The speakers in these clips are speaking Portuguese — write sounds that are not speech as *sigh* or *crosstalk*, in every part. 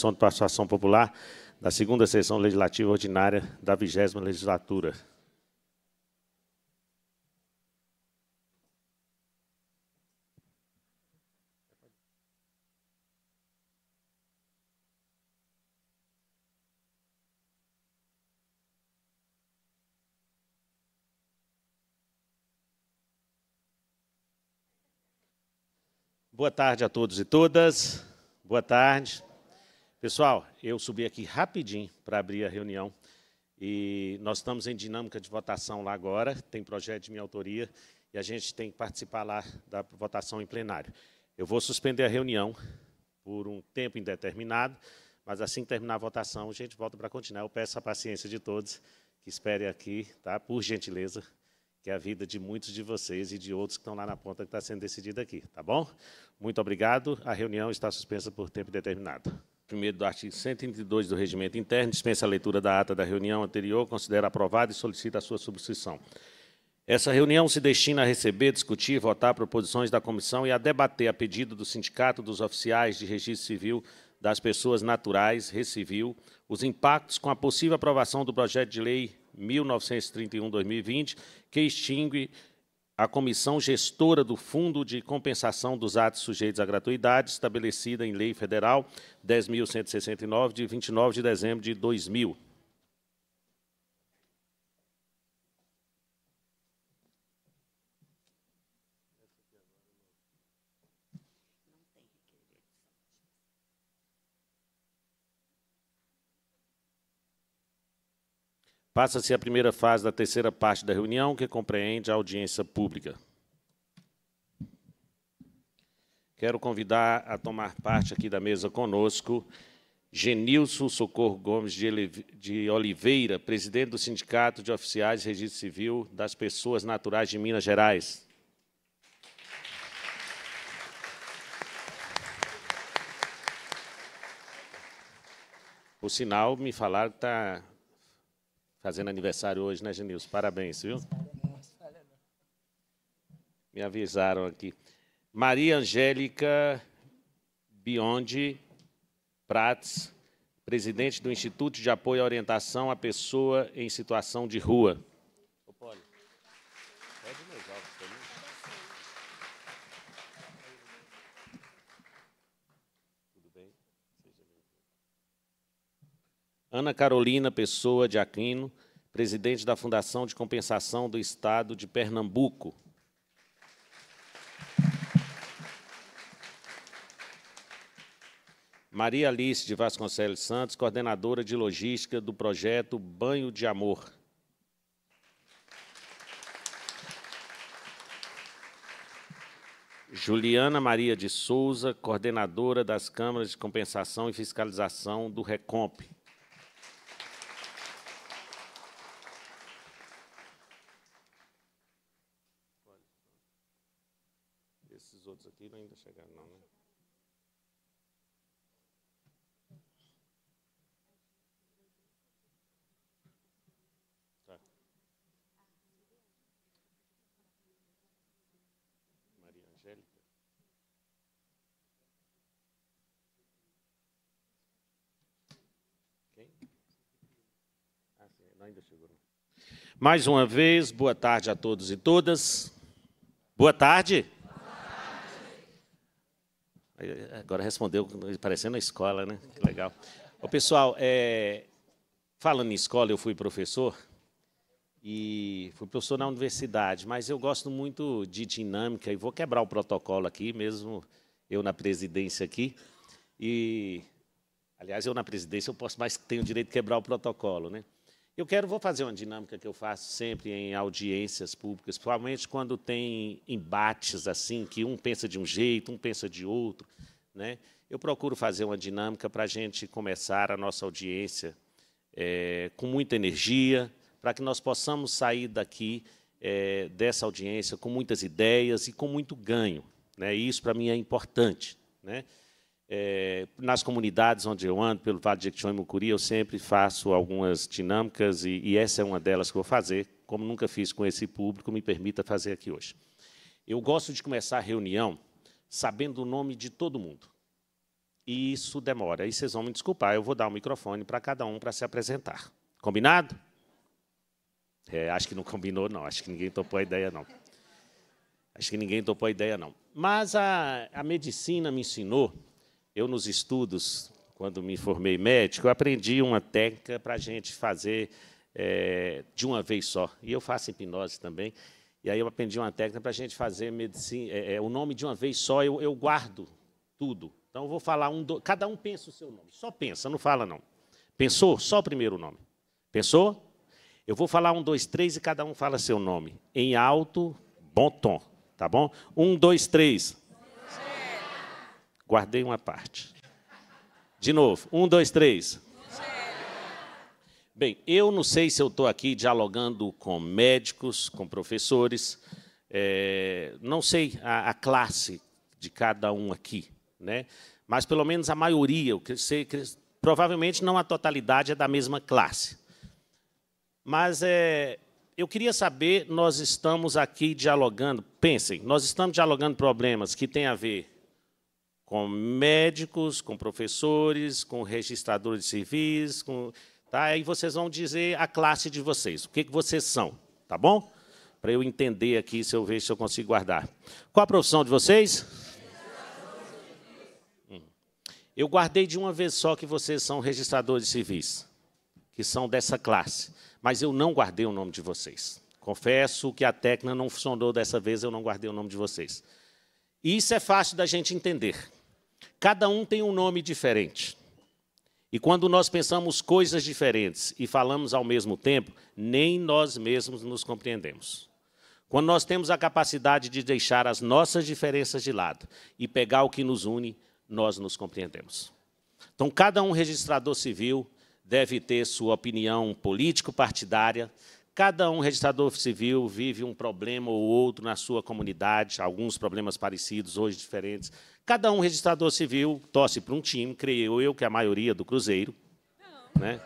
Comissão de Participação Popular da segunda sessão legislativa ordinária da vigésima legislatura. Boa tarde a todos e todas. Boa tarde. Pessoal, eu subi aqui rapidinho para abrir a reunião. E nós estamos em dinâmica de votação lá agora, tem projeto de minha autoria, e a gente tem que participar lá da votação em plenário. Eu vou suspender a reunião por um tempo indeterminado, mas assim que terminar a votação, a gente volta para continuar. Eu peço a paciência de todos que esperem aqui, tá? por gentileza, que é a vida de muitos de vocês e de outros que estão lá na ponta que está sendo decidida aqui, tá bom? Muito obrigado. A reunião está suspensa por tempo indeterminado. Primeiro do artigo 132 do Regimento Interno, dispensa a leitura da ata da reunião anterior, considera aprovada e solicita a sua subscrição. Essa reunião se destina a receber, discutir, votar proposições da comissão e a debater, a pedido do Sindicato dos Oficiais de Registro Civil das Pessoas Naturais, Recivil, os impactos com a possível aprovação do projeto de lei 1931-2020, que extingue a comissão gestora do Fundo de Compensação dos Atos Sujeitos à Gratuidade, estabelecida em Lei Federal 10.169, de 29 de dezembro de 2000. Passa-se a primeira fase da terceira parte da reunião, que compreende a audiência pública. Quero convidar a tomar parte aqui da mesa conosco Genilson Socorro Gomes de Oliveira, presidente do Sindicato de Oficiais de Registro Civil das Pessoas Naturais de Minas Gerais. Por sinal, me falaram que está Fazendo aniversário hoje, né, Genilson? Parabéns, viu? Me avisaram aqui. Maria Angélica Biondi Prats, presidente do Instituto de Apoio à Orientação à Pessoa em Situação de Rua. Ana Carolina Pessoa de Aquino, presidente da Fundação de Compensação do Estado de Pernambuco. Maria Alice de Vasconcelos Santos, coordenadora de logística do projeto Banho de Amor. Juliana Maria de Souza, coordenadora das Câmaras de Compensação e Fiscalização do RECOMP. chegando não, né? Tá. Maria Angélica. Quem? Ah, ainda chegou. Mais uma vez, boa tarde a todos e todas. Boa tarde. Agora respondeu parecendo a escola, né? Que legal. Ô, pessoal, é, falando em escola, eu fui professor e fui professor na universidade, mas eu gosto muito de dinâmica e vou quebrar o protocolo aqui, mesmo eu na presidência aqui. E, aliás, eu na presidência eu posso mais tenho o direito de quebrar o protocolo, né? Eu quero, vou fazer uma dinâmica que eu faço sempre em audiências públicas, principalmente quando tem embates assim, que um pensa de um jeito, um pensa de outro. Né? Eu procuro fazer uma dinâmica para a gente começar a nossa audiência é, com muita energia, para que nós possamos sair daqui é, dessa audiência com muitas ideias e com muito ganho. Né? E isso, para mim, é importante. Né? É, nas comunidades onde eu ando, pelo Vale de Jequitinhonha e Mucuri, eu sempre faço algumas dinâmicas e, e, essa é uma delas que eu vou fazer, como nunca fiz com esse público, me permita fazer aqui hoje. Eu gosto de começar a reunião sabendo o nome de todo mundo. E isso demora. E vocês vão me desculpar, eu vou dar o um microfone para cada um para se apresentar. Combinado? É, acho que não combinou, não. Acho que ninguém topou a ideia, não. Acho que ninguém topou a ideia, não. Mas a, a medicina me ensinou eu, nos estudos, quando me formei médico, aprendi uma técnica para a gente fazer é, de uma vez só. E eu faço hipnose também. E aí eu aprendi uma técnica para a gente fazer medicina. É, é, o nome de uma vez só, eu, eu guardo tudo. Então eu vou falar um. Do... Cada um pensa o seu nome. Só pensa, não fala não. Pensou? Só o primeiro nome. Pensou? Eu vou falar um, dois, três e cada um fala seu nome. Em alto, bom tom. Tá bom? Um, dois, três. Guardei uma parte. De novo, um, dois, três. Bem, eu não sei se eu estou aqui dialogando com médicos, com professores, é, não sei a, a classe de cada um aqui, né? mas pelo menos a maioria, eu sei, é provavelmente não a totalidade é da mesma classe. Mas é, eu queria saber, nós estamos aqui dialogando, pensem, nós estamos dialogando problemas que têm a ver com médicos, com professores, com registradores de civis, com, tá? Aí vocês vão dizer a classe de vocês, o que, que vocês são, tá bom? Para eu entender aqui, se eu vejo se eu consigo guardar. Qual a profissão de vocês? Hum. Eu guardei de uma vez só que vocês são registradores de civis, que são dessa classe, mas eu não guardei o nome de vocês. Confesso que a técnica não funcionou dessa vez, eu não guardei o nome de vocês. Isso é fácil da gente entender. Cada um tem um nome diferente. E quando nós pensamos coisas diferentes e falamos ao mesmo tempo, nem nós mesmos nos compreendemos. Quando nós temos a capacidade de deixar as nossas diferenças de lado e pegar o que nos une, nós nos compreendemos. Então, cada um registrador civil deve ter sua opinião político-partidária, Cada um registrador civil vive um problema ou outro na sua comunidade, alguns problemas parecidos, hoje diferentes. Cada um registrador civil torce para um time, creio eu que a maioria do Cruzeiro. Não. Né?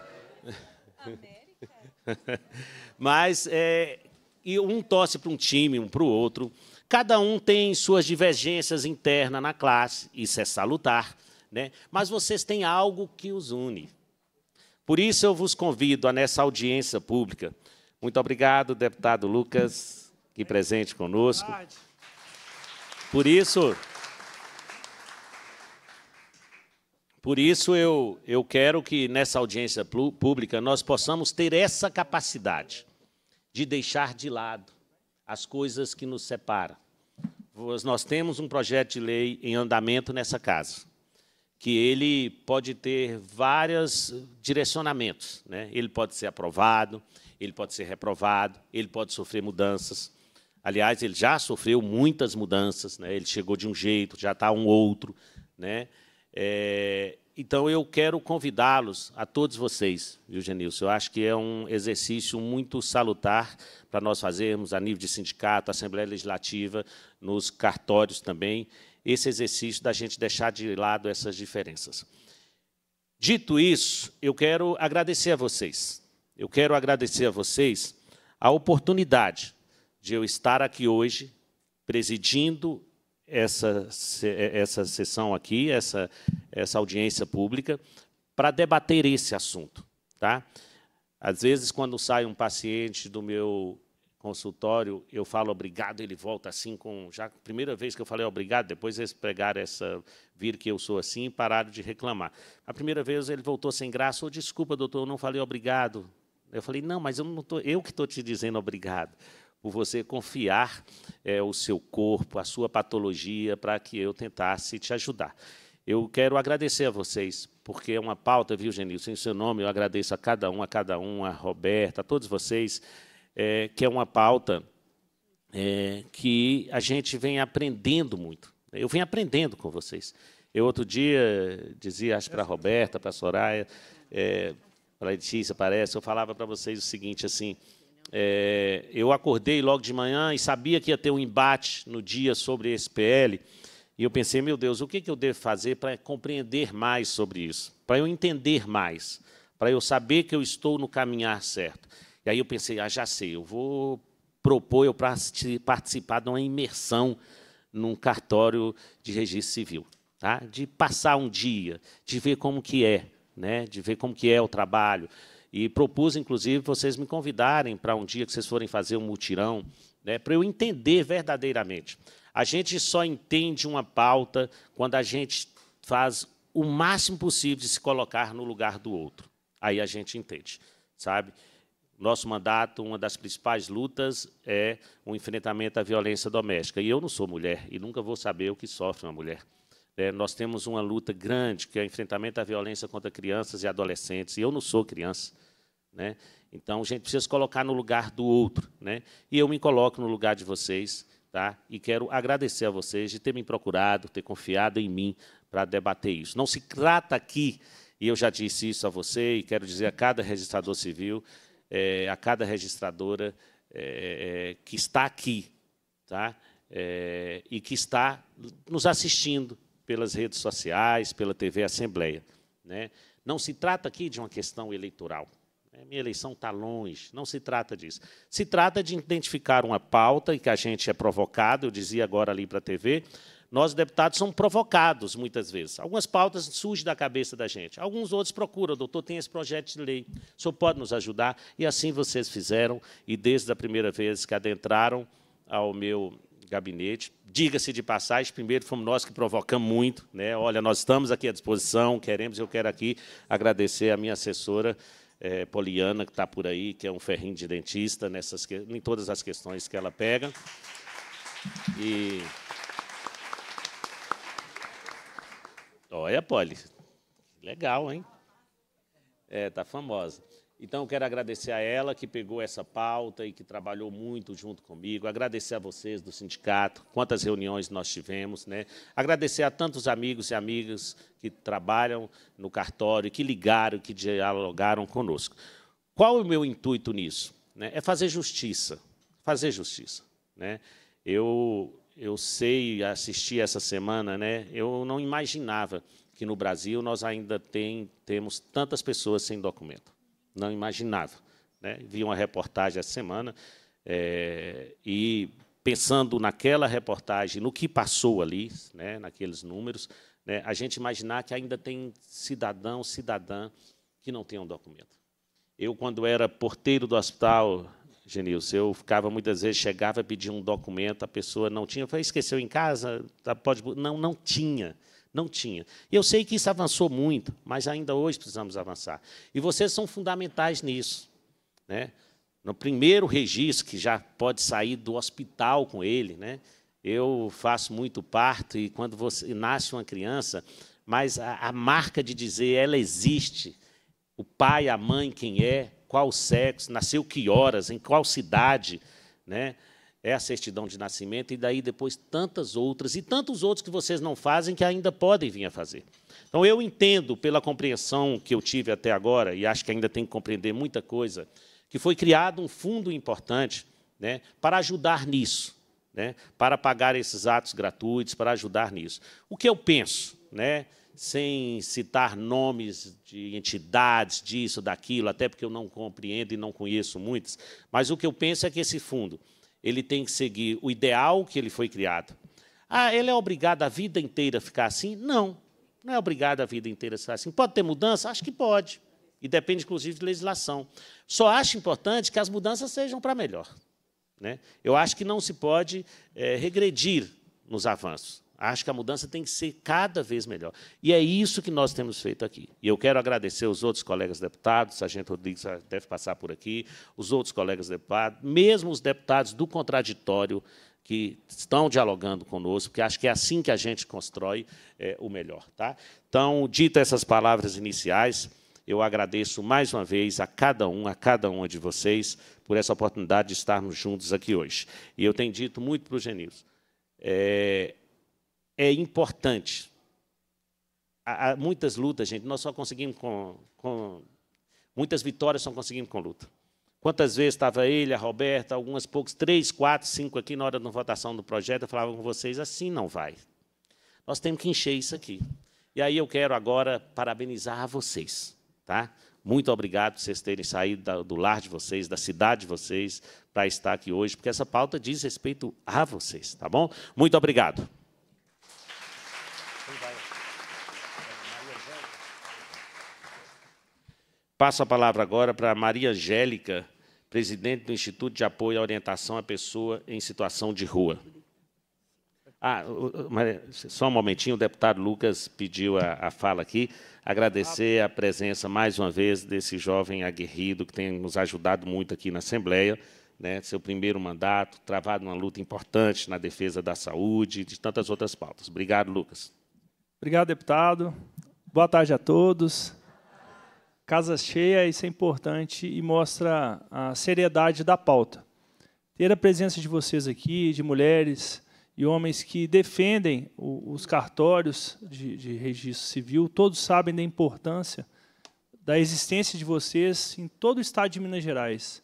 América. *laughs* Mas é, e um torce para um time, um para o outro. Cada um tem suas divergências internas na classe, isso é salutar, né? mas vocês têm algo que os une. Por isso eu vos convido a, nessa audiência pública, muito obrigado, deputado Lucas, que presente conosco. Por isso, por isso eu, eu quero que nessa audiência pública nós possamos ter essa capacidade de deixar de lado as coisas que nos separam. Nós temos um projeto de lei em andamento nessa casa, que ele pode ter vários direcionamentos. Né? Ele pode ser aprovado, ele pode ser reprovado, ele pode sofrer mudanças. Aliás, ele já sofreu muitas mudanças, né? ele chegou de um jeito, já está um outro. Né? É, então, eu quero convidá-los, a todos vocês, viu, Genilson? Eu acho que é um exercício muito salutar para nós fazermos, a nível de sindicato, Assembleia Legislativa, nos cartórios também, esse exercício da gente deixar de lado essas diferenças. Dito isso, eu quero agradecer a vocês, eu quero agradecer a vocês a oportunidade de eu estar aqui hoje presidindo essa, eh, essa sessão aqui, essa, essa audiência pública, para debater esse assunto. Tá? Às vezes, quando sai um paciente do meu consultório, eu falo obrigado, ele volta assim com... Já a primeira vez que eu falei obrigado, depois eles pregaram essa... vir que eu sou assim e pararam de reclamar. A primeira vez ele voltou sem graça, ou oh, desculpa, doutor, eu não falei obrigado, eu falei, não, mas eu, não tô, eu que estou te dizendo obrigado por você confiar é, o seu corpo, a sua patologia, para que eu tentasse te ajudar. Eu quero agradecer a vocês, porque é uma pauta, viu, Genilson? Em seu nome, eu agradeço a cada um, a cada um, a Roberta, a todos vocês, é, que é uma pauta é, que a gente vem aprendendo muito. Eu venho aprendendo com vocês. Eu, outro dia, dizia, acho para a Roberta, para a Soraya, para a Letícia, parece, eu falava para vocês o seguinte, assim, é, eu acordei logo de manhã e sabia que ia ter um embate no dia sobre esse PL, e eu pensei, meu Deus, o que, que eu devo fazer para compreender mais sobre isso, para eu entender mais, para eu saber que eu estou no caminhar certo. E aí eu pensei, ah, já sei, eu vou propor eu participar de uma imersão num cartório de registro civil, tá? de passar um dia, de ver como que é, né, de ver como que é o trabalho. E propus, inclusive, vocês me convidarem para um dia que vocês forem fazer um mutirão, né, para eu entender verdadeiramente. A gente só entende uma pauta quando a gente faz o máximo possível de se colocar no lugar do outro. Aí a gente entende, sabe? Nosso mandato, uma das principais lutas é o enfrentamento à violência doméstica. E eu não sou mulher e nunca vou saber o que sofre uma mulher. É, nós temos uma luta grande, que é o enfrentamento à violência contra crianças e adolescentes. E eu não sou criança. Né? Então, a gente precisa se colocar no lugar do outro. Né? E eu me coloco no lugar de vocês. Tá? E quero agradecer a vocês de terem me procurado, ter confiado em mim para debater isso. Não se trata aqui, e eu já disse isso a você, e quero dizer a cada registrador civil, é, a cada registradora é, é, é que está aqui tá? É, e que está nos assistindo, pelas redes sociais, pela TV Assembleia. Né? Não se trata aqui de uma questão eleitoral. Né? Minha eleição está longe, não se trata disso. Se trata de identificar uma pauta e que a gente é provocado, eu dizia agora ali para a TV, nós, deputados, somos provocados muitas vezes. Algumas pautas surgem da cabeça da gente, alguns outros procuram, doutor, tem esse projeto de lei, o senhor pode nos ajudar? E assim vocês fizeram, e desde a primeira vez que adentraram ao meu gabinete. Diga-se de passagem, primeiro fomos nós que provocamos muito, né? Olha, nós estamos aqui à disposição, queremos, eu quero aqui agradecer a minha assessora é, Poliana, que está por aí, que é um ferrinho de dentista nessas, em todas as questões que ela pega. E. Olha, Poli, legal, hein? É, tá famosa. Então, quero agradecer a ela que pegou essa pauta e que trabalhou muito junto comigo. Agradecer a vocês do sindicato, quantas reuniões nós tivemos. Né? Agradecer a tantos amigos e amigas que trabalham no cartório, que ligaram, que dialogaram conosco. Qual é o meu intuito nisso? Né? É fazer justiça. Fazer justiça. Né? Eu, eu sei, assisti essa semana, né? eu não imaginava que no Brasil nós ainda tem, temos tantas pessoas sem documento não imaginava. Né? Vi uma reportagem essa semana é, e pensando naquela reportagem, no que passou ali, né, naqueles números, né, a gente imaginar que ainda tem cidadão, cidadã que não tem um documento. Eu, quando era porteiro do hospital, Genilson, eu ficava muitas vezes, chegava a pedir um documento, a pessoa não tinha, falei, esqueceu em casa? Tá, pode... Não, não tinha. Não tinha. e Eu sei que isso avançou muito, mas ainda hoje precisamos avançar. E vocês são fundamentais nisso. Né? No primeiro registro, que já pode sair do hospital com ele, né? eu faço muito parto, e quando você, nasce uma criança, mas a, a marca de dizer ela existe, o pai, a mãe, quem é, qual sexo, nasceu que horas, em qual cidade, né? é a certidão de nascimento, e daí depois tantas outras, e tantos outros que vocês não fazem que ainda podem vir a fazer. Então, eu entendo, pela compreensão que eu tive até agora, e acho que ainda tem que compreender muita coisa, que foi criado um fundo importante né, para ajudar nisso, né, para pagar esses atos gratuitos, para ajudar nisso. O que eu penso, né, sem citar nomes de entidades, disso, daquilo, até porque eu não compreendo e não conheço muitos, mas o que eu penso é que esse fundo ele tem que seguir o ideal que ele foi criado. Ah, ele é obrigado a vida inteira a ficar assim? Não, não é obrigado a vida inteira a ficar assim. Pode ter mudança? Acho que pode. E depende, inclusive, de legislação. Só acho importante que as mudanças sejam para melhor. Né? Eu acho que não se pode é, regredir nos avanços. Acho que a mudança tem que ser cada vez melhor. E é isso que nós temos feito aqui. E eu quero agradecer os outros colegas deputados, o Sargento Rodrigues ah, deve passar por aqui, os outros colegas deputados, mesmo os deputados do contraditório que estão dialogando conosco, porque acho que é assim que a gente constrói é, o melhor. Tá? Então, dito essas palavras iniciais, eu agradeço mais uma vez a cada um, a cada uma de vocês, por essa oportunidade de estarmos juntos aqui hoje. E eu tenho dito muito para o Genilson. É, é importante. Há, muitas lutas, gente, nós só conseguimos com, com Muitas vitórias só conseguimos com luta. Quantas vezes estava ele, a Roberta, algumas poucas, três, quatro, cinco aqui na hora da votação do projeto, eu falava com vocês, assim não vai. Nós temos que encher isso aqui. E aí eu quero agora parabenizar a vocês. Tá? Muito obrigado por vocês terem saído do lar de vocês, da cidade de vocês, para estar aqui hoje, porque essa pauta diz respeito a vocês, tá bom? Muito obrigado. Passo a palavra agora para Maria Angélica, presidente do Instituto de Apoio à Orientação à Pessoa em Situação de Rua. Ah, só um momentinho, o deputado Lucas pediu a, a fala aqui. Agradecer a presença, mais uma vez, desse jovem aguerrido que tem nos ajudado muito aqui na Assembleia. Né, seu primeiro mandato, travado uma luta importante na defesa da saúde e de tantas outras pautas. Obrigado, Lucas. Obrigado, deputado. Boa tarde a todos casa cheia, isso é importante e mostra a seriedade da pauta. Ter a presença de vocês aqui, de mulheres e homens que defendem os cartórios de, de registro civil, todos sabem da importância da existência de vocês em todo o estado de Minas Gerais.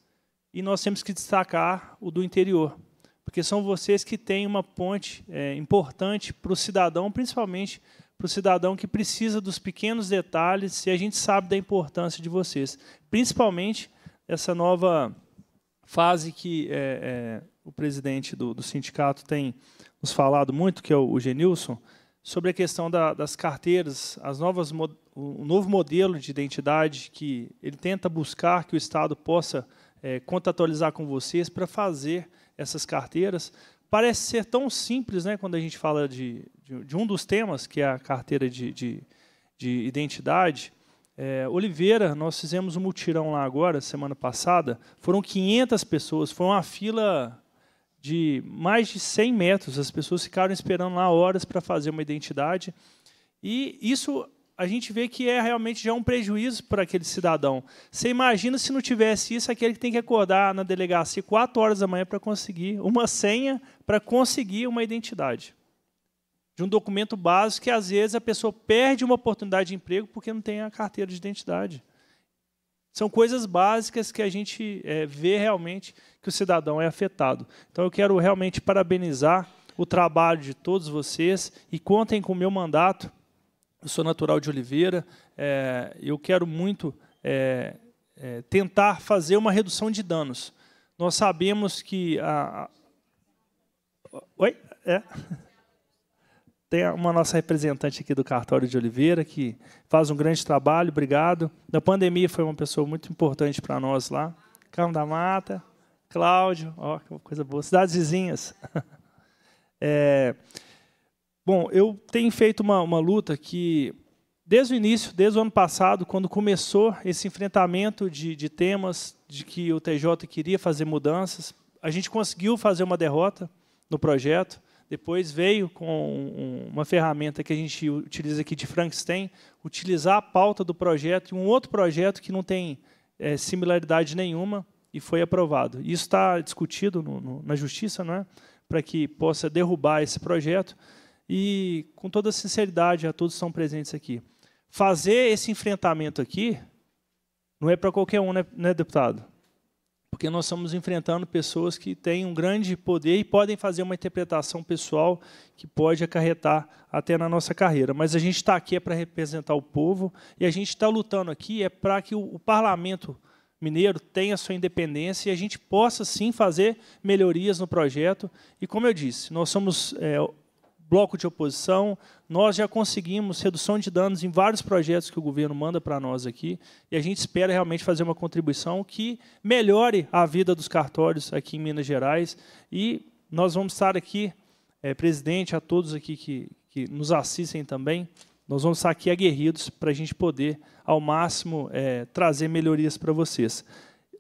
E nós temos que destacar o do interior, porque são vocês que têm uma ponte é, importante para o cidadão, principalmente para o cidadão que precisa dos pequenos detalhes e a gente sabe da importância de vocês, principalmente essa nova fase que é, é, o presidente do, do, sindicato tem nos falado muito, que é o, o Genilson, sobre a questão da, das carteiras, as novas o novo modelo de identidade que ele tenta buscar que o Estado possa é, contratualizar com vocês para fazer essas carteiras, parece ser tão simples né, quando a gente fala de, de, de um dos temas, que é a carteira de, de, de identidade. É, Oliveira, nós fizemos um mutirão lá agora, semana passada, foram 500 pessoas, foi uma fila de mais de 100 metros, as pessoas ficaram esperando lá horas para fazer uma identidade. E isso a gente vê que é realmente já um prejuízo para aquele cidadão. Você imagina se não tivesse isso, aquele que tem que acordar na delegacia 4 horas da manhã para conseguir uma senha, para conseguir uma identidade. De um documento básico que, às vezes, a pessoa perde uma oportunidade de emprego porque não tem a carteira de identidade. São coisas básicas que a gente é, vê realmente que o cidadão é afetado. Então, eu quero realmente parabenizar o trabalho de todos vocês e contem com o meu mandato eu sou natural de Oliveira. É, eu quero muito é, é, tentar fazer uma redução de danos. Nós sabemos que a, oi, é. Tem uma nossa representante aqui do cartório de Oliveira que faz um grande trabalho. Obrigado. Na pandemia foi uma pessoa muito importante para nós lá. Carmo da Mata, Cláudio, ó, coisa boa. Cidades vizinhas. *laughs* É, Bom, eu tenho feito uma, uma luta que, desde o início, desde o ano passado, quando começou esse enfrentamento de, de temas, de que o TJ queria fazer mudanças, a gente conseguiu fazer uma derrota no projeto. Depois veio com uma ferramenta que a gente utiliza aqui de Frankenstein, utilizar a pauta do projeto e um outro projeto que não tem é, similaridade nenhuma e foi aprovado. Isso está discutido no, no, na Justiça, não é? para que possa derrubar esse projeto e com toda sinceridade a todos que estão presentes aqui. Fazer esse enfrentamento aqui não é para qualquer um, né, né, deputado? Porque nós estamos enfrentando pessoas que têm um grande poder e podem fazer uma interpretação pessoal que pode acarretar até na nossa carreira. Mas a gente está aqui é para representar o povo e a gente está lutando aqui é para que o, o parlamento mineiro tenha sua independência e a gente possa sim fazer melhorias no projeto. E como eu disse, nós somos é, bloco de oposição, nós já conseguimos redução de danos em vários projetos que o governo manda para nós aqui, e a gente espera realmente fazer uma contribuição que melhore a vida dos cartórios aqui em Minas Gerais. E nós vamos estar aqui, é, presidente, a todos aqui que, que nos assistem também, nós vamos estar aqui aguerridos para a gente poder, ao máximo, é, trazer melhorias para vocês.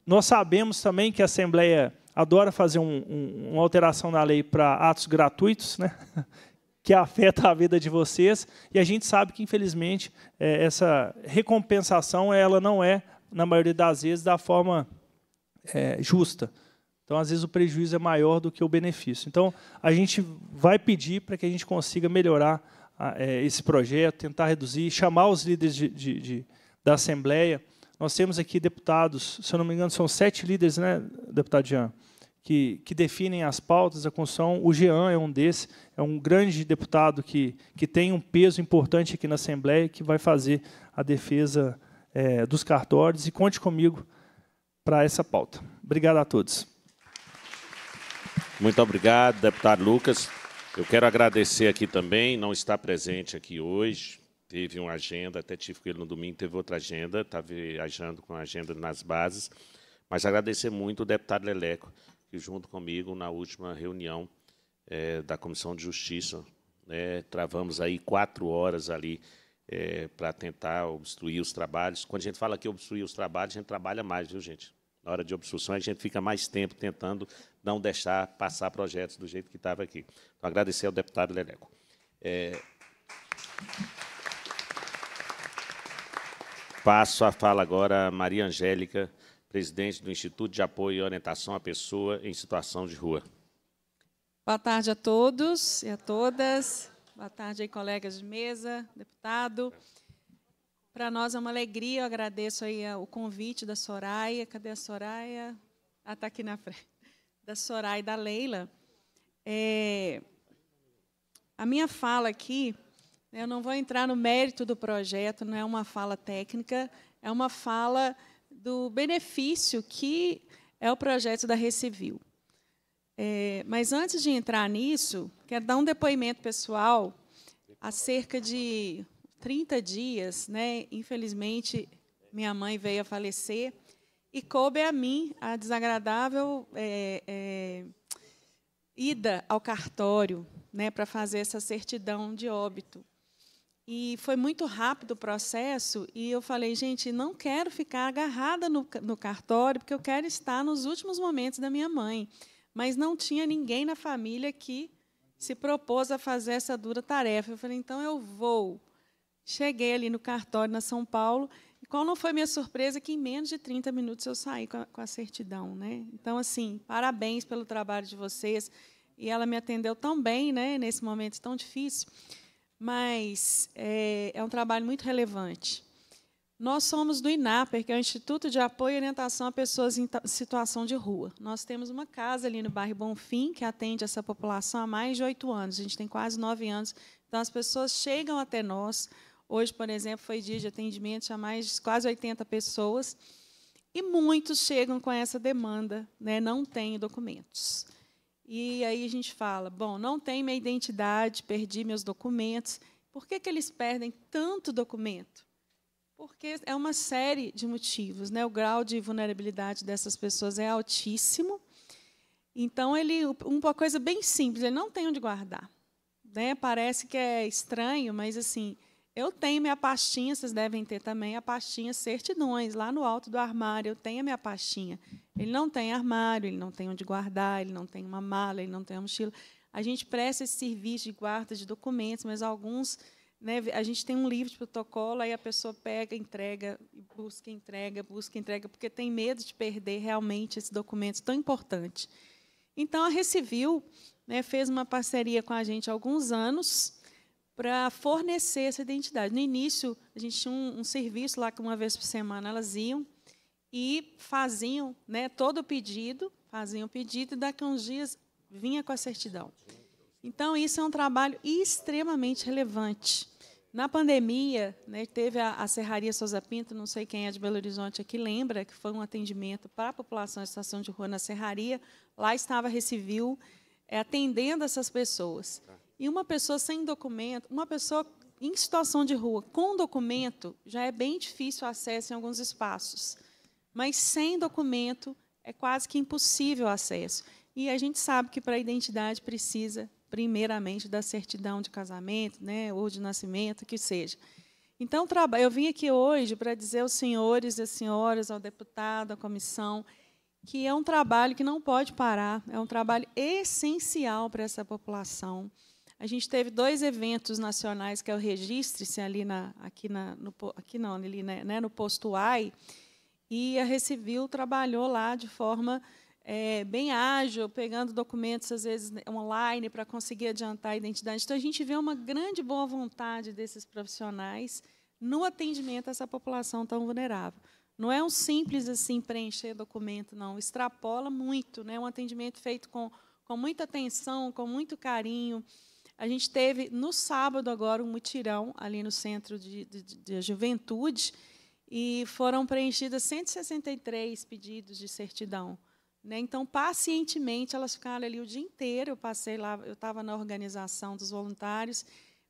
Nós sabemos também que a Assembleia adora fazer um, um, uma alteração na lei para atos gratuitos, né? *laughs* que afeta a vida de vocês. E a gente sabe que, infelizmente, é, essa recompensação ela não é, na maioria das vezes, da forma é, justa. Então, às vezes, o prejuízo é maior do que o benefício. Então, a gente vai pedir para que a gente consiga melhorar é, esse projeto, tentar reduzir, chamar os líderes de, de, de, da Assembleia. Nós temos aqui deputados, se eu não me engano, são sete líderes, né, deputado Jean? que, que definem as pautas da construção. O Jean é um desses, é um grande deputado que, que tem um peso importante aqui na Assembleia, que vai fazer a defesa é, dos cartórios. E conte comigo para essa pauta. Obrigado a todos. Muito obrigado, deputado Lucas. Eu quero agradecer aqui também, não está presente aqui hoje, teve uma agenda, até tive com ele no domingo, teve outra agenda, está viajando com a agenda nas bases, mas agradecer muito o deputado Leleco, que junto comigo na última reunião é, da Comissão de Justiça, né, travamos aí quatro horas ali é, eh, para tentar obstruir os trabalhos. Quando a gente fala que obstruir os trabalhos, a gente trabalha mais, viu, gente? Na hora de obstrução, a gente fica mais tempo tentando não deixar passar projetos do jeito que estava aqui. Então, agradecer ao deputado Leleco. É... Eh, passo a fala agora a Maria Angélica presidente do Instituto de Apoio e Orientação à Pessoa em Situação de Rua. Boa tarde a todos e a todas. Boa tarde aí, colegas de mesa, deputado. Para nós é uma alegria, eu agradeço aí ah, o convite da Soraya. Cadê a Soraya? Ah, está aqui na frente. *laughs* Da Soraya e da Leila. É, a minha fala aqui, né, eu não vou entrar no mérito do projeto, não é uma fala técnica, é uma fala do benefício que é o projeto da Recivil. É, mas antes de entrar nisso, quero dar um depoimento pessoal. Há cerca de 30 dias, né, infelizmente, minha mãe veio a falecer e coube a mim a desagradável é, é, ida ao cartório né, para fazer essa certidão de óbito. E foi muito rápido o processo, e eu falei, gente, não quero ficar agarrada no, no cartório, porque eu quero estar nos últimos momentos da minha mãe. Mas não tinha ninguém na família que se propôs a fazer essa dura tarefa. Eu falei, então eu vou. Cheguei ali no cartório, na São Paulo, e qual não foi minha surpresa é que em menos de 30 minutos eu saí com a, com a certidão. Né? Então, assim, parabéns pelo trabalho de vocês. E ela me atendeu tão bem né, nesse momento tão difícil mas é, é um trabalho muito relevante. Nós somos do INAPER, que é o Instituto de Apoio e Orientação a Pessoas em Situação de Rua. Nós temos uma casa ali no bairro Bonfim, que atende essa população há mais de oito anos. A gente tem quase nove anos. Então, as pessoas chegam até nós. Hoje, por exemplo, foi dia de atendimento a mais de quase 80 pessoas. E muitos chegam com essa demanda, né? não têm documentos. E aí a gente fala: bom, não tem minha identidade, perdi meus documentos. Por que, que eles perdem tanto documento? Porque é uma série de motivos. Né? O grau de vulnerabilidade dessas pessoas é altíssimo. Então, ele, uma coisa bem simples, ele não tem onde guardar. Né? Parece que é estranho, mas assim eu tenho minha pastinha, vocês devem ter também a pastinha certidões, lá no alto do armário eu tenho a minha pastinha. Ele não tem armário, ele não tem onde guardar, ele não tem uma mala, ele não tem uma mochila. A gente presta esse serviço de guarda de documentos, mas alguns né, a gente tem um livro de protocolo, aí a pessoa pega, entrega, busca, entrega, busca, entrega, porque tem medo de perder realmente esse documento tão importante. Então, a Recivil né, fez uma parceria com a gente há alguns anos, para fornecer essa identidade. No início, a gente tinha um, um, serviço lá que uma vez por semana elas iam e faziam né, todo o pedido, faziam o pedido e daqui a uns dias vinha com a certidão. Então, isso é um trabalho extremamente relevante. Na pandemia, né, teve a, a, Serraria Souza Pinto, não sei quem é de Belo Horizonte aqui lembra, que foi um atendimento para a população em estação de rua na Serraria. Lá estava a Recivil é, atendendo essas pessoas. E uma pessoa sem documento, uma pessoa em situação de rua com documento, já é bem difícil o acesso em alguns espaços. Mas sem documento é quase que impossível o acesso. E a gente sabe que para a identidade precisa, primeiramente, da certidão de casamento, né, ou de nascimento, que seja. Então, eu vim aqui hoje para dizer aos senhores e às senhoras, ao deputado, à comissão, que é um trabalho que não pode parar, é um trabalho essencial para essa população. A gente teve dois eventos nacionais, que é o Registre-se ali na, aqui, na, no, aqui não, ali, né, né, no posto AI, e a Recivil trabalhou lá de forma é, bem ágil, pegando documentos, às vezes, né, online, para conseguir adiantar a identidade. Então, a gente vê uma grande boa vontade desses profissionais no atendimento a essa população tão vulnerável. Não é um simples assim preencher documento, não. Extrapola muito, né? Um atendimento feito com, com muita atenção, com muito carinho. A gente teve no sábado agora um mutirão ali no centro de, de, de juventude e foram preenchidas 163 pedidos de certidão. Né? Então, pacientemente, elas ficaram ali o dia inteiro. Eu passei lá, eu estava na organização dos voluntários.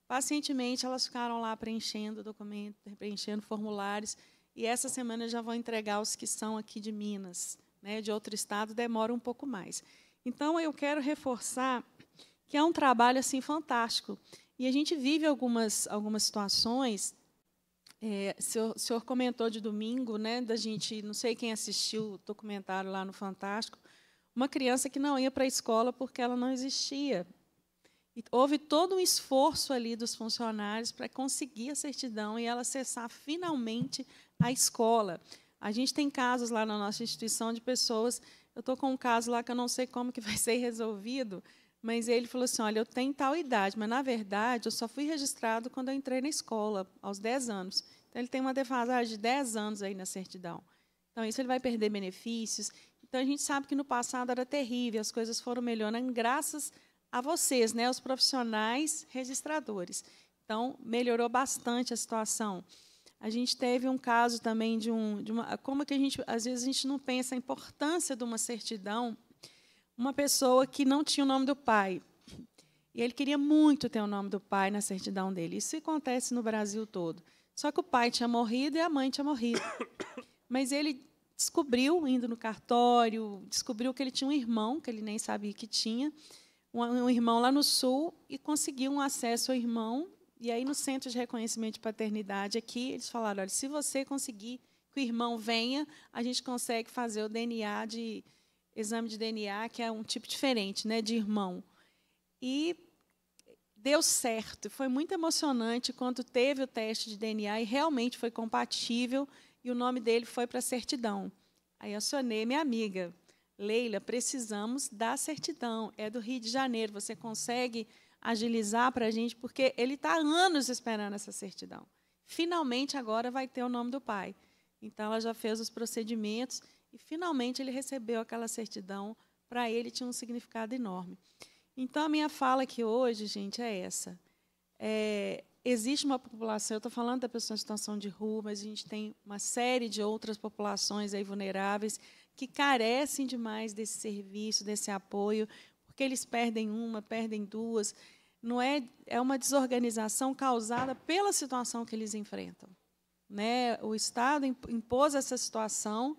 Pacientemente, elas ficaram lá preenchendo documentos, preenchendo formulários. E essa semana já vou entregar os que são aqui de Minas, né? de outro estado, demora um pouco mais. Então, eu quero reforçar que é um trabalho assim fantástico. E a gente vive algumas, algumas situações. É, o senhor, o senhor comentou de domingo, né, da gente, não sei quem assistiu o documentário lá no Fantástico, uma criança que não ia para a escola porque ela não existia. E houve todo um esforço ali dos funcionários para conseguir a certidão e ela acessar finalmente a escola. A gente tem casos lá na nossa instituição de pessoas. Eu estou com um caso lá que eu não sei como que vai *laughs* ser resolvido, mas ele falou assim: olha, eu tenho tal idade, mas na verdade eu só fui registrado quando eu entrei na escola, aos 10 anos. Então ele tem uma defasagem de 10 anos aí na certidão. Então isso ele vai perder benefícios. Então a gente sabe que no passado era terrível, as coisas foram melhorando graças a vocês, né, os profissionais registradores. Então melhorou bastante a situação. A gente teve um caso também de um de uma como que a gente às vezes a gente não pensa a importância de uma certidão uma pessoa que não tinha o nome do pai. E ele queria muito ter o nome do pai na certidão dele. Isso acontece no Brasil todo. Só que o pai tinha morrido e a mãe tinha morrido. Mas ele descobriu, indo no cartório, descobriu que ele tinha um irmão, que ele nem sabia que tinha, um, irmão lá no sul, e conseguiu um acesso ao irmão. E aí, no Centro de Reconhecimento de Paternidade, aqui, eles falaram: olha, se você conseguir que o irmão venha, a gente consegue fazer o DNA de exame de DNA, que é um tipo diferente, né, de irmão. E deu certo. Foi muito emocionante quando teve o teste de DNA e realmente foi compatível e o nome dele foi para a certidão. Aí acionei minha amiga, Leila, precisamos da certidão. É do Rio de Janeiro. Você consegue agilizar para a gente? Porque ele está anos esperando essa certidão. Finalmente agora vai ter o nome do pai. Então ela já fez os procedimentos e finalmente ele recebeu aquela certidão, para ele tinha um significado enorme. Então a minha fala aqui hoje, gente, é essa. É, existe uma população, eu estou falando da pessoa em situação de rua, mas a gente tem uma série de outras populações aí vulneráveis que carecem demais desse serviço, desse apoio, porque eles perdem uma, perdem duas. Não é, é uma desorganização causada pela situação que eles enfrentam. Né? O Estado impôs essa situação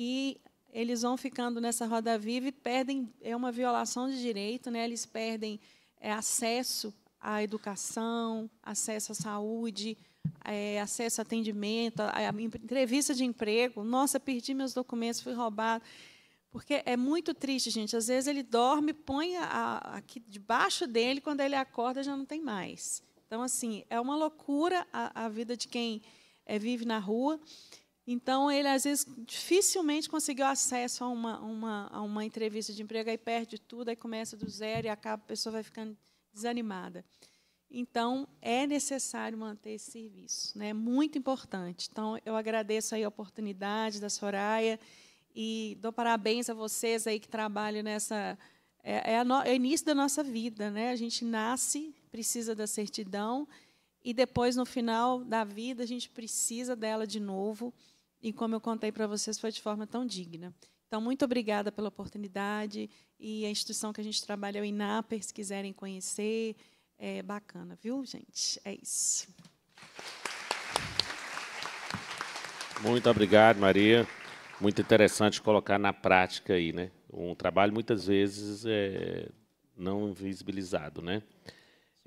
e eles vão ficando nessa roda viva e perdem é uma violação de direito, né? Eles perdem é, acesso à educação, acesso à saúde, é, acesso a atendimento, a, a entrevista de emprego. Nossa, perdi meus documentos, fui roubado. Porque é muito triste, gente. Às vezes ele dorme, põe a, a, aqui debaixo dele, quando ele acorda já não tem mais. Então, assim, é uma loucura a, a vida de quem é, vive na rua. Então, ele, às vezes, dificilmente conseguiu acesso a uma, uma, a uma entrevista de emprego, aí perde tudo, aí começa do zero e acaba, a pessoa vai ficando desanimada. Então, é necessário manter esse serviço, né? é né? muito importante. Então, eu agradeço aí a oportunidade da Soraya e dou parabéns a vocês aí que trabalham nessa. É, é, no, é o início da nossa vida, né? A gente nasce, precisa da certidão, e depois, no final da vida, a gente precisa dela de novo e como eu contei para vocês, foi de forma tão digna. Então, muito obrigada pela oportunidade e a instituição que a gente trabalha é o INAPER, se quiserem conhecer. É bacana, viu, gente? É isso. Muito obrigado, Maria. Muito interessante colocar na prática aí, né? Um trabalho muitas vezes é não visibilizado, né?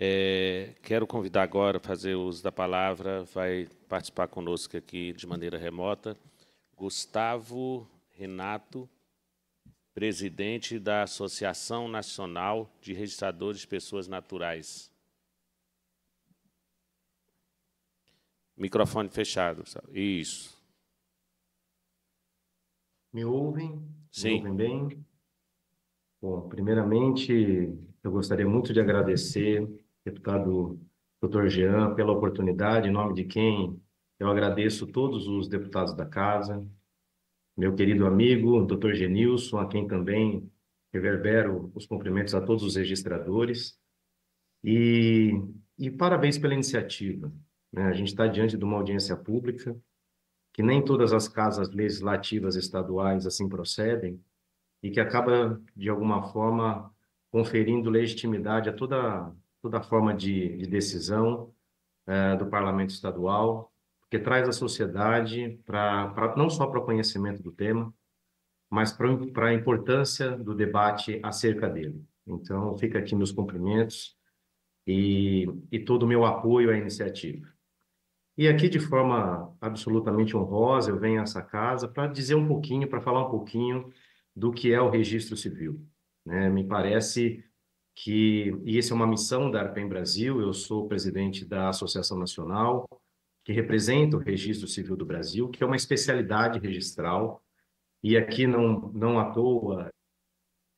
É, quero convidar agora, a fazer uso da palavra, vai participar conosco aqui de maneira remota, Gustavo Renato, presidente da Associação Nacional de Registradores de Pessoas Naturais. Microfone fechado, Isso. Me ouvem? Sim. Me ouvem bem? Bom, primeiramente, eu gostaria muito de agradecer deputado Dr. Jean, pela oportunidade, em nome de quem eu agradeço todos os deputados da casa, meu querido amigo Dr. Genilson, a quem também reverbero os cumprimentos a todos os registradores. E, e parabéns pela iniciativa. Né? A gente está diante de uma audiência pública, que nem todas as casas legislativas estaduais assim procedem, e que acaba, de alguma forma, conferindo legitimidade a toda toda forma de, de decisão é, do parlamento estadual, porque traz a sociedade para não só para o conhecimento do tema, mas para a importância do debate acerca dele. Então, fica aqui meus cumprimentos e, e todo o meu apoio à iniciativa. E aqui, de forma absolutamente honrosa, eu venho a essa casa para dizer um pouquinho, para falar um pouquinho do que é o registro civil. Né? Me parece que, e essa é uma missão da ARPEM Brasil, eu sou presidente da Associação Nacional, que representa o Registro Civil do Brasil, que é uma especialidade registral, e aqui não, não à toa,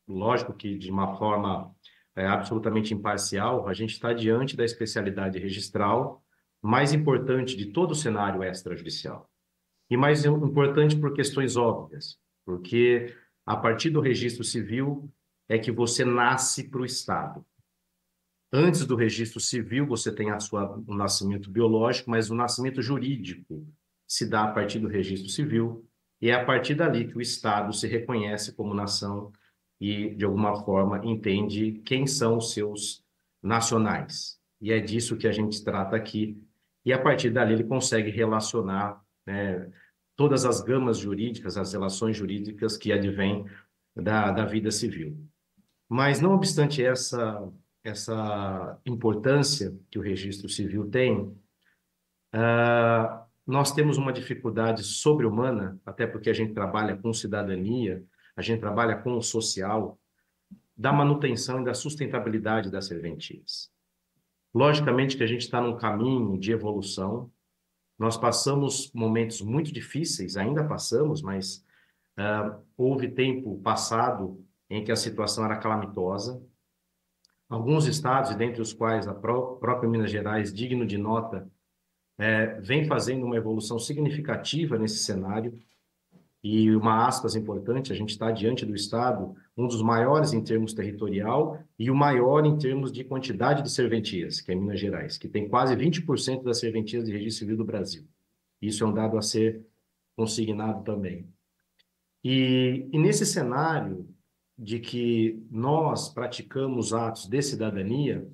lógico que de uma forma é, absolutamente imparcial, a gente está diante da especialidade registral mais importante de todo o cenário extrajudicial. E mais importante por questões óbvias, porque a partir do registro civil é que você nasce para o Estado. Antes do registro civil, você tem a sua, o nascimento biológico, mas o nascimento jurídico se dá a partir do registro civil, e é a partir dali que o Estado se reconhece como nação e, de alguma forma, entende quem são os seus nacionais. E é disso que a gente trata aqui. E a partir dali ele consegue relacionar né, todas as gamas jurídicas, as relações jurídicas que advêm da, da vida civil. Mas, não obstante essa, essa importância que o registro civil tem, uh, nós temos uma dificuldade sobre-humana, até porque a gente trabalha com cidadania, a gente trabalha com o social, da manutenção e da sustentabilidade das serventias. Logicamente que a gente está num caminho de evolução, nós passamos momentos muito difíceis, ainda passamos, mas uh, houve tempo passado em que a situação era calamitosa. Alguns estados, dentre os quais a pró própria Minas Gerais, digno de nota, é, vem fazendo uma evolução significativa nesse cenário. E uma aspas importante, a gente está diante do estado, um dos maiores em termos territorial e o maior em termos de quantidade de serventias, que é Minas Gerais, que tem quase 20% das serventias de registro civil do Brasil. Isso é um dado a ser consignado também. E, e nesse cenário, de que nós praticamos atos de cidadania,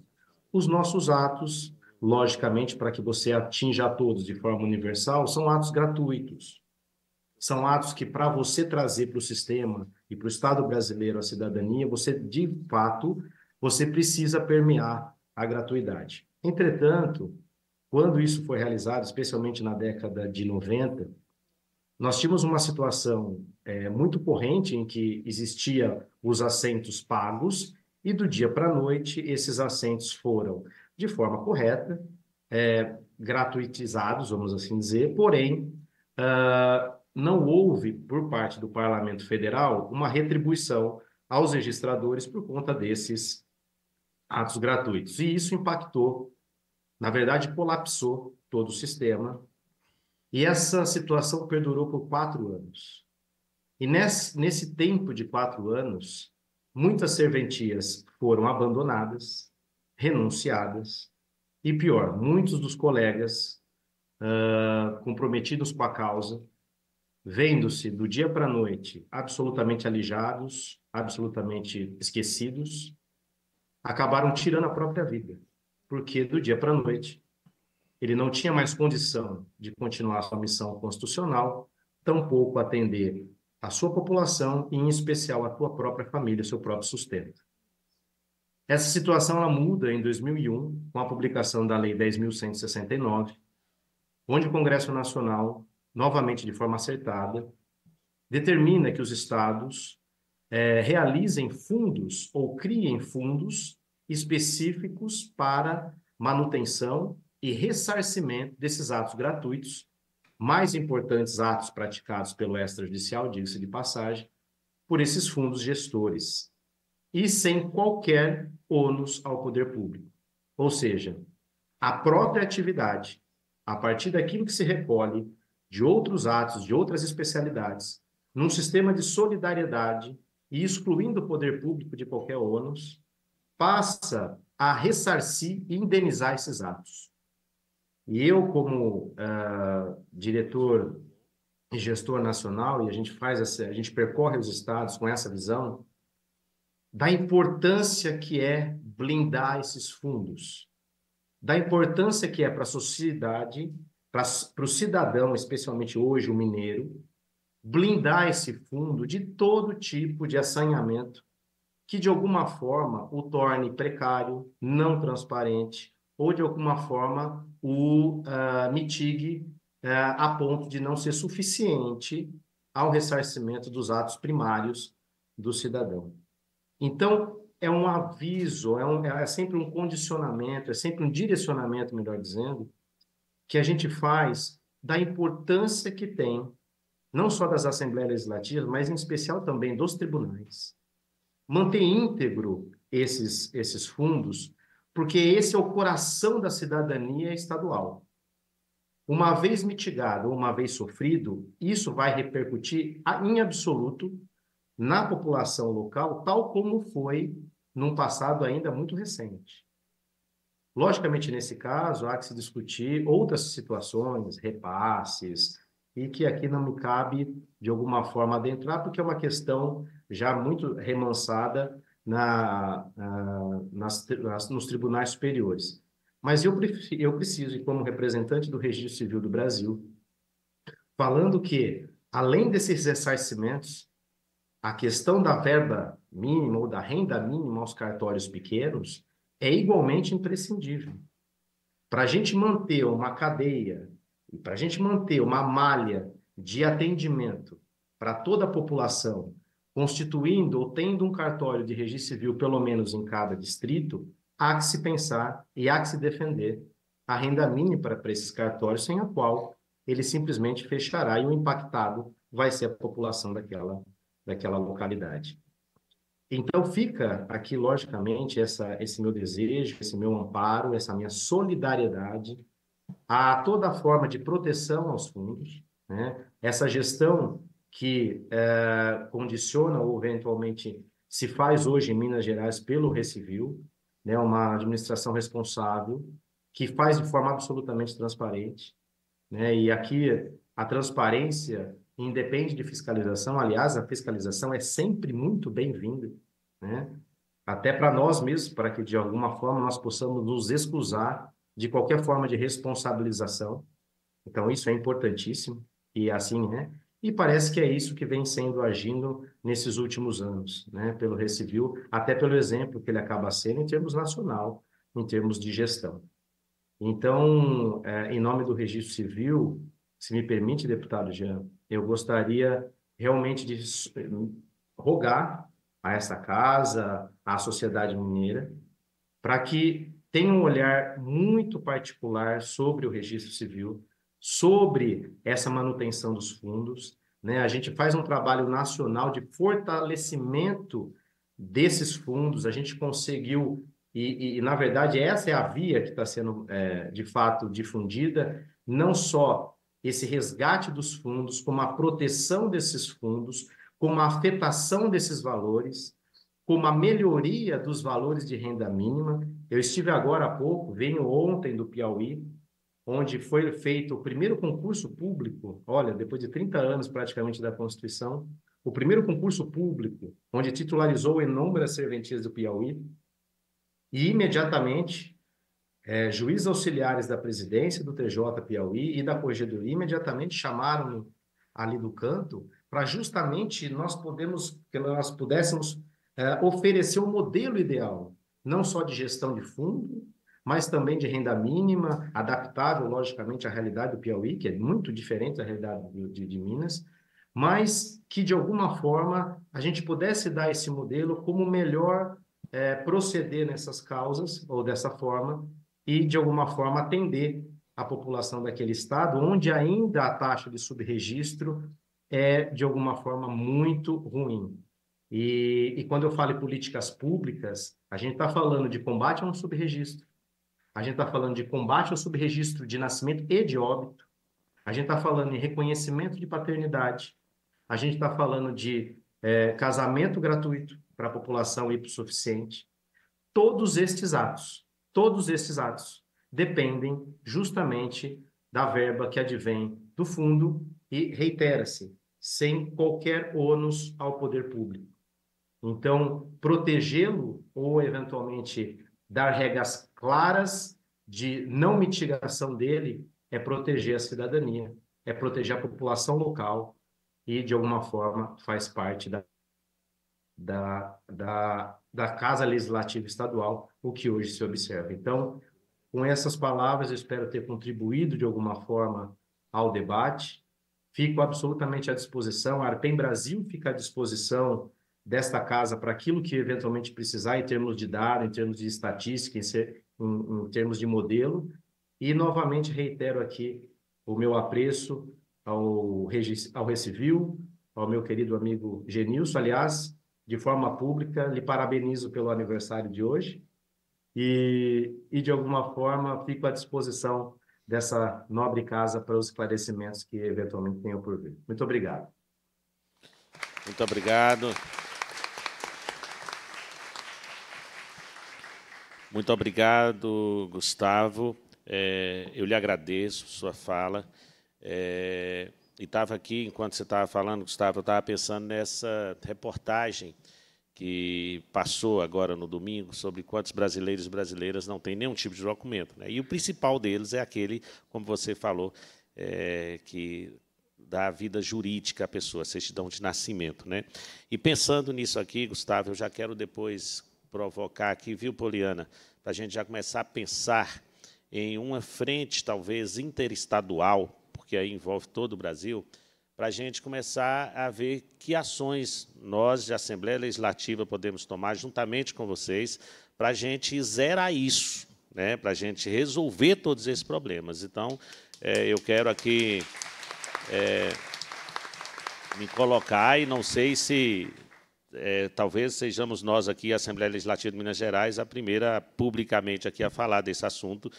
os nossos atos, logicamente, para que você atinja a todos de forma universal, são atos gratuitos. São atos que, para você trazer para o sistema e para o Estado brasileiro a cidadania, você, de fato, você precisa permear a gratuidade. Entretanto, quando isso foi realizado, especialmente na década de 90, nós tínhamos uma situação é, muito corrente em que existia os assentos pagos e do dia para a noite esses assentos foram, de forma correta, é, gratuitizados, vamos assim dizer, porém uh, não houve por parte do Parlamento Federal uma retribuição aos registradores por conta desses atos gratuitos. E isso impactou, na verdade, colapsou todo o sistema. E essa situação perdurou por quatro anos. E nesse, nesse tempo de quatro anos, muitas serventias foram abandonadas, renunciadas, e pior, muitos dos colegas uh, comprometidos com a causa, vendo-se do dia para a noite absolutamente alijados, absolutamente esquecidos, acabaram tirando a própria vida, porque do dia para a noite ele não tinha mais condição de continuar sua missão constitucional, tampouco atender a sua população e, em especial, a tua própria família, seu próprio sustento. Essa situação ela muda em 2001, com a publicação da Lei 10.169, onde o Congresso Nacional, novamente de forma acertada, determina que os estados é, realizem fundos ou criem fundos específicos para manutenção e ressarcimento desses atos gratuitos mais importantes atos praticados pelo extrajudicial, diga-se de passagem, por esses fundos gestores e sem qualquer ônus ao poder público. Ou seja, a própria atividade, a partir daquilo que se recolhe de outros atos, de outras especialidades, num sistema de solidariedade e excluindo o poder público de qualquer ônus, passa a ressarcir e indenizar esses atos. E eu, como uh, diretor e gestor nacional, e a gente faz essa, a gente percorre os estados com essa visão da importância que é blindar esses fundos, da importância que é para a sociedade, para o cidadão, especialmente hoje o mineiro, blindar esse fundo de todo tipo de assanhamento que de alguma forma o torne precário, não transparente ou de alguma forma o uh, mitigue uh, a ponto de não ser suficiente ao ressarcimento dos atos primários do cidadão. Então, é um aviso, é, um, é, é sempre um condicionamento, é sempre um direcionamento, melhor dizendo, que a gente faz da importância que tem, não só das assembleias legislativas, mas em especial também dos tribunais. Manter íntegro esses, esses fundos porque esse é o coração da cidadania estadual. Uma vez mitigado, uma vez sofrido, isso vai repercutir em absoluto na população local, tal como foi num passado ainda muito recente. Logicamente, nesse caso, há que se discutir outras situações, repasses, e que aqui não me cabe, de alguma forma, adentrar, porque é uma questão já muito remansada na, ah, nas, nos tribunais superiores. Mas eu, eu preciso, e como representante do Registro Civil do Brasil, falando que, além desses ressarcimentos, a questão da verba mínima ou da renda mínima aos cartórios pequenos é igualmente imprescindível. Para a gente manter uma cadeia e para a gente manter uma malha de atendimento para toda a população constituindo ou tendo um cartório de registro civil, pelo menos em cada distrito, há que se pensar e há que se defender a renda mínima para esses cartórios, sem a qual ele simplesmente fechará e o impactado vai ser a população daquela, daquela localidade. Então, fica aqui, logicamente, essa, esse meu desejo, esse meu amparo, essa minha solidariedade a toda forma de proteção aos fundos, né? essa gestão que é, condiciona ou eventualmente se faz hoje em Minas Gerais pelo Recivil, né, uma administração responsável que faz de forma absolutamente transparente, né, e aqui a transparência independe de fiscalização, aliás, a fiscalização é sempre muito bem-vinda, né, até para nós mesmos, para que de alguma forma nós possamos nos excusar de qualquer forma de responsabilização. Então isso é importantíssimo e assim, né, e parece que é isso que vem sendo agindo nesses últimos anos, né, pelo Recivil, até pelo exemplo que ele acaba sendo em termos nacional, em termos de gestão. Então, é, em nome do registro civil, se me permite, deputado Jean, eu gostaria realmente de rogar a essa casa, à sociedade mineira, para que tenha um olhar muito particular sobre o registro civil, sobre essa manutenção dos fundos. Né? A gente faz um trabalho nacional de fortalecimento desses fundos, a gente conseguiu, e, e na verdade essa é a via que está sendo é, de fato difundida, não só esse resgate dos fundos, como a proteção desses fundos, como a afetação desses valores, como a melhoria dos valores de renda mínima. Eu estive agora há pouco, venho ontem do Piauí, onde foi feito o primeiro concurso público, olha, depois de 30 anos praticamente da Constituição, o primeiro concurso público, onde titularizou inúmeras serventias do Piauí, e imediatamente é, juízes auxiliares da presidência do TJ Piauí e da corregedoria imediatamente chamaram ali do canto para justamente nós podemos que nós pudéssemos é, oferecer um modelo ideal, não só de gestão de fundo, mas também de renda mínima, adaptável, logicamente, à realidade do Piauí, que é muito diferente da realidade de, de Minas, mas que, de alguma forma, a gente pudesse dar esse modelo como melhor é, proceder nessas causas, ou dessa forma, e, de alguma forma, atender a população daquele estado, onde ainda a taxa de subregistro é, de alguma forma, muito ruim. E, e quando eu falo em políticas públicas, a gente está falando de combate a um subregistro, a gente está falando de combate ao subregistro de nascimento e de óbito, a gente está falando em reconhecimento de paternidade, a gente está falando de é, casamento gratuito para a população hipossuficiente. Todos estes atos, todos estes atos dependem justamente da verba que advém do fundo e reitera-se, sem qualquer ônus ao poder público. Então, protegê-lo ou eventualmente dar regras claras de não mitigação dele é proteger a cidadania, é proteger a população local e, de alguma forma, faz parte da, da, da, da Casa Legislativa Estadual, o que hoje se observa. Então, com essas palavras, eu espero ter contribuído de alguma forma ao debate. Fico absolutamente à disposição, a Arpem Brasil fica à disposição desta casa para aquilo que eventualmente precisar em termos de dados, em termos de estatística, em, em termos de modelo. E, novamente, reitero aqui o meu apreço ao, ao Recivil, ao meu querido amigo Genilson. Aliás, de forma pública, lhe parabenizo pelo aniversário de hoje e, e de alguma forma, fico à disposição dessa nobre casa para os esclarecimentos que eventualmente tenham por vir. Muito obrigado. Muito obrigado. Muito obrigado, Gustavo. É, eu lhe agradeço sua fala. É, e estava aqui, enquanto você estava falando, Gustavo, eu estava pensando nessa reportagem que passou agora no domingo sobre quantos brasileiros e brasileiras não têm nenhum tipo de documento. Né? E o principal deles é aquele, como você falou, é, que dá a vida jurídica à pessoa, certidão de nascimento. Né? E pensando nisso aqui, Gustavo, eu já quero depois provocar aqui, viu, Poliana? Para a gente já começar a pensar em uma frente, talvez, interestadual, porque aí envolve todo o Brasil, para a gente começar a ver que ações nós, de Assembleia Legislativa, podemos tomar juntamente com vocês para a gente zerar isso, né? para a gente resolver todos esses problemas. Então, é, eu quero aqui é, me colocar e não sei se é, talvez sejamos nós aqui, a Assembleia Legislativa de Minas Gerais, a primeira publicamente aqui a falar desse assunto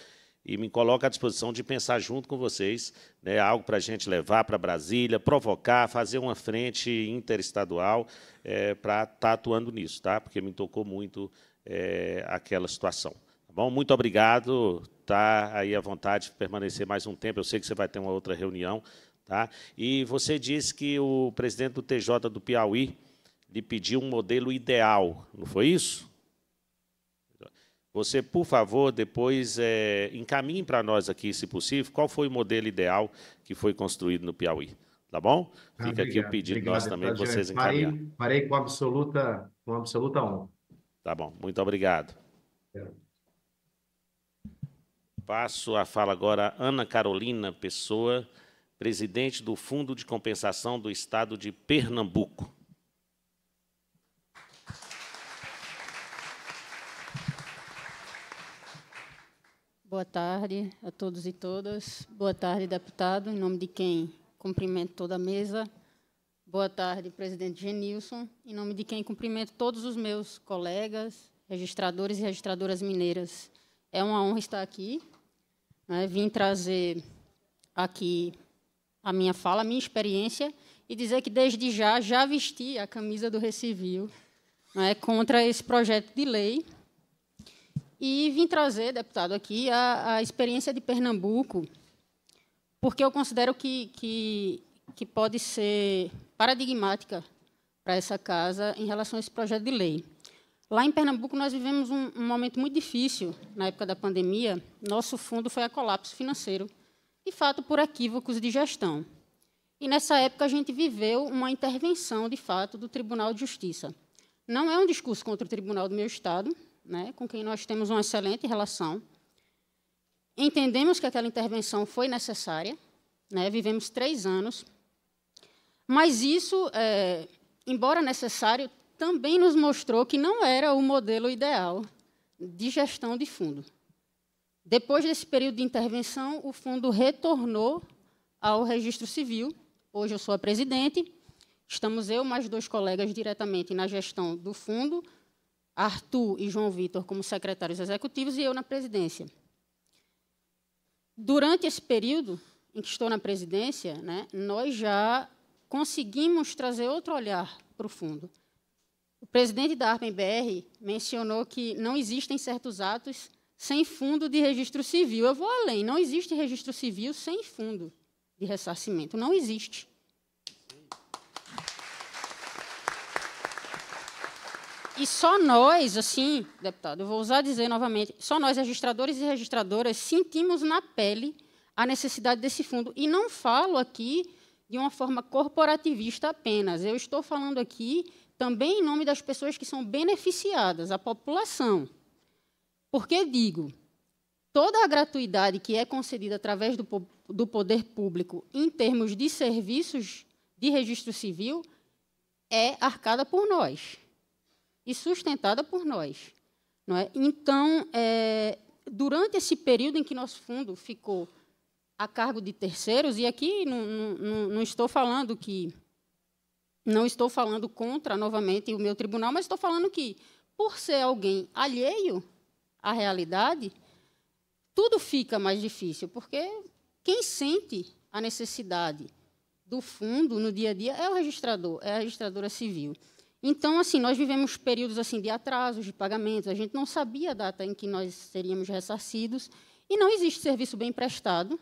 e me coloco à disposição de pensar junto com vocês né, algo para a gente levar para Brasília, provocar, fazer uma frente interestadual é, para estar tá atuando nisso, tá? porque me tocou muito é, aquela situação. Tá bom? Muito obrigado. Está aí à vontade de permanecer mais um tempo. Eu sei que você vai ter uma outra reunião. Tá? E você disse que o presidente do TJ do Piauí de pedir um modelo ideal, não foi isso? Você, por favor, depois é, encaminhe para nós aqui, se possível, qual foi o modelo ideal que foi construído no Piauí. Tá bom? Fica obrigado, aqui o pedido obrigado, nosso também, vocês encaminharem. Parei, parei, com absoluta, com absoluta honra. Tá bom, muito obrigado. É. Passo a fala agora a Ana Carolina Pessoa, presidente do Fundo de Compensação do Estado de Pernambuco. Boa tarde a todos e todas. Boa tarde, deputado, em nome de quem cumprimento toda a mesa. Boa tarde, presidente Genilson, em nome de quem cumprimento todos os meus colegas, registradores e registradoras mineiras. É uma honra estar aqui. Né? Vim trazer aqui a minha fala, a minha experiência, e dizer que desde já já vesti a camisa do Recivil né? contra esse projeto de lei e vim trazer, deputado, aqui a, a experiência de Pernambuco, porque eu considero que, que, que pode ser paradigmática para essa casa em relação a esse projeto de lei. Lá em Pernambuco, nós vivemos um, um, momento muito difícil na época da pandemia. Nosso fundo foi a colapso financeiro, de fato, por equívocos de gestão. E nessa época, a gente viveu uma intervenção, de fato, do Tribunal de Justiça. Não é um discurso contra o Tribunal do meu Estado, né, com quem nós temos uma excelente relação. Entendemos que aquela intervenção foi necessária, né, vivemos três anos, mas isso, é, embora necessário, também nos mostrou que não era o modelo ideal de gestão de fundo. Depois desse período de intervenção, o fundo retornou ao registro civil. Hoje eu sou a presidente, estamos eu mais dois colegas diretamente na gestão do fundo, Arthur e João Vitor como secretários executivos e eu na presidência. Durante esse período em que estou na presidência, né, nós já conseguimos trazer outro olhar para o fundo. O presidente da ArpenBR mencionou que não existem certos atos sem fundo de registro civil. Eu vou além, não existe registro civil sem fundo de ressarcimento, não existe. E só nós, assim, deputado, eu vou usar dizer novamente, só nós, registradores e registradoras, sentimos na pele a necessidade desse fundo. E não falo aqui de uma forma corporativista apenas. Eu estou falando aqui também em nome das pessoas que são beneficiadas, a população. Porque digo, toda a gratuidade que é concedida através do, do poder público em termos de serviços de registro civil é arcada por nós e sustentada por nós. Não é? Então, é, durante esse período em que nosso fundo ficou a cargo de terceiros, e aqui não, não, não estou falando que não estou falando contra novamente o meu tribunal, mas estou falando que, por ser alguém alheio à realidade, tudo fica mais difícil, porque quem sente a necessidade do fundo no dia a dia é o registrador, é a registradora civil. Então, assim, nós vivemos períodos assim de atrasos de pagamentos, a gente não sabia a data em que nós seríamos ressarcidos, e não existe serviço bem prestado,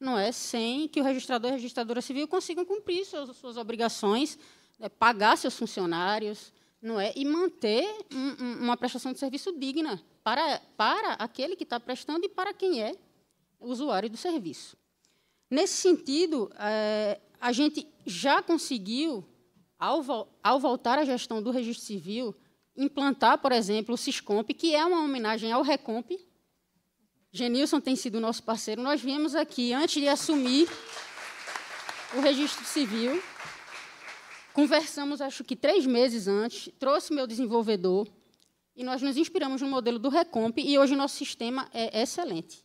não é, sem que o registrador e a registradora civil consigam cumprir suas, suas obrigações, é, pagar seus funcionários, não é, e manter um, uma prestação de serviço digna para, para aquele que está prestando e para quem é usuário do serviço. Nesse sentido, é, a gente já conseguiu ao, vo ao voltar à gestão do registro civil, implantar, por exemplo, o SISCOMP, que é uma homenagem ao RECOMP. Genilson tem sido nosso parceiro. Nós viemos aqui, antes de assumir o registro civil, conversamos, acho que três meses antes, trouxe meu desenvolvedor, e nós nos inspiramos no modelo do RECOMP, e hoje nosso sistema é excelente.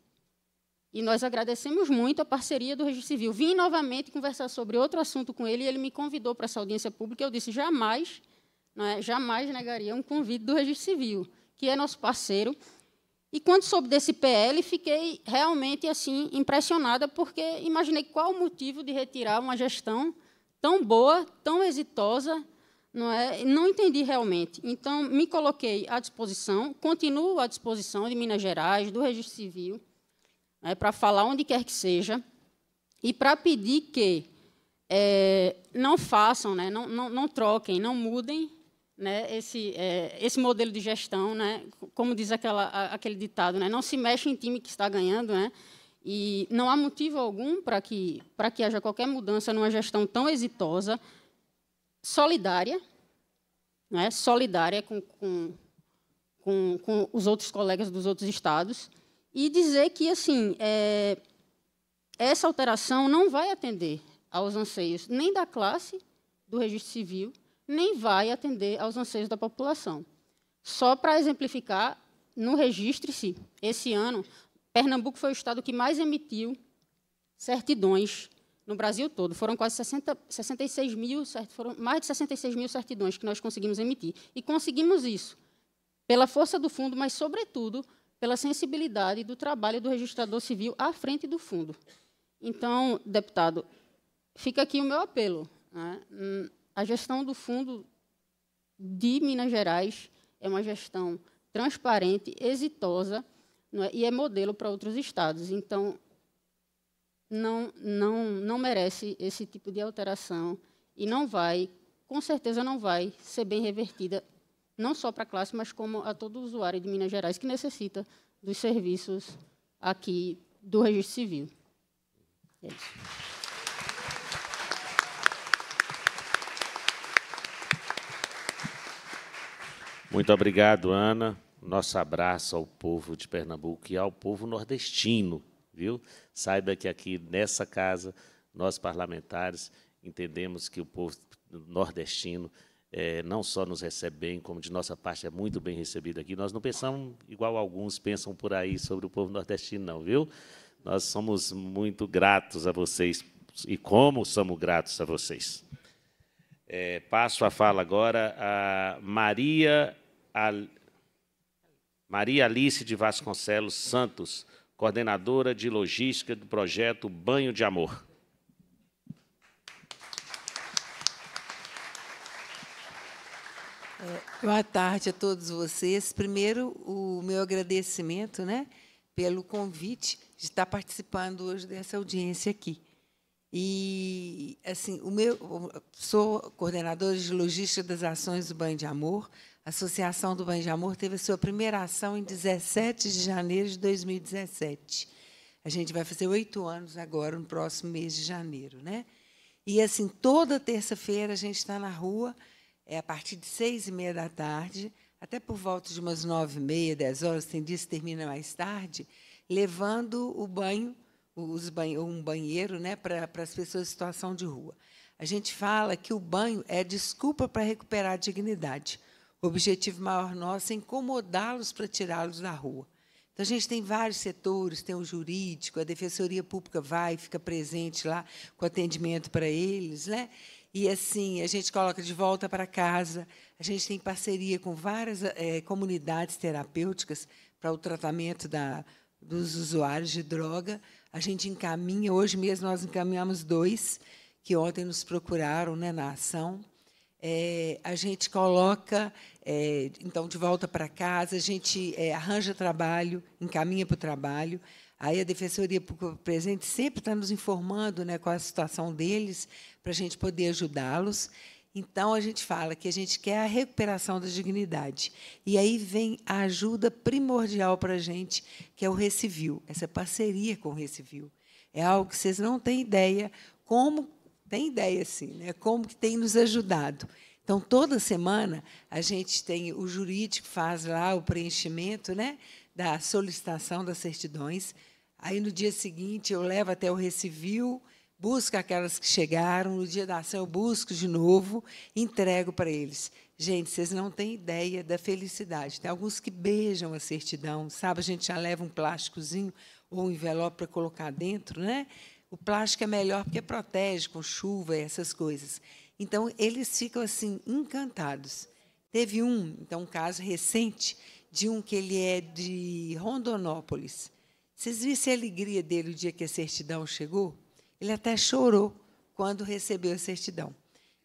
E nós agradecemos muito a parceria do Registro Civil. Vim novamente conversar sobre outro assunto com ele e ele me convidou para essa audiência pública. Eu disse: jamais, é, jamais negaria um convite do Registro Civil, que é nosso parceiro. E quando soube desse PL, fiquei realmente assim impressionada, porque imaginei qual o motivo de retirar uma gestão tão boa, tão exitosa, não é? Não entendi realmente. Então me coloquei à disposição, continuo à disposição de Minas Gerais, do Registro Civil, né, para falar onde quer que seja, e para pedir que é, não façam, né, não, não, não, troquem, não mudem né, esse, é, esse modelo de gestão, né, como diz aquela, aquele ditado, né, não se mexe em time que está ganhando, né, e não há motivo algum para que, que haja qualquer mudança numa gestão tão exitosa, solidária, né, solidária com, com, com, com os outros colegas dos outros estados, e dizer que assim é, essa alteração não vai atender aos anseios nem da classe do registro civil, nem vai atender aos anseios da população. Só para exemplificar, no registre-se, esse ano, Pernambuco foi o estado que mais emitiu certidões no Brasil todo. Foram quase 60, 66 mil, foram mais de 66 mil certidões que nós conseguimos emitir. E conseguimos isso pela força do fundo, mas, sobretudo, pela sensibilidade do trabalho do registrador civil à frente do fundo. Então, deputado, fica aqui o meu apelo. Né? Hum, a gestão do fundo de Minas Gerais é uma gestão transparente, exitosa é? e é modelo para outros estados. Então, não, não, não merece esse tipo de alteração e não vai, com certeza não vai, ser bem revertida não só para a classe, mas como a todo usuário de Minas Gerais que necessita dos serviços aqui do registro civil. É isso. Muito obrigado, Ana. Nosso abraço ao povo de Pernambuco e ao povo nordestino, viu? Saiba que aqui nessa casa, nós parlamentares entendemos que o povo nordestino é, não só nos recebe bem, como de nossa parte é muito bem recebido aqui. Nós não pensamos igual alguns pensam por aí sobre o povo nordestino, não, viu? Nós somos muito gratos a vocês e como somos gratos a vocês. É, passo a fala agora a Maria, a Maria Alice de Vasconcelos Santos, coordenadora de logística do projeto Banho de Amor. É, boa tarde a todos vocês. Primeiro, o meu agradecimento né, pelo convite de estar participando hoje dessa audiência aqui. E, assim, o meu, sou coordenadora de logística das ações do Banho de Amor. A Associação do Banho de Amor teve a sua primeira ação em 17 de janeiro de 2017. A gente vai fazer oito anos agora, no próximo mês de janeiro. Né? E, assim, toda terça-feira a gente está na rua é a partir de seis e meia da tarde, até por volta de umas nove e meia, dez horas, tem dias que termina mais tarde, levando o banho, os banho um banheiro né, para as pessoas em situação de rua. A gente fala que o banho é desculpa para recuperar a dignidade. O objetivo maior nosso é incomodá-los para tirá-los da rua. Então, a gente tem vários setores, tem o jurídico, a Defensoria Pública vai, fica presente lá com atendimento para eles, né? E assim, a gente coloca de volta para casa. A gente tem parceria com várias é, comunidades terapêuticas para o tratamento da, dos usuários de droga. A gente encaminha, hoje mesmo nós encaminhamos dois que ontem nos procuraram né, na ação. É, a gente coloca, é, então, de volta para casa, a gente é, arranja trabalho, encaminha para o trabalho. Aí a Defensoria Pública Presente sempre está nos informando né, qual é a situação deles, para a gente poder ajudá-los. Então, a gente fala que a gente quer a recuperação da dignidade. E aí vem a ajuda primordial para a gente, que é o Recivil, essa é parceria com o Recivil. É algo que vocês não têm ideia como tem ideia sim, né? Como que tem nos ajudado. Então, toda semana a gente tem o jurídico faz lá o preenchimento, né, da solicitação das certidões. Aí no dia seguinte eu levo até o Recivil, busco aquelas que chegaram, no dia da ação eu busco de novo, entrego para eles. Gente, vocês não têm ideia da felicidade. Tem alguns que beijam a certidão, sabe? A gente já leva um plásticozinho ou um envelope para colocar dentro, né? O plástico é melhor porque protege com chuva e essas coisas. Então, eles ficam assim encantados. Teve um, então, um caso recente de um que ele é de Rondonópolis. Vocês vissem a alegria dele o dia que a certidão chegou? Ele até chorou quando recebeu a certidão.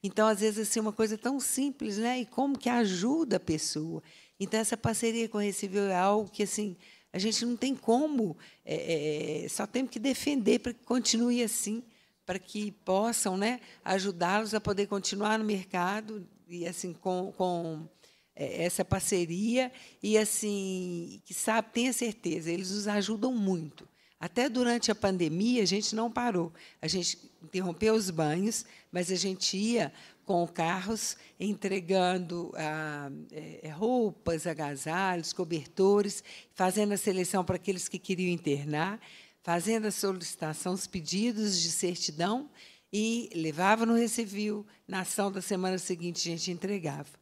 Então, às vezes, assim, uma coisa tão simples, né? E como que ajuda a pessoa. Então, essa parceria com o Recível é algo que, assim, a gente não tem como, é, é, é, só temos que defender para que continue assim, para que possam né, ajudá-los a poder continuar no mercado e, assim, com, com é, essa parceria e assim que sabe tenha certeza eles nos ajudam muito até durante a pandemia a gente não parou a gente interrompeu os banhos mas a gente ia com carros entregando ah, é, é, roupas agasalhos cobertores fazendo a seleção para aqueles que queriam internar fazendo a solicitação os pedidos de certidão e levava no recebio na ação da semana seguinte a gente entregava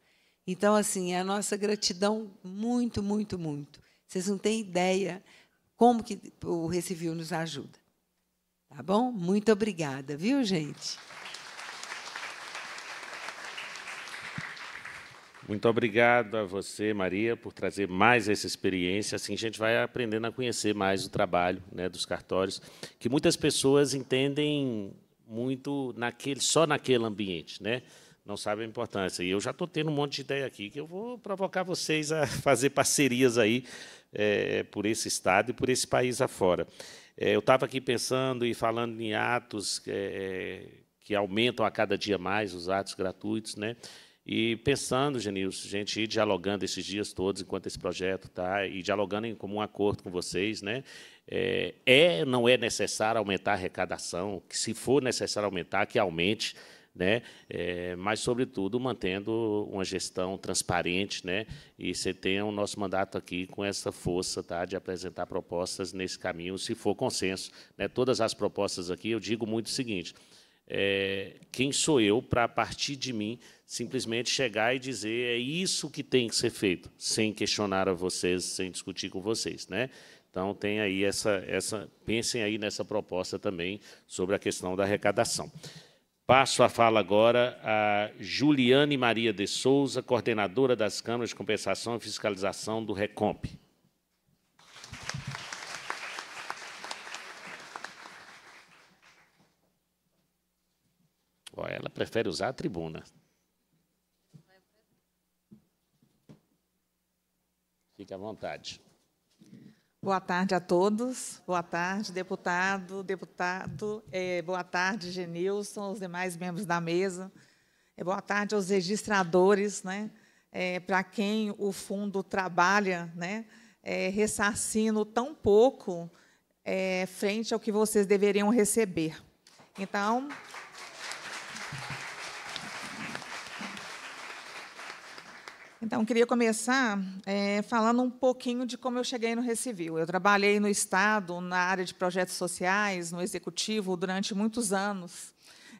então, assim, é a nossa gratidão muito, muito, muito. Vocês não têm ideia como que o Recivil nos ajuda. Tá bom? Muito obrigada, viu, gente? Muito obrigado a você, Maria, por trazer mais essa experiência. Assim, a gente vai aprendendo a conhecer mais o trabalho né, dos cartórios, que muitas pessoas entendem muito naquele, só naquele ambiente, né? não sabem a importância. E eu já estou tendo um monte de ideia aqui, que eu vou provocar vocês a *laughs* fazer parcerias aí é, por esse Estado e por esse país afora. É, eu estava aqui pensando e falando em atos é, que aumentam a cada dia mais, os atos gratuitos, né? E pensando, Genilson, gente, ir dialogando esses dias todos enquanto esse projeto está, e dialogando em comum acordo com vocês, né? É, é, não é necessário aumentar a arrecadação, que se for necessário aumentar, que aumente, né? É, mas, sobretudo, mantendo uma gestão transparente. Né? E você tenha o nosso mandato aqui com essa força tá? de apresentar propostas nesse caminho, se for consenso. Né? Todas as propostas aqui, eu digo muito o seguinte, é, quem sou eu para, a partir de mim, simplesmente chegar e dizer é isso que tem que ser feito, sem questionar a vocês, sem discutir com vocês. Né? Então, tem aí essa, essa, pensem aí nessa proposta também sobre a questão da arrecadação. Passo a fala agora a Juliane Maria de Souza, coordenadora das Câmaras de Compensação e Fiscalização do RECOMP. Ela prefere usar a tribuna. Fique à vontade. Boa tarde a todos. Boa tarde, deputado, deputado. É, boa tarde, Genilson, os demais membros da mesa. É, boa tarde aos registradores, né? É, para quem o fundo trabalha, né? É, ressarcindo tão pouco é, frente ao que vocês deveriam receber. Então, Então, queria começar é, falando um pouquinho de como eu cheguei no Recivil. Eu trabalhei no Estado, na área de projetos sociais, no Executivo, durante muitos anos.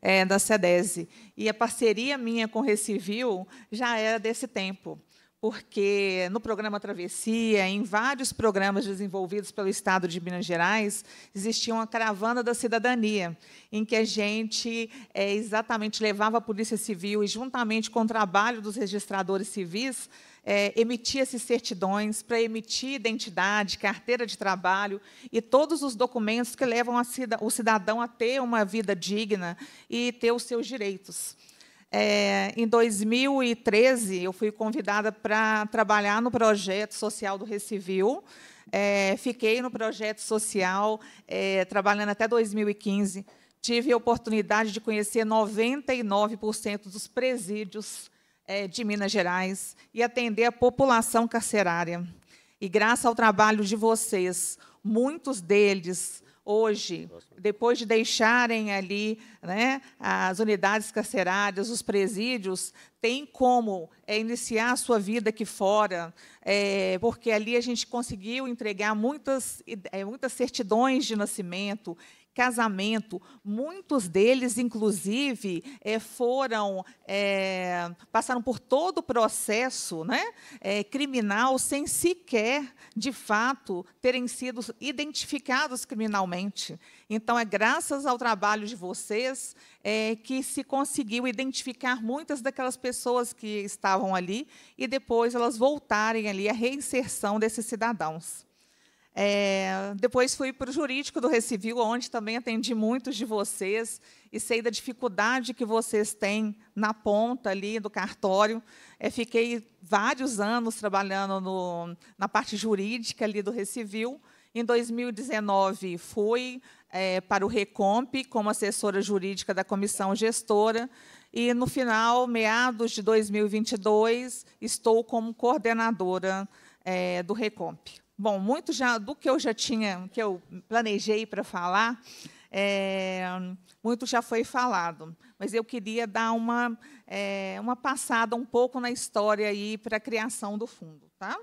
É, da SEDESE. E a parceria minha com o Recivil já era desse tempo porque no programa Travessia, em vários programas desenvolvidos pelo Estado de Minas Gerais, existia uma caravana da cidadania, em que a gente é, exatamente levava a Polícia Civil e, juntamente com o trabalho dos registradores civis, é, emitia-se certidões para emitir identidade, carteira de trabalho e todos os documentos que levam cida, o cidadão a ter uma vida digna e ter os seus direitos. É, em 2013, eu fui convidada para trabalhar no projeto social do Recivil. É, fiquei no projeto social, é, trabalhando até 2015. Tive a oportunidade de conhecer 99% dos presídios é, de Minas Gerais e atender a população carcerária. E graças ao trabalho de vocês, muitos deles hoje, depois de deixarem ali né, as unidades carcerárias, os presídios, tem como é, iniciar a sua vida aqui fora, é, porque ali a gente conseguiu entregar muitas, é, muitas certidões de nascimento, casamento. Muitos deles, inclusive, eh, foram é, passaram por todo o processo né, é, criminal sem sequer, de fato, terem sido identificados criminalmente. Então, é graças ao trabalho de vocês é, que se conseguiu identificar muitas daquelas pessoas que estavam ali e depois elas voltarem ali à reinserção desses cidadãos. É, depois fui para o jurídico do Recivil, onde também atendi muitos de vocês e sei da dificuldade que vocês têm na ponta ali do cartório. É, fiquei vários anos trabalhando no, na parte jurídica ali do Recivil. Em 2019 fui é, para o Recomp como assessora jurídica da comissão gestora e no final, meados de 2022, estou como coordenadora é, do Recomp. Bom, muito já do que eu já tinha, que eu planejei para falar, é, muito já foi falado, mas eu queria dar uma, é, uma passada um pouco na história aí para a criação do fundo, tá?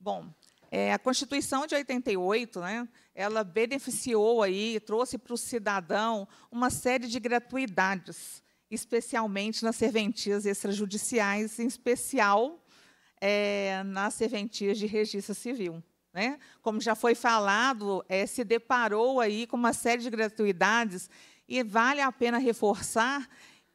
Bom, é, a Constituição de 88, né, ela beneficiou aí, trouxe para o cidadão uma série de gratuidades, especialmente nas serventias extrajudiciais, em especial é, nas serventias de registro civil. Né? Como já foi falado, é, se deparou aí com uma série de gratuidades e vale a pena reforçar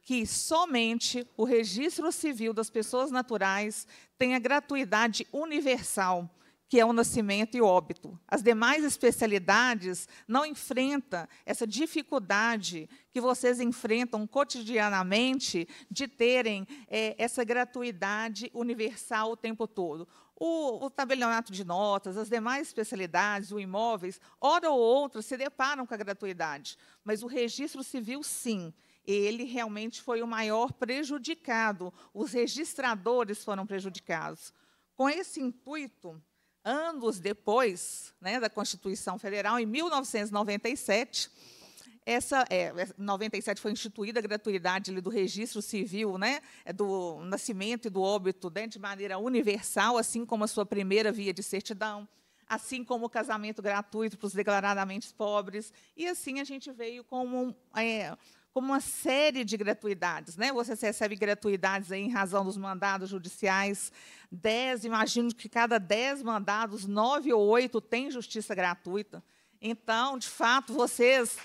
que somente o registro civil das pessoas naturais tem a gratuidade universal que é o nascimento e óbito. As demais especialidades não enfrentam essa dificuldade que vocês enfrentam cotidianamente de terem é, essa gratuidade universal o tempo todo. O, o, tabelionato de notas, as demais especialidades, o imóveis, hora ou outra se deparam com a gratuidade, mas o registro civil, sim ele realmente foi o maior prejudicado, os registradores foram prejudicados. Com esse intuito, anos depois né, da Constituição Federal, em 1997, essa é, 97 é, foi instituída a gratuidade do registro civil, né, é, do nascimento e do óbito, né, de maneira universal, assim como a sua primeira via de certidão, assim como o casamento gratuito para os declaradamente pobres, e assim a gente veio como um, é, como uma série de gratuidades. Né? Você recebe gratuidades em razão dos mandados judiciais, dez, imagino que cada 10 mandados, 9 ou 8 têm justiça gratuita. Então, de fato, vocês.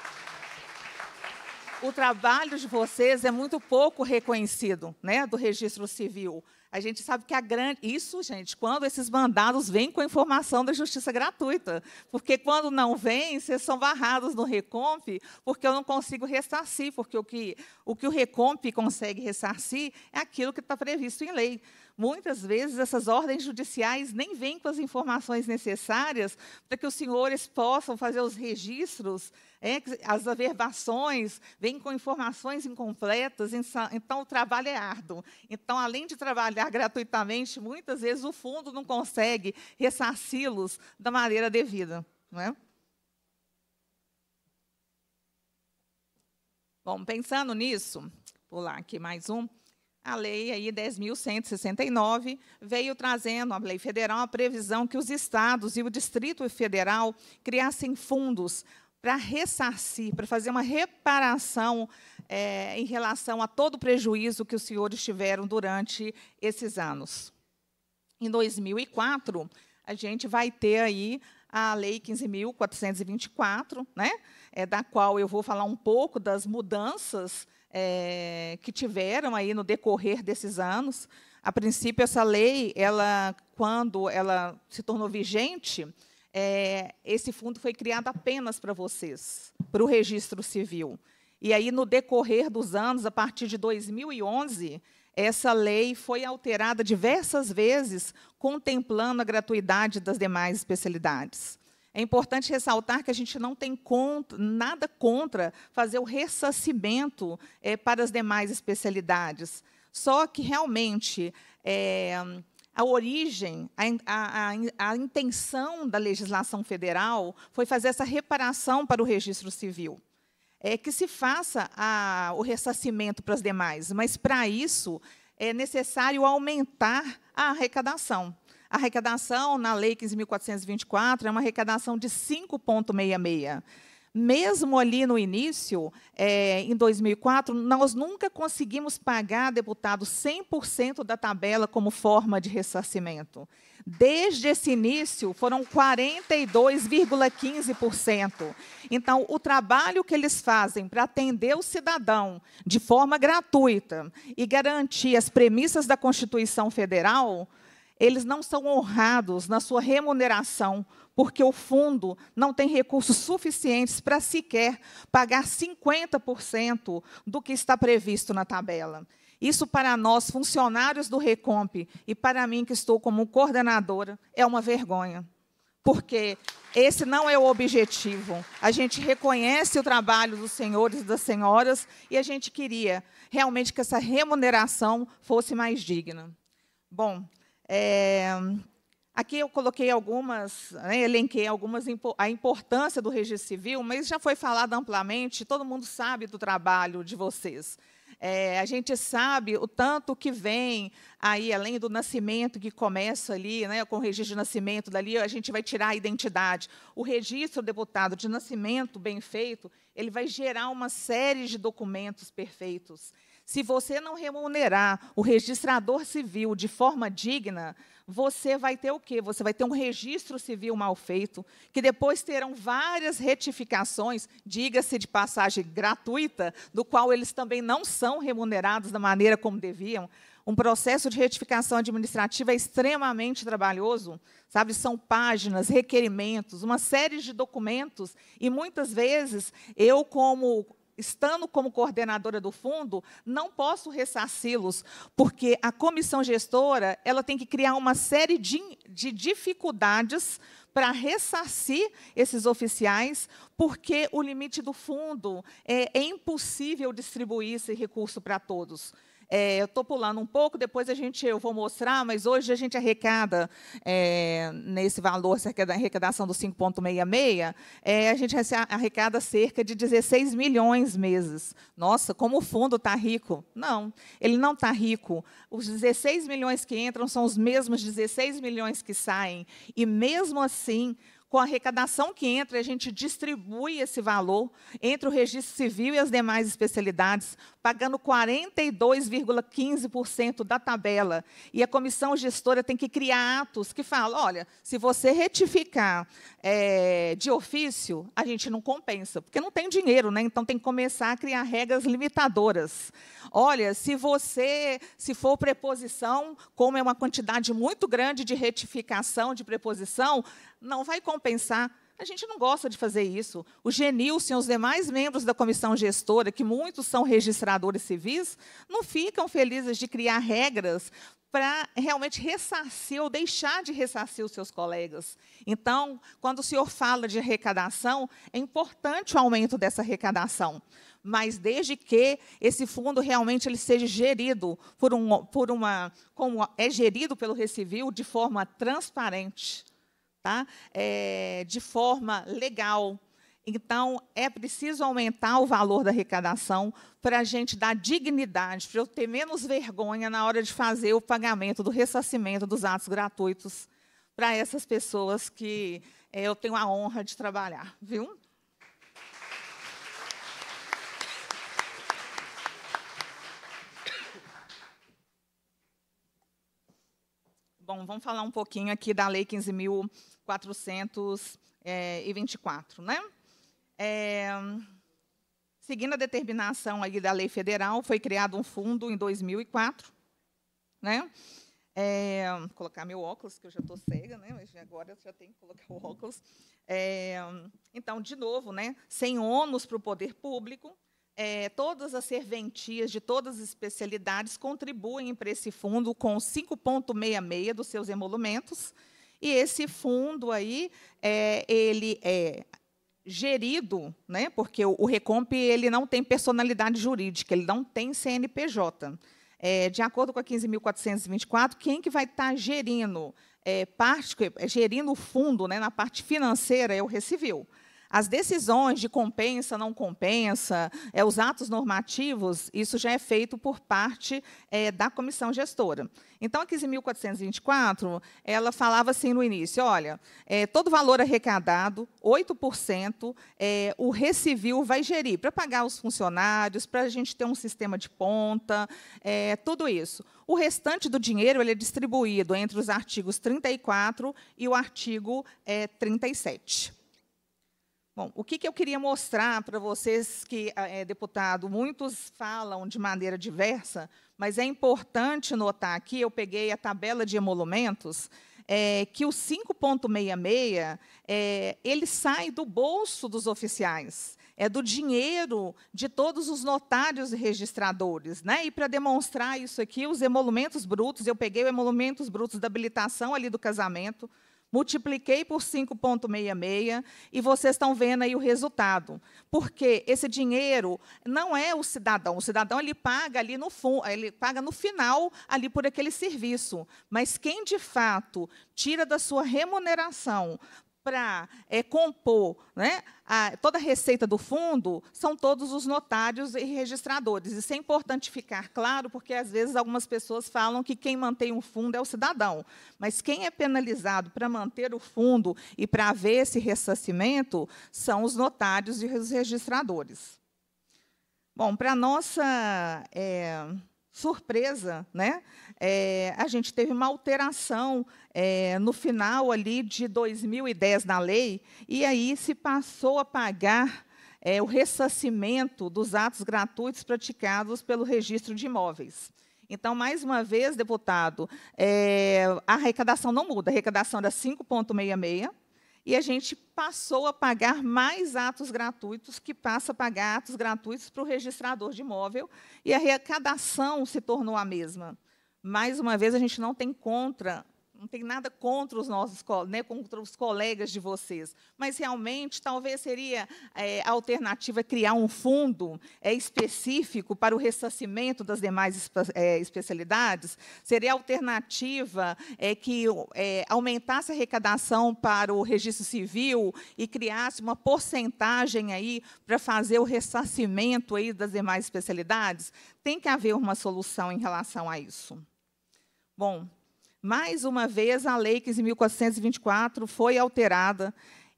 O trabalho de vocês é muito pouco reconhecido né, do registro civil. A gente sabe que a grande. Isso, gente, quando esses mandados vêm com a informação da justiça gratuita. Porque quando não vêm, vocês são barrados no Recomp, porque eu não consigo ressarcir, porque o que o, que o Recomp consegue ressarcir é aquilo que está previsto em lei. Muitas vezes essas ordens judiciais nem vêm com as informações necessárias para que os senhores possam fazer os registros, é, as averbações, vêm com informações incompletas, então, então o trabalho é árduo. Então, além de trabalhar *laughs* gratuitamente, muitas vezes o fundo não consegue ressarci-los da maneira devida. Não é? Bom, pensando nisso, vou pular aqui mais um a lei aí 10.169 veio trazendo a lei federal a previsão que os estados e o Distrito Federal criassem fundos para ressarcir, para fazer uma reparação é, em relação a todo o prejuízo que os senhores tiveram durante esses anos. Em 2004, a gente vai ter aí a Lei 15.424, né, é, da qual eu vou falar um pouco das mudanças é, que tiveram aí no decorrer desses anos. A princípio, essa lei, ela, quando ela se tornou vigente, é, esse fundo foi criado apenas para vocês, para o registro civil. E aí, no decorrer dos anos, a partir de 2011, essa lei foi alterada diversas vezes, contemplando a gratuidade das demais especialidades. É importante ressaltar que a gente não tem nada contra fazer o ressacimento é, eh, para as demais especialidades. Só que, realmente, é, a origem, a, a, a, intenção da legislação federal foi fazer essa reparação para o registro civil. É que se faça a, o ressacimento para as demais, mas, para isso, é necessário aumentar a arrecadação. A arrecadação na Lei 15.424 é uma arrecadação de 5,66. Mesmo ali no início, é, em 2004, nós nunca conseguimos pagar, deputado, 100% da tabela como forma de ressarcimento. Desde esse início, foram 42,15%. Então, o trabalho que eles fazem para atender o cidadão de forma gratuita e garantir as premissas da Constituição Federal eles não são honrados na sua remuneração, porque o fundo não tem recursos suficientes para sequer pagar 50% do que está previsto na tabela. Isso para nós, funcionários do Recomp, e para mim, que estou como coordenadora, é uma vergonha. Porque esse não é o objetivo. A gente reconhece o trabalho dos senhores e das senhoras e a gente queria realmente que essa remuneração fosse mais digna. Bom, é, aqui eu coloquei algumas, né, elenquei algumas a importância do registro civil, mas já foi falado amplamente, todo mundo sabe do trabalho de vocês. É, a gente sabe o tanto que vem aí, além do nascimento que começa ali, né, com o registro de nascimento dali, a gente vai tirar a identidade. O registro, deputado, de nascimento bem feito, ele vai gerar uma série de documentos perfeitos. Se você não remunerar o registrador civil de forma digna, você vai ter o quê? Você vai ter um registro civil mal feito, que depois terão várias retificações, diga-se de passagem gratuita, do qual eles também não são remunerados da maneira como deviam. Um processo de retificação administrativa é extremamente trabalhoso, sabe? São páginas, requerimentos, uma série de documentos, e muitas vezes eu, como estando como coordenadora do fundo, não posso ressarci-los, porque a comissão gestora ela tem que criar uma série de, de dificuldades para ressarcir esses oficiais, porque o limite do fundo é, é impossível distribuir esse recurso para todos. É, eu estou pulando um pouco, depois a gente eu vou mostrar, mas hoje a gente arrecada é, nesse valor, cerca da arrecadação do 5,66, é, a gente arrecada cerca de 16 milhões meses. Nossa, como o fundo está rico? Não, ele não está rico. Os 16 milhões que entram são os mesmos 16 milhões que saem. E mesmo assim, com a arrecadação que entra, a gente distribui esse valor entre o registro civil e as demais especialidades, pagando 42,15% da tabela. E a comissão gestora tem que criar atos que falam: olha, se você retificar é, de ofício, a gente não compensa, porque não tem dinheiro, né? Então tem que começar a criar regras limitadoras. Olha, se você, se for preposição, como é uma quantidade muito grande de retificação de preposição, não vai compensar. A gente não gosta de fazer isso. O Genilson e os demais membros da comissão gestora, que muitos são registradores civis, não ficam felizes de criar regras para realmente ressarcir ou deixar de ressarcir os seus colegas. Então, quando o senhor fala de arrecadação, é importante o aumento dessa arrecadação, mas desde que esse fundo realmente ele seja gerido por, um, por uma como é gerido pelo Recivil de forma transparente tá? É, de forma legal. Então, é preciso aumentar o valor da arrecadação para a gente dar dignidade, para eu ter menos vergonha na hora de fazer o pagamento do ressarcimento dos atos gratuitos para essas pessoas que é, eu tenho a honra de trabalhar, viu? Bom, vamos falar um pouquinho aqui da Lei 15.424, é, né? É, seguindo a determinação aí da lei federal, foi criado um fundo em 2004, né? É, vou colocar meu óculos, que eu já estou cega, né? mas agora eu já tenho que colocar o óculos. É, então, de novo, né? sem ônus para o poder público, é, todas as serventias de todas as especialidades contribuem para esse fundo com 5,66 dos seus emolumentos. E esse fundo aí, é, ele é gerido, né? Porque o, o Recomp ele não tem personalidade jurídica, ele não tem CNPJ. É, de acordo com a 15.424, quem que vai estar tá gerindo é, parte, gerindo o fundo, né? Na parte financeira é o Recivil. As decisões de compensa, não compensa, é, os atos normativos, isso já é feito por parte é, da comissão gestora. Então, a 15.424, ela falava assim no início, olha, é, todo valor arrecadado, 8%, é, o Recivil vai gerir para pagar os funcionários, para a gente ter um sistema de ponta, é, tudo isso. O restante do dinheiro ele é distribuído entre os artigos 34 e o artigo 37. É, Bom, o que, que eu queria mostrar para vocês que, ah, é, deputado, muitos falam de maneira diversa, mas é importante notar aqui, eu peguei a tabela de emolumentos, é, que o 5,66, é, ele sai do bolso dos oficiais, é do dinheiro de todos os notários e registradores. Né? E, para demonstrar isso aqui, os emolumentos brutos, eu peguei os emolumentos brutos da habilitação ali do casamento, multipliquei por 5,66 e vocês estão vendo aí o resultado. Porque esse dinheiro não é o cidadão. O cidadão ele paga ali no ele paga no final ali por aquele serviço. Mas quem de fato tira da sua remuneração para é, compor né, a, toda a receita do fundo são todos os notários e registradores. Isso é importante ficar claro, porque às vezes algumas pessoas falam que quem mantém o fundo é o cidadão. Mas quem é penalizado para manter o fundo e para haver esse ressarcimento são os notários e os registradores. Bom, para a nossa. É surpresa, né? É, a gente teve uma alteração é, no final ali de 2010 na lei, e aí se passou a pagar é, o ressarcimento dos atos gratuitos praticados pelo registro de imóveis. Então, mais uma vez, deputado, é, a arrecadação não muda, a arrecadação era 5,66 e a gente passou a pagar mais atos gratuitos, que passa a pagar atos gratuitos para o registrador de imóvel, e a arrecadação se tornou a mesma. Mais uma vez, a gente não tem contra não tem nada contra os nossos né, contra os colegas de vocês, mas realmente talvez seria é, a alternativa é criar um fundo é, específico para o ressarcimento das demais é, especialidades, seria a alternativa é, que é, aumentasse a arrecadação para o registro civil e criasse uma porcentagem aí para fazer o ressarcimento aí das demais especialidades? Tem que haver uma solução em relação a isso. Bom, mais uma vez, a Lei 15.424 foi alterada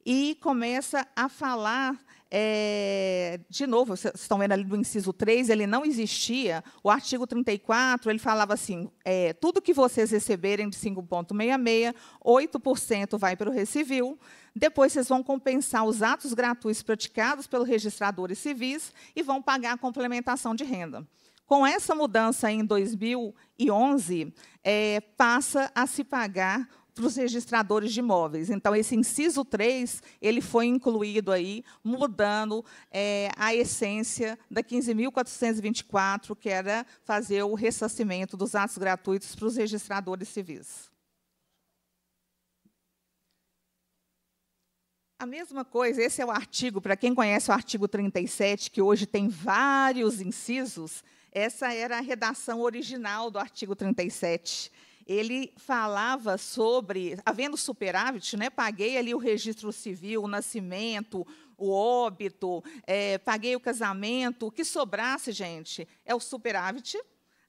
e começa a falar é, de novo, vocês estão vendo ali do inciso 3, ele não existia. O artigo 34, ele falava assim, é, tudo que vocês receberem de 5,66, 8% vai para o recivil, depois vocês vão compensar os atos gratuitos praticados pelos registradores civis e vão pagar a complementação de renda. Com essa mudança em 2011, é, passa a se pagar para os registradores de imóveis. Então, esse inciso 3, ele foi incluído aí, mudando é, a essência da 15.424, que era fazer o ressarcimento dos atos gratuitos para os registradores civis. A mesma coisa, esse é o artigo, para quem conhece o artigo 37, que hoje tem vários incisos, essa era a redação original do artigo 37. Ele falava sobre, havendo superávit, né, paguei ali o registro civil, o nascimento, o óbito, é, paguei o casamento, o que sobrasse, gente, é o superávit.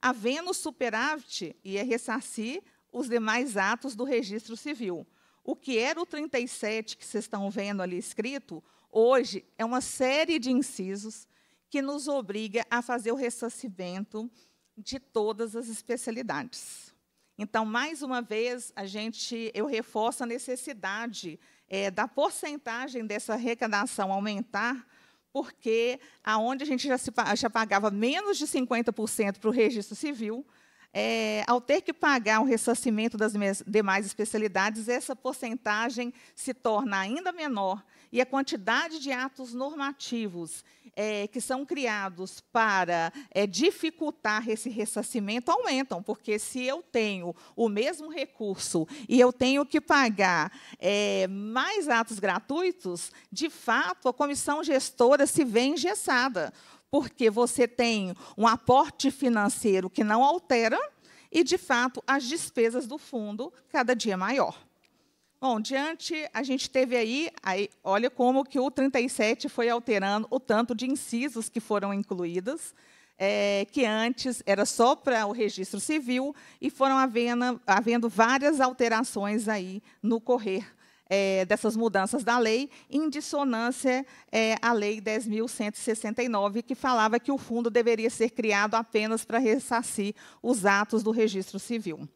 Havendo superávit, ia é ressarcir os demais atos do registro civil. O que era o 37 que vocês estão vendo ali escrito, hoje é uma série de incisos que nos obriga a fazer o ressarcimento de todas as especialidades. Então, mais uma vez, a gente, eu reforço a necessidade é, da porcentagem dessa arrecadação aumentar, porque aonde a gente já, se, já pagava menos de 50% para o registro civil, é, ao ter que pagar o ressarcimento das demais especialidades, essa porcentagem se torna ainda menor e a quantidade de atos normativos é, que são criados para é, dificultar esse ressarcimento aumentam, porque se eu tenho o mesmo recurso e eu tenho que pagar é, mais atos gratuitos, de fato a comissão gestora se vê engessada porque você tem um aporte financeiro que não altera e, de fato, as despesas do fundo cada dia maior. Bom, diante, a gente teve aí, aí, olha como que o 37 foi alterando o tanto de incisos que foram incluídos, é, que antes era só para o registro civil, e foram havendo, havendo várias alterações aí no correr é, dessas mudanças da lei, em dissonância é, à Lei 10.169, que falava que o fundo deveria ser criado apenas para ressarcir os atos do registro civil.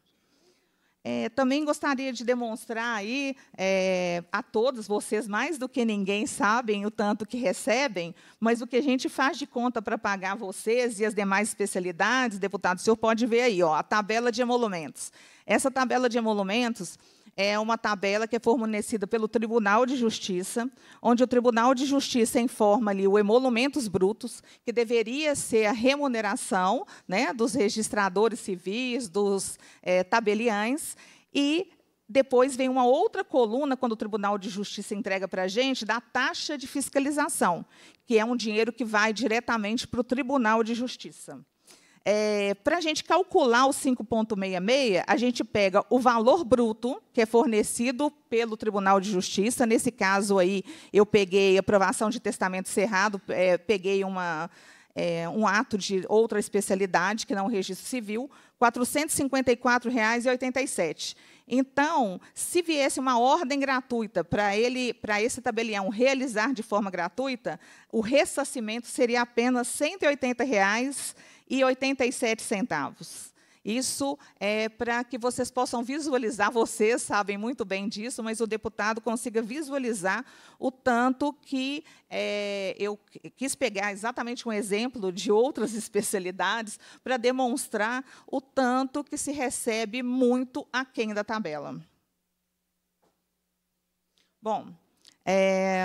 É, também gostaria de demonstrar aí é, a todos vocês, mais do que ninguém sabem o tanto que recebem, mas o que a gente faz de conta para pagar vocês e as demais especialidades, deputado, o senhor pode ver aí, ó, a tabela de emolumentos. Essa tabela de emolumentos é uma tabela que é fornecida pelo Tribunal de Justiça, onde o Tribunal de Justiça informa ali o emolumentos brutos, que deveria ser a remuneração né, dos registradores civis, dos é, tabeliães, e depois vem uma outra coluna, quando o Tribunal de Justiça entrega para a gente, da taxa de fiscalização, que é um dinheiro que vai diretamente para o Tribunal de Justiça. É, Para a gente calcular o 5,66, a gente pega o valor bruto que é fornecido pelo Tribunal de Justiça. Nesse caso aí, eu peguei aprovação de testamento cerrado, é, peguei uma é, um ato de outra especialidade, que não é o registro civil, R$ 454,87. Então, se viesse uma ordem gratuita para ele, para esse tabelião realizar de forma gratuita, o ressacimento seria apenas R$ 180,00 e 87 centavos. Isso é para que vocês possam visualizar, vocês sabem muito bem disso, mas o deputado consiga visualizar o tanto que é, eu quis pegar exatamente um exemplo de outras *laughs* especialidades para demonstrar o tanto que se recebe muito aquém da tabela. Bom, é,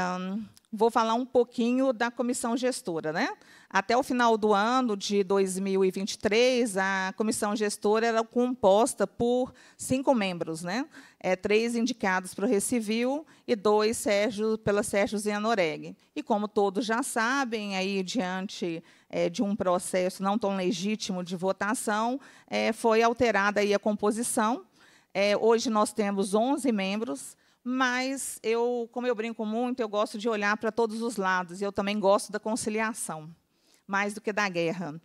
vou falar um pouquinho da comissão gestora. Né? Até o final do ano de 2023, a comissão gestora era composta por cinco membros, né? É, três indicados para o Recivil e dois Sérgio, pela Sérgio Zianoreg. E como todos já sabem, aí diante é, de um processo não tão legítimo de votação, é, foi alterada aí a composição. É, hoje nós temos 11 membros, mas eu, como eu brinco muito, eu gosto de olhar para todos os lados. Eu também gosto da conciliação, mais do que da guerra.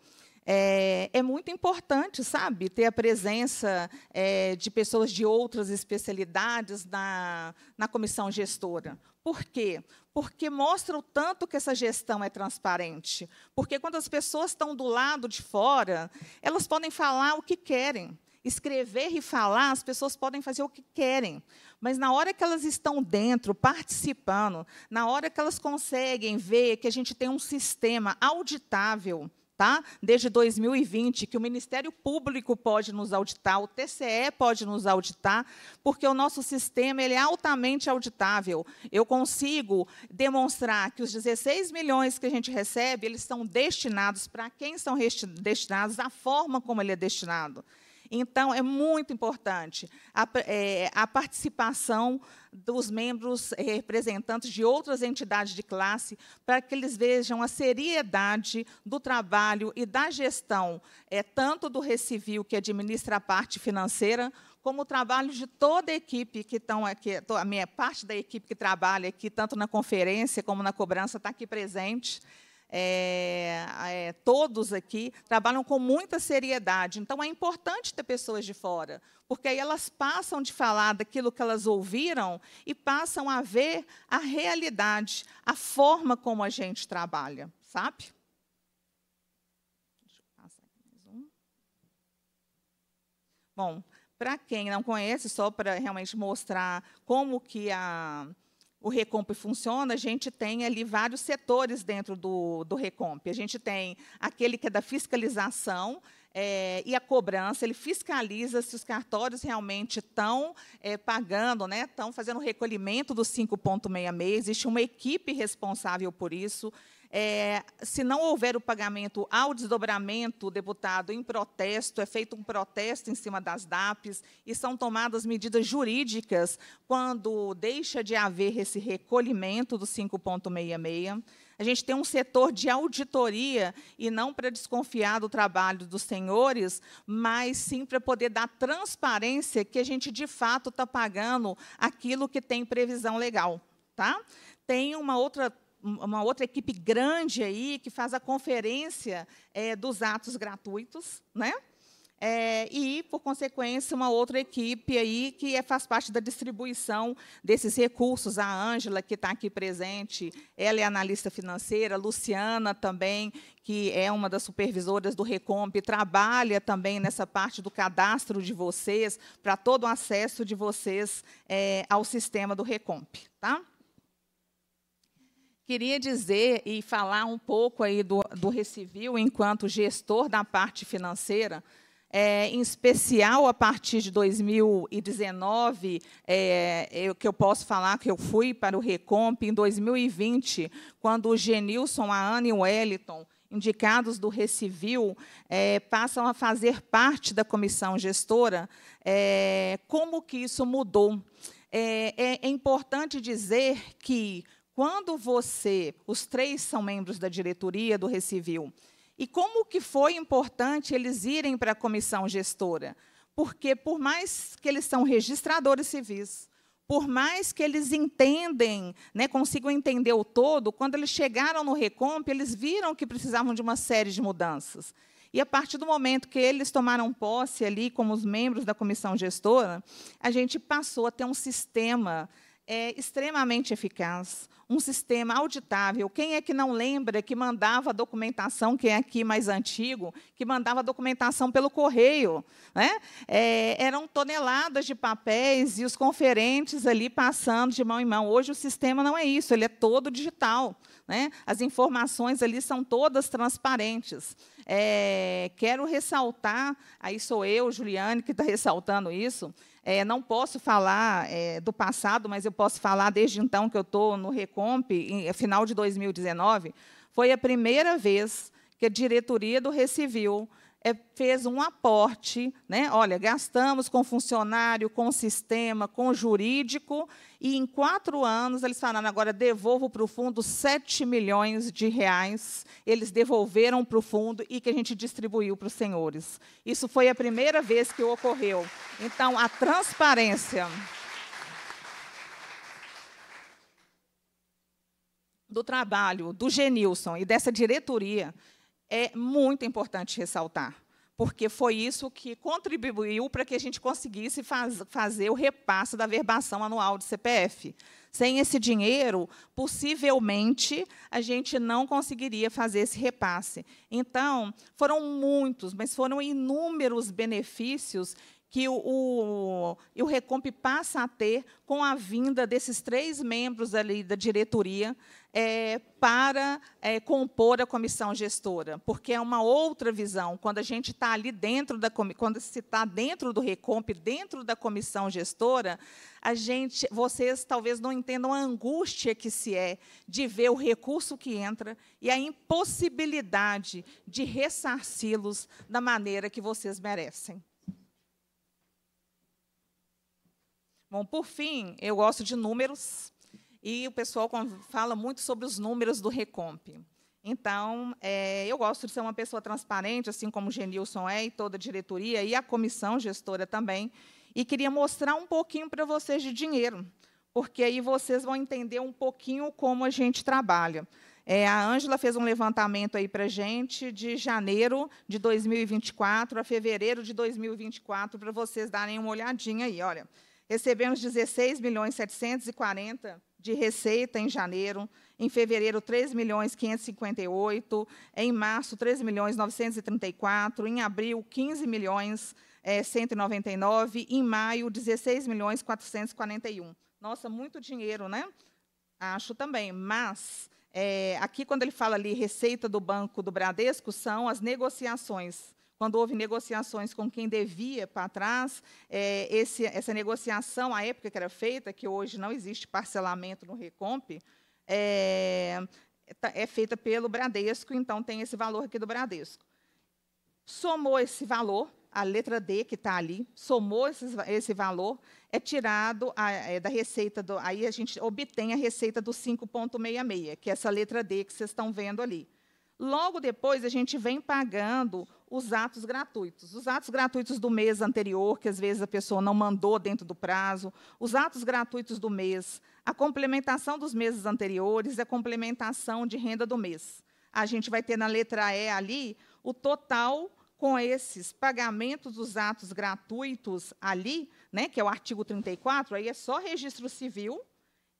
É, é muito importante, sabe, ter a presença é, de pessoas de outras especialidades na, na comissão gestora. Por quê? Porque mostra o tanto que essa gestão é transparente. Porque quando as pessoas estão do lado de fora, elas podem falar o que querem escrever e falar, as pessoas podem fazer o que querem, mas na hora que elas estão dentro, participando, na hora que elas conseguem ver que a gente tem um sistema auditável, Tá? Desde 2020, que o Ministério Público pode nos auditar, o TCE pode nos auditar, porque o nosso sistema ele é altamente auditável. Eu consigo demonstrar que os 16 milhões que a gente recebe, eles são destinados para quem são destinados, a forma como ele é destinado. Então, é muito importante a, é, a participação dos membros é, representantes de outras entidades de classe, para que eles vejam a seriedade do trabalho e da gestão, é, tanto do Recivil, que administra a parte financeira, como o trabalho de toda a equipe que estão aqui, a minha parte da equipe que trabalha aqui, tanto na conferência como na cobrança, está aqui presente é, é, todos aqui, trabalham com muita seriedade. Então, é importante ter pessoas de fora, porque aí elas passam de falar daquilo que elas ouviram e passam a ver a realidade, a forma como a gente trabalha, sabe? Bom, para quem não conhece, só para realmente mostrar como que a, o Recomp funciona, a gente tem ali vários setores dentro do, do Recomp. A gente tem aquele que é da fiscalização, é, e a cobrança, ele fiscaliza se os cartórios realmente estão é, eh, pagando, estão né, fazendo o recolhimento dos 5,66, existe uma equipe responsável por isso, é, se não houver o pagamento ao desdobramento, deputado, em protesto, é feito um protesto em cima das DAPs e são tomadas medidas jurídicas quando deixa de haver esse recolhimento do 5,66. A gente tem um setor de auditoria, e não para desconfiar do trabalho dos senhores, mas sim para poder dar transparência que a gente, de fato, está pagando aquilo que tem previsão legal. Tá? Tem uma outra uma outra equipe grande aí que faz a conferência é, dos atos gratuitos, né? É, e, por consequência, uma outra equipe aí que é, faz parte da distribuição desses recursos. A Ângela, que está aqui presente, ela é analista financeira, Luciana também, que é uma das supervisoras do Recomp, trabalha também nessa parte do cadastro de vocês, para todo o acesso de vocês é, ao sistema do Recomp. Tá? Queria dizer e falar um pouco aí do, do Recivil enquanto gestor da parte financeira, é, em especial a partir de 2019, é, eu, que eu posso falar que eu fui para o Recomp, em 2020, quando o Genilson, a Ana e o Wellington, indicados do Recivil, é, passam a fazer parte da comissão gestora, é, como que isso mudou? é, é, é importante dizer que quando você, os três são membros da diretoria do Recivil, e como que foi importante eles irem para a comissão gestora? Porque por mais que eles são registradores civis, por mais que eles entendem, né, consigam entender o todo, quando eles chegaram no Recomp, eles viram que precisavam de uma série de mudanças. E a partir do momento que eles tomaram posse ali como os membros da comissão gestora, a gente passou a ter um sistema é extremamente eficaz, um sistema auditável. Quem é que não lembra que mandava documentação, quem é aqui mais antigo, que mandava documentação pelo correio? Né? É, eram toneladas de papéis e os conferentes ali passando de mão em mão. Hoje o sistema não é isso, ele é todo digital. Né? As informações ali são todas transparentes. É, quero ressaltar, aí sou eu, Juliane, que está ressaltando isso, é, não posso falar é, do passado, mas eu posso falar desde então que eu estou no Recomp, em, é, final de 2019, foi a primeira vez que a diretoria do Recivil é, fez um aporte, né? olha, gastamos com funcionário, com sistema, com jurídico, e em quatro anos eles falaram, agora devolvo para o fundo 7 milhões de reais, eles devolveram para o fundo e que a gente distribuiu para os senhores. Isso foi a primeira vez que ocorreu. Então, a transparência... do trabalho do Genilson e dessa diretoria é muito importante ressaltar, porque foi isso que contribuiu para que a gente conseguisse faz, fazer o repasse da verbação anual de CPF. Sem esse dinheiro, possivelmente, a gente não conseguiria fazer esse repasse. Então, foram muitos, mas foram inúmeros benefícios que o, o, o Recomp passa a ter com a vinda desses três membros ali da diretoria é, para é, compor a comissão gestora, porque é uma outra visão. Quando a gente está ali dentro da quando se está dentro do Recomp, dentro da comissão gestora, a gente, vocês talvez não entendam a angústia que se é de ver o recurso que entra e a impossibilidade de ressarci-los da maneira que vocês merecem. Bom, por fim, eu gosto de números e o pessoal fala muito sobre os números do Recomp. Então, é, eu gosto de ser uma pessoa transparente, assim como o Genilson é, e toda a diretoria, e a comissão gestora também. E queria mostrar um pouquinho para vocês de dinheiro, porque aí vocês vão entender um pouquinho como a gente trabalha. É, a Ângela fez um levantamento aí para a gente de janeiro de 2024 a fevereiro de 2024, para vocês darem uma olhadinha aí. Olha, Recebemos 16 milhões 740 de receita em janeiro, em fevereiro 3 milhões 558, em março 3 milhões 934, em abril 15 milhões 199, eh, em maio 16 milhões 441. Nossa, muito dinheiro, né? Acho também, mas é, aqui quando ele fala ali receita do Banco do Bradesco são as negociações quando houve negociações com quem devia para trás, é, esse, essa negociação, à época que era feita, que hoje não existe parcelamento no Recomp, é, tá, é feita pelo Bradesco, então tem esse valor aqui do Bradesco. Somou esse valor, a letra D que está ali, somou esse valor, é tirado a, é, da receita, do, aí a gente obtém a receita do 5,66, que é essa letra D que vocês estão vendo ali. Logo depois, a gente vem pagando os atos gratuitos. Os atos gratuitos do mês anterior, que às vezes a pessoa não mandou dentro do prazo, os atos gratuitos do mês, a complementação dos meses anteriores, a complementação de renda do mês. A gente vai ter na letra E ali o total com esses pagamentos dos atos gratuitos ali, né, que é o artigo 34, aí é só registro civil,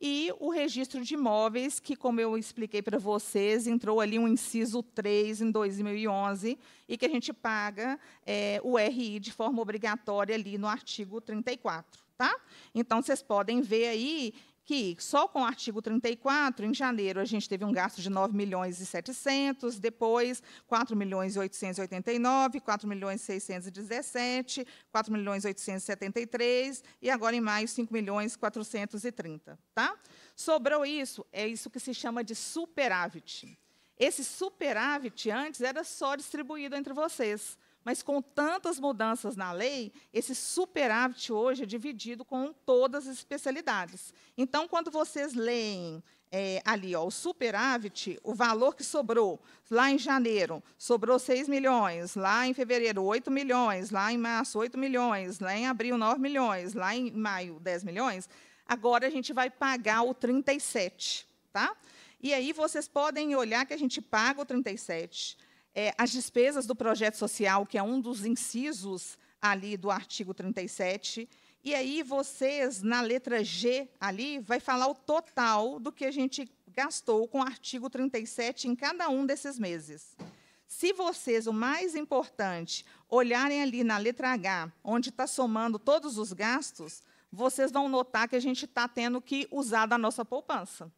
e o registro de imóveis, que, como eu expliquei para vocês, entrou ali um inciso 3 em 2011, e que a gente paga é, o RI de forma obrigatória ali no artigo 34. Tá? Então, vocês podem ver aí que só com o artigo 34, em janeiro, a gente teve um gasto de 9 milhões e 700, depois 4 milhões e 889, 4 milhões e 617, 4 milhões e 873 e agora em maio 5 milhões e 430, tá? Sobrou isso, é isso que se chama de superávit. Esse superávit antes era só distribuído entre vocês. Mas com tantas mudanças na lei, esse superávit hoje é dividido com todas as especialidades. Então, quando vocês leem é, ali, ó, o superávit, o valor que sobrou lá em janeiro, sobrou 6 milhões, lá em fevereiro, 8 milhões, lá em março, 8 milhões, lá em abril, 9 milhões, lá em maio, 10 milhões, agora a gente vai pagar o 37, tá? E aí vocês podem olhar que a gente paga o 37, é, as despesas do projeto social, que é um dos incisos ali do artigo 37. E aí vocês, na letra G ali, vai falar o total do que a gente gastou com o artigo 37 em cada um desses meses. Se vocês, o mais importante, olharem ali na letra H, onde está somando todos os gastos, vocês vão notar que a gente está tendo que usar da nossa poupança.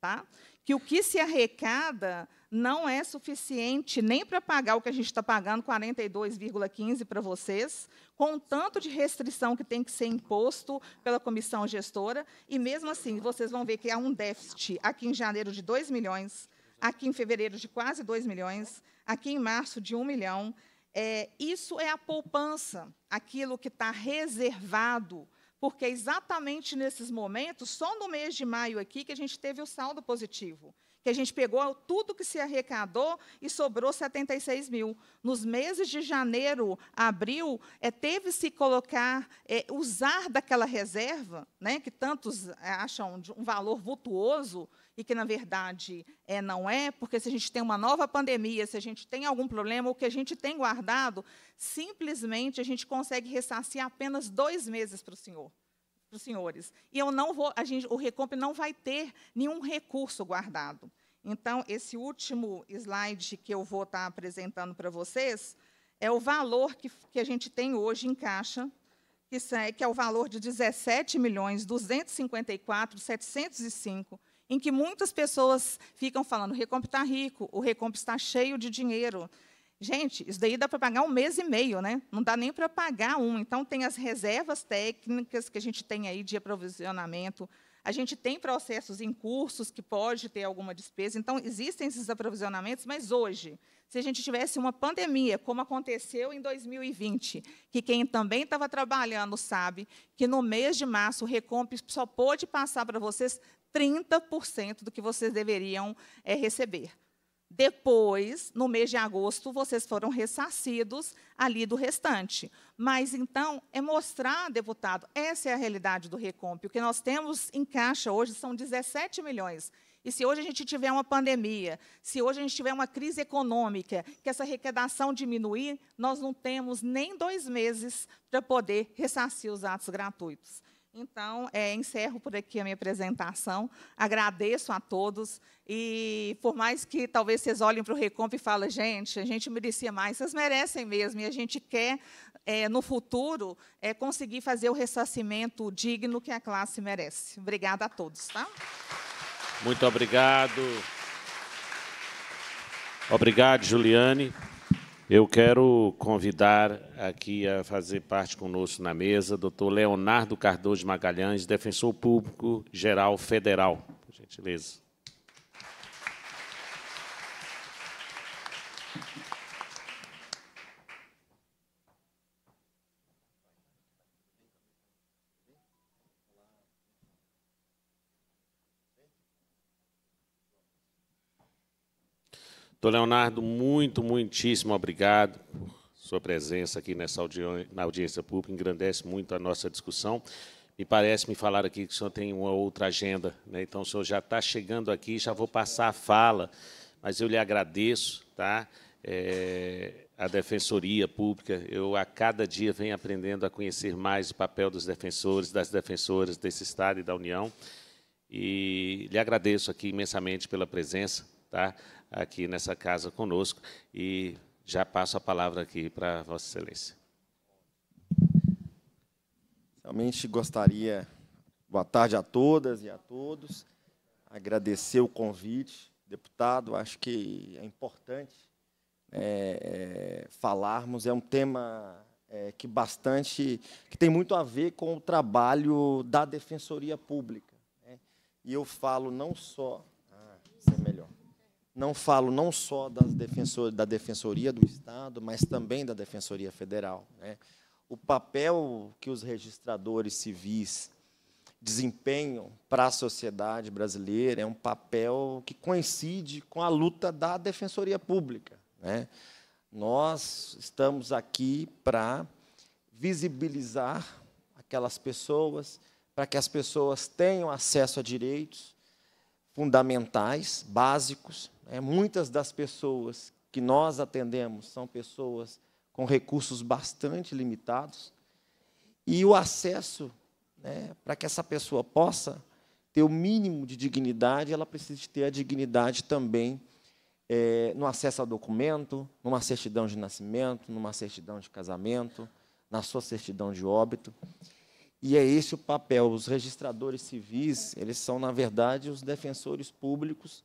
Tá? que o que se arrecada não é suficiente nem para pagar o que a gente está pagando, 42,15 para vocês, com o tanto de restrição que tem que ser imposto pela comissão gestora, e mesmo assim vocês vão ver que há um déficit aqui em janeiro de 2 milhões, aqui em fevereiro de quase 2 milhões, aqui em março de 1 milhão. É, isso é a poupança, aquilo que está reservado porque exatamente nesses momentos, só no mês de maio aqui, que a gente teve o saldo positivo, que a gente pegou tudo que se arrecadou e sobrou 76 mil. Nos meses de janeiro, abril, é, teve se colocar, é, usar daquela reserva, né, que tantos é, acham um valor vultuoso, e que, na verdade, é, não é, porque se a gente tem uma nova pandemia, se a gente tem algum problema, o que a gente tem guardado, simplesmente a gente consegue ressarcir apenas dois meses para o senhor para os senhores. E eu não vou, a gente, o Recomp não vai ter nenhum recurso guardado. Então, esse último slide que eu vou estar tá apresentando para vocês é o valor que, que a gente tem hoje em caixa, que, que é o valor de 17 milhões 254 705 em que muitas pessoas ficam falando: o Recomp está rico, o Recomp está cheio de dinheiro. Gente, isso daí dá para pagar um mês e meio, né? Não dá nem para pagar um. Então, tem as reservas técnicas que a gente tem aí de aprovisionamento. A gente tem processos em cursos que pode ter alguma despesa. Então, existem esses aprovisionamentos, mas hoje, se a gente tivesse uma pandemia, como aconteceu em 2020, que quem também estava trabalhando sabe que no mês de março o Recomp só pôde passar para vocês 30% do que vocês deveriam é, receber. Depois, no mês de agosto, vocês foram ressarcidos ali do restante. Mas então, é mostrar, deputado, essa é a realidade do Recomp. O que nós temos em caixa hoje são 17 milhões. E se hoje a gente tiver uma pandemia, se hoje a gente tiver uma crise econômica, que essa arrecadação diminuir, nós não temos nem dois meses para poder ressarcir os atos gratuitos. Então, é, encerro por aqui a minha apresentação. Agradeço a todos. E, por mais que talvez vocês olhem para o Recomp e falem, gente, a gente merecia mais, vocês merecem mesmo. E a gente quer, é, no futuro, é, conseguir fazer o ressarcimento digno que a classe merece. Obrigada a todos. Tá? Muito obrigado. Obrigado, Juliane. Eu quero convidar aqui a fazer parte conosco na mesa doutor Leonardo Cardoso de Magalhães, defensor público geral federal. Por gentileza. Doutor Leonardo, muito, muitíssimo obrigado por sua presença aqui nessa audiência, na audiência pública, engrandece muito a nossa discussão. Me parece, me falaram aqui que o senhor tem uma outra agenda, né? então o senhor já está chegando aqui, já vou passar a fala, mas eu lhe agradeço, tá? É, a Defensoria Pública, eu a cada dia venho aprendendo a conhecer mais o papel dos defensores, das defensoras desse Estado e da União, e lhe agradeço aqui imensamente pela presença, tá? aqui nessa casa conosco. E já passo a palavra aqui para Vossa Excelência. Realmente gostaria, boa tarde a todas e a todos, agradecer o convite, deputado, acho que é importante é, é, falarmos, é um tema é, que bastante, que tem muito a ver com o trabalho da Defensoria Pública. Né? E eu falo não só não falo não só defensor, da Defensoria do Estado, mas também da Defensoria Federal. Né? O papel que os registradores civis desempenham para a sociedade brasileira é um papel que coincide com a luta da Defensoria Pública. Né? Nós estamos aqui para visibilizar aquelas pessoas, para que as pessoas tenham acesso a direitos fundamentais, básicos, é, muitas das pessoas que nós atendemos são pessoas com recursos bastante limitados e o acesso né, para que essa pessoa possa ter o mínimo de dignidade, ela precisa ter a dignidade também é, no acesso a documento, numa certidão de nascimento, numa certidão de casamento, na sua certidão de óbito. E é esse o papel. Os registradores civis, eles são, na verdade, os defensores públicos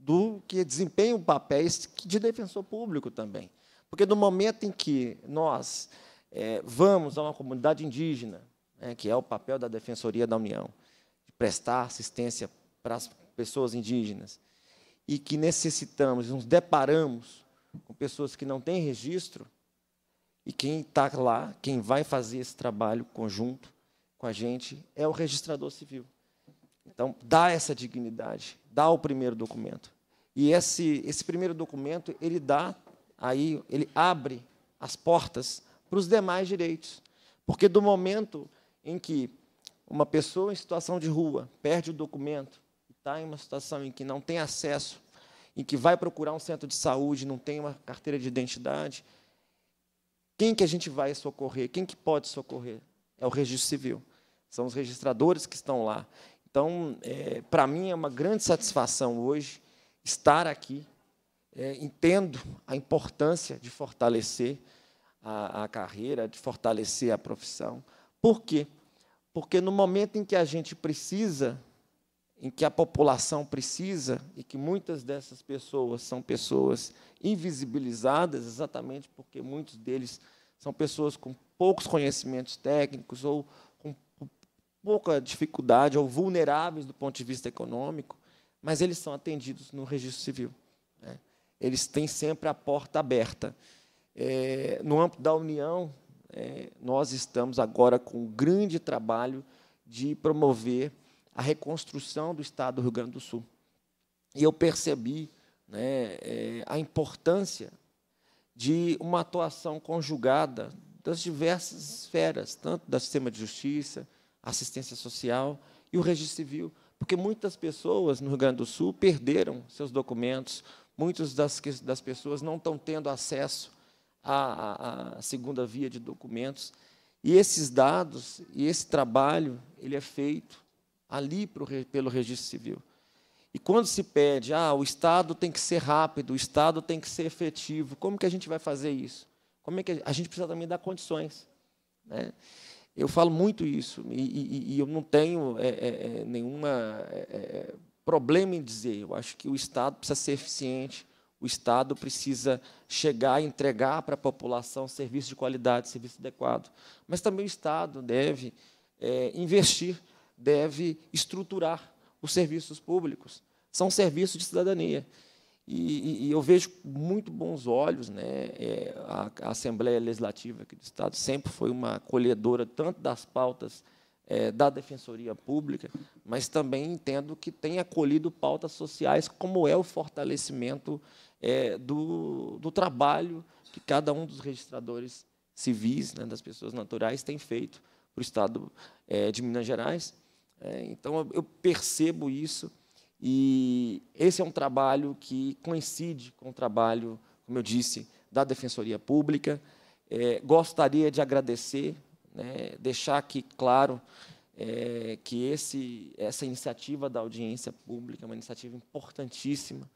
do que desempenha o papel de defensor público também. Porque no momento em que nós é, vamos a uma comunidade indígena, né, que é o papel da Defensoria da União, de prestar assistência para as pessoas indígenas, e que necessitamos, nos deparamos com pessoas que não têm registro, e quem está lá, quem vai fazer esse trabalho conjunto com a gente, é o registrador civil. Então, dá essa dignidade, dá o primeiro documento. E esse, esse primeiro documento, ele dá, aí, ele abre as portas para os demais direitos. Porque do momento em que uma pessoa em situação de rua perde o documento, está em uma situação em que não tem acesso, em que vai procurar um centro de saúde, não tem uma carteira de identidade, quem que a gente vai socorrer? Quem que pode socorrer? É o registro civil. São os registradores que estão lá. Então, é, para mim é uma grande satisfação hoje estar aqui. É, entendo a importância de fortalecer a, a, carreira, de fortalecer a profissão. Por quê? Porque no momento em que a gente precisa, em que a população precisa, e que muitas dessas pessoas são pessoas invisibilizadas, exatamente porque muitos deles são pessoas com poucos conhecimentos técnicos ou pouca dificuldade ou vulneráveis do ponto de vista econômico, mas eles são atendidos no registro civil. Né? Eles têm sempre a porta aberta. É, no âmbito da União, é, nós estamos agora com um grande trabalho de promover a reconstrução do Estado do Rio Grande do Sul. E eu percebi né, é, a importância de uma atuação conjugada das diversas esferas, tanto do sistema de justiça, assistência social e o registro civil, porque muitas pessoas no Rio Grande do Sul perderam seus documentos, muitas das, das pessoas não estão tendo acesso à, à segunda via de documentos. E esses dados e esse trabalho, ele é feito ali pro, pelo registro civil. E quando se pede, ah, o Estado tem que ser rápido, o Estado tem que ser efetivo, como que a gente vai fazer isso? Como é que a gente precisa também dar condições, né? Eu falo muito isso e, e, e eu não tenho é, é, é nenhuma é, é, problema em dizer. Eu acho que o Estado precisa ser eficiente, o Estado precisa chegar e entregar para a população serviço de qualidade, serviço adequado. Mas também o Estado deve é, investir, deve estruturar os serviços públicos. São serviços de cidadania. E, e, eu vejo muito bons olhos né, é, a, a, Assembleia Legislativa aqui do Estado, sempre foi uma acolhedora tanto das pautas é, da Defensoria Pública, mas também entendo que tem acolhido pautas sociais, como é o fortalecimento é, do, do trabalho que cada um dos registradores civis, né, das pessoas naturais, tem feito para o Estado é, de Minas Gerais. É, então, eu percebo isso e esse é um trabalho que coincide com o trabalho, como eu disse, da Defensoria Pública. É, gostaria de agradecer, né, deixar aqui claro é, que esse, essa iniciativa da audiência pública é uma iniciativa importantíssima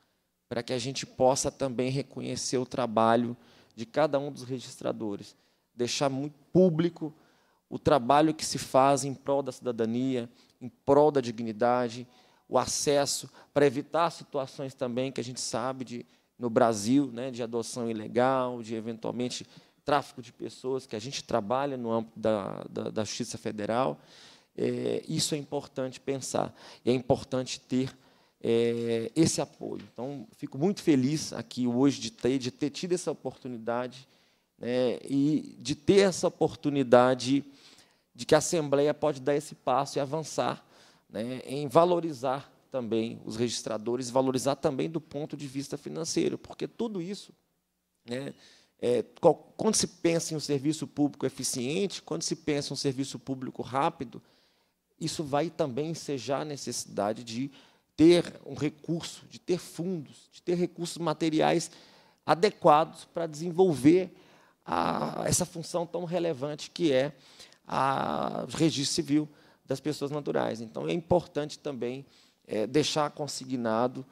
para que a gente possa também reconhecer o trabalho de cada um dos registradores, deixar muito público o trabalho que se faz em prol da cidadania, em prol da dignidade, o acesso, para evitar situações também que a gente sabe de, no Brasil, né, de adoção ilegal, de eventualmente tráfico de pessoas, que a gente trabalha no âmbito da, da, da Justiça Federal. É, isso é importante pensar, é importante ter é, esse apoio. Então, fico muito feliz aqui hoje de ter, de ter tido essa oportunidade né, e de ter essa oportunidade de que a Assembleia pode dar esse passo e avançar né, em valorizar também os registradores, valorizar também do ponto de vista financeiro, porque tudo isso, né, é, quando se pensa em um serviço público eficiente, quando se pensa em um serviço público rápido, isso vai também ensejar a necessidade de ter um recurso, de ter fundos, de ter recursos materiais adequados para desenvolver a, essa função tão relevante que é o registro civil das pessoas naturais. Então, é importante também é, deixar consignado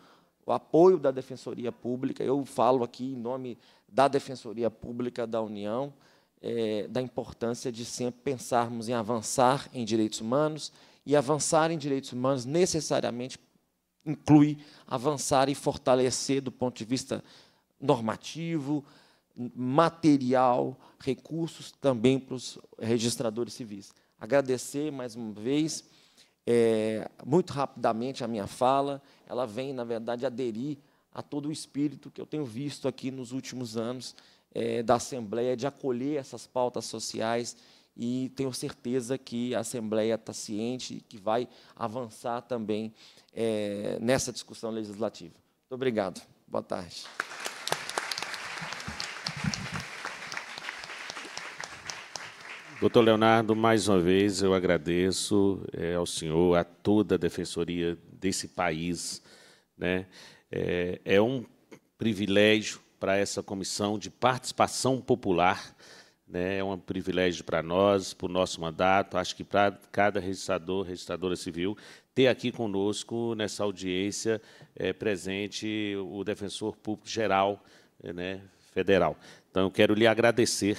o apoio da Defensoria Pública. Eu falo aqui em nome da Defensoria Pública da União, é, da importância de sempre pensarmos em avançar em direitos humanos, e avançar em direitos humanos necessariamente inclui avançar e fortalecer do ponto de vista normativo, material, recursos também para os registradores civis agradecer mais uma vez, é, muito rapidamente, a minha fala. Ela vem, na verdade, aderir a todo o espírito que eu tenho visto aqui nos últimos anos é, da Assembleia, de acolher essas pautas sociais. E tenho certeza que a Assembleia está ciente e que vai avançar também é, nessa discussão legislativa. Muito obrigado. Boa tarde. Doutor Leonardo, mais uma vez eu agradeço é, ao senhor, a toda a defensoria desse país. Né? É, é um privilégio para essa comissão de participação popular, né? é um privilégio para nós, para o nosso mandato, acho que para cada registrador, registradora civil, ter aqui conosco, nessa audiência, é, presente o defensor público geral né, federal. Então, eu quero lhe agradecer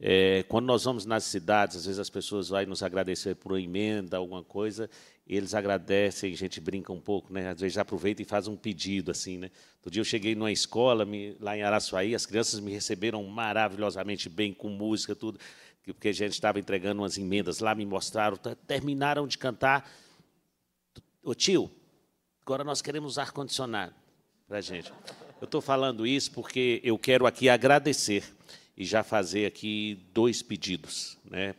é, quando nós vamos nas cidades, às vezes as pessoas vão nos agradecer por uma emenda, alguma coisa, e eles agradecem, a gente brinca um pouco, né? às vezes aproveita e faz um pedido. assim. Né? Outro dia eu cheguei numa escola, me, lá em Araçuaí, as crianças me receberam maravilhosamente bem, com música, tudo, porque a gente estava entregando umas emendas lá, me mostraram, terminaram de cantar. Ô tio, agora nós queremos ar-condicionado para a gente. Eu estou falando isso porque eu quero aqui agradecer e já fazer aqui dois pedidos. Né?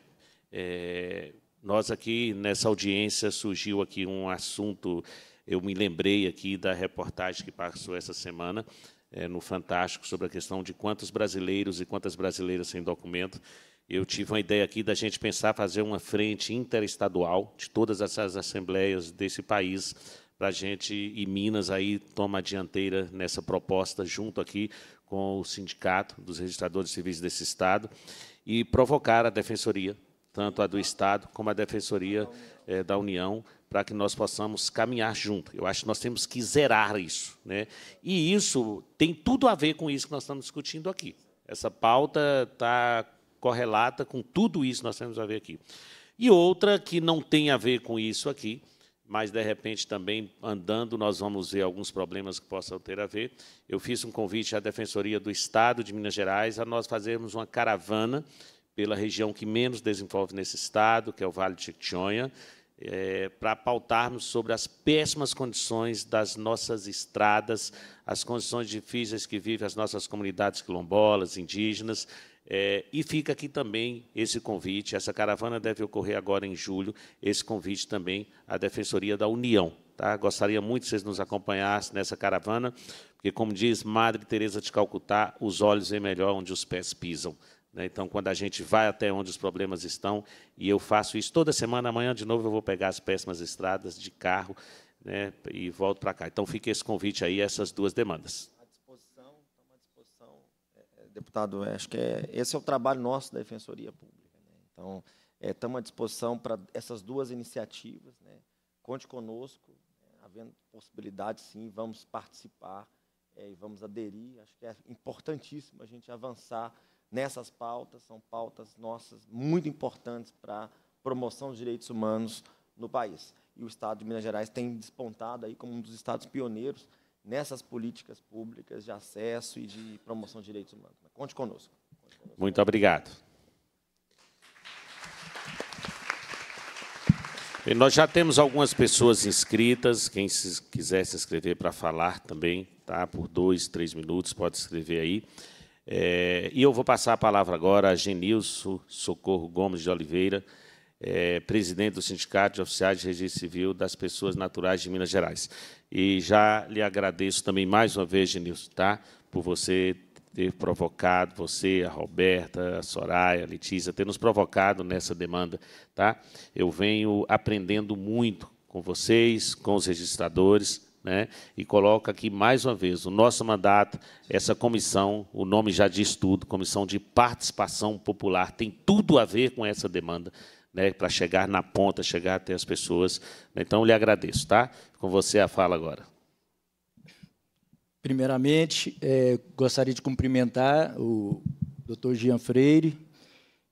É, nós aqui, nessa audiência, surgiu aqui um assunto, eu me lembrei aqui da reportagem que passou essa semana é, no Fantástico sobre a questão de quantos brasileiros e quantas brasileiras sem documento. Eu tive uma ideia aqui da gente pensar fazer uma frente interestadual de todas essas assembleias desse país para a gente e Minas aí toma a dianteira nessa proposta junto aqui com o Sindicato dos Registradores Civis desse Estado e provocar a Defensoria, tanto a do Estado como a Defensoria eh, da União, para que nós possamos caminhar junto. Eu acho que nós temos que zerar isso. Né? E isso tem tudo a ver com isso que nós estamos discutindo aqui. Essa pauta está correlata com tudo isso que nós temos a ver aqui. E outra que não tem a ver com isso aqui, mas de repente também andando nós vamos ver alguns problemas que possam ter a ver. Eu fiz um convite à Defensoria do Estado de Minas Gerais a nós fazermos uma caravana pela região que menos desenvolve nesse estado, que é o Vale de Jequitinhonha, é, eh, para pautarmos sobre as péssimas condições das nossas estradas, as condições difíceis que vivem as nossas comunidades quilombolas, indígenas, é, e fica aqui também esse convite. Essa caravana deve ocorrer agora em julho. Esse convite também à Defensoria da União. Tá? Gostaria muito que vocês nos acompanhassem nessa caravana, porque, como diz Madre Teresa de Calcutá, os olhos é melhor onde os pés pisam. Né? Então, quando a gente vai até onde os problemas estão, e eu faço isso toda semana, amanhã de novo eu vou pegar as péssimas estradas de carro né, e volto para cá. Então, fica esse convite aí, essas duas demandas deputado, é, acho que é, esse é o trabalho nosso da Defensoria Pública. Né? Então, estamos é, à disposição para essas duas iniciativas. Né? Conte conosco, né? havendo possibilidade, sim, vamos participar é, e vamos aderir. Acho que é importantíssimo a gente avançar nessas pautas, são pautas nossas muito importantes para a promoção dos direitos humanos no país. E o Estado de Minas Gerais tem despontado aí como um dos estados pioneiros nessas políticas públicas de acesso e de promoção de direitos humanos. Conte conosco. Muito obrigado. nós já temos algumas pessoas inscritas. Quem se, quiser se inscrever para falar também, tá? por dois, três minutos, pode escrever aí. É, e eu vou passar a palavra agora a Genilson Socorro Gomes de Oliveira, é, presidente do Sindicato de Oficiais de Registro Civil das Pessoas Naturais de Minas Gerais. E já lhe agradeço também mais uma vez, Genilson, tá? por você ter provocado você, a Roberta, a Soraya, a Letícia, ter nos provocado nessa demanda, tá? Eu venho aprendendo muito com vocês, com os registradores, né? E coloca aqui mais uma vez o nosso mandato, essa comissão, o nome já diz tudo, comissão de participação popular, tem tudo a ver com essa demanda. Né, para chegar na ponta, chegar até as pessoas. Então, lhe agradeço, tá? Com você a fala agora. Primeiramente, é, gostaria de cumprimentar o Dr. Jean Freire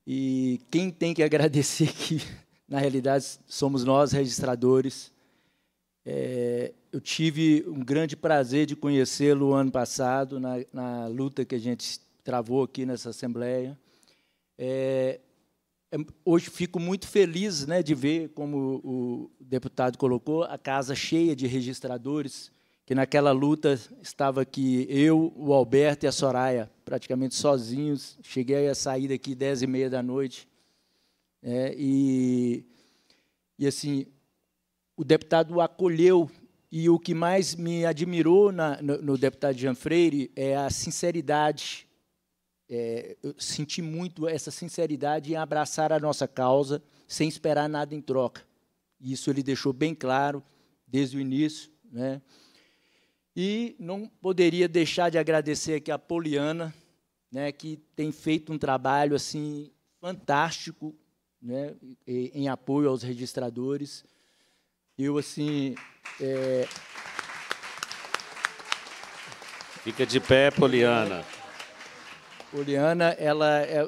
e quem tem que agradecer que, *laughs* na realidade, somos nós, registradores. É, eu tive um grande prazer de conhecê-lo ano passado, na, na, luta que a gente travou aqui nessa Assembleia. É, é hoje fico muito feliz né, de ver, como o deputado colocou, a casa cheia de registradores, que naquela luta estava aqui eu, o Alberto e a Soraya, praticamente sozinhos. Cheguei a sair daqui dez e meia da noite. É, e, e, assim, o deputado acolheu. E o que mais me admirou na, no, no, deputado Jean Freire é a sinceridade. É, eu senti muito essa sinceridade em abraçar a nossa causa sem esperar nada em troca. Isso ele deixou bem claro desde o início, né? E não poderia deixar de agradecer aqui a Poliana, né, que tem feito um trabalho assim fantástico, né, em apoio aos registradores. Eu assim é... fica de pé, Poliana. Poliana, ela é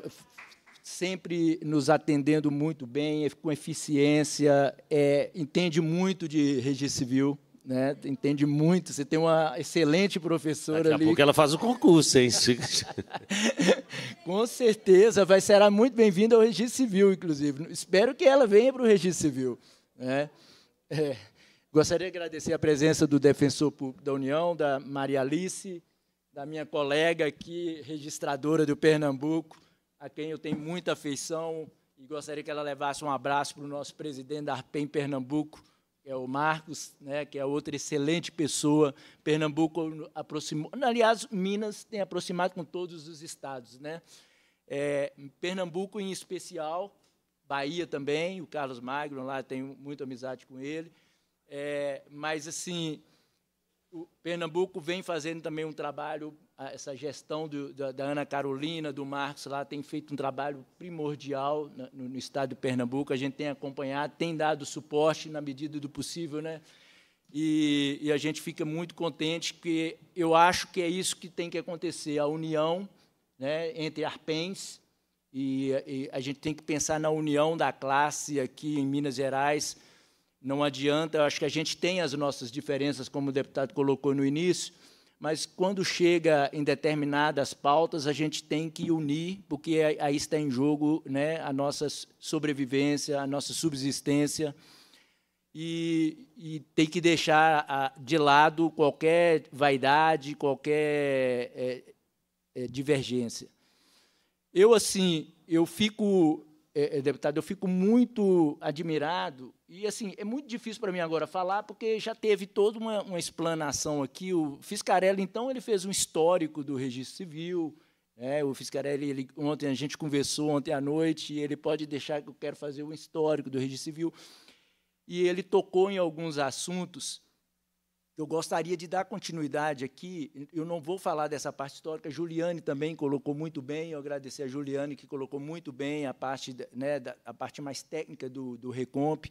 sempre nos atendendo muito bem, é com eficiência, é, entende muito de registro civil. Né? Entende muito. Você tem uma excelente professora Daqui ali. Daqui a pouco ela faz o concurso, hein? *laughs* Com certeza, vai será muito bem-vinda ao Registro Civil, inclusive. Espero que ela venha para o Registro Civil. Né? É. Gostaria de agradecer a presença do Defensor Público da União, da Maria Alice, da minha colega aqui, registradora do Pernambuco, a quem eu tenho muita afeição e gostaria que ela levasse um abraço para o nosso presidente da ARPEM Pernambuco, é o Marcos, né, que é outra excelente pessoa. Pernambuco aproximou, aliás, Minas tem aproximado com todos os estados, né? É, Pernambuco em especial, Bahia também, o Carlos Magno lá tem muita amizade com ele. É, mas assim, o Pernambuco vem fazendo também um trabalho, essa gestão do, da, da, Ana Carolina, do Marcos lá, tem feito um trabalho primordial no, no, estado de Pernambuco. A gente tem acompanhado, tem dado suporte na medida do possível, né? E, e a gente fica muito contente, porque eu acho que é isso que tem que acontecer a união né, entre arpens. E, e a gente tem que pensar na união da classe aqui em Minas Gerais não adianta, eu acho que a gente tem as nossas diferenças, como o deputado colocou no início, mas quando chega em determinadas pautas, a gente tem que unir, porque aí está em jogo né, a nossa sobrevivência, a nossa subsistência, e, e tem que deixar de lado qualquer vaidade, qualquer é, é, divergência. Eu, assim, eu fico é, é, deputado, eu fico muito admirado. E, assim, é muito difícil para mim agora falar, porque já teve toda uma, uma explanação aqui. O Fiscarelli, então, ele fez um histórico do registro civil. Né? O Fiscarelli, ele, ontem a gente conversou, ontem à noite, e ele pode deixar que eu quero fazer um histórico do registro civil. E ele tocou em alguns assuntos eu gostaria de dar continuidade aqui, eu não vou falar dessa parte histórica, Juliane também colocou muito bem, eu agradecer a Juliane que colocou muito bem a parte, né, da, a parte mais técnica do, do Recomp,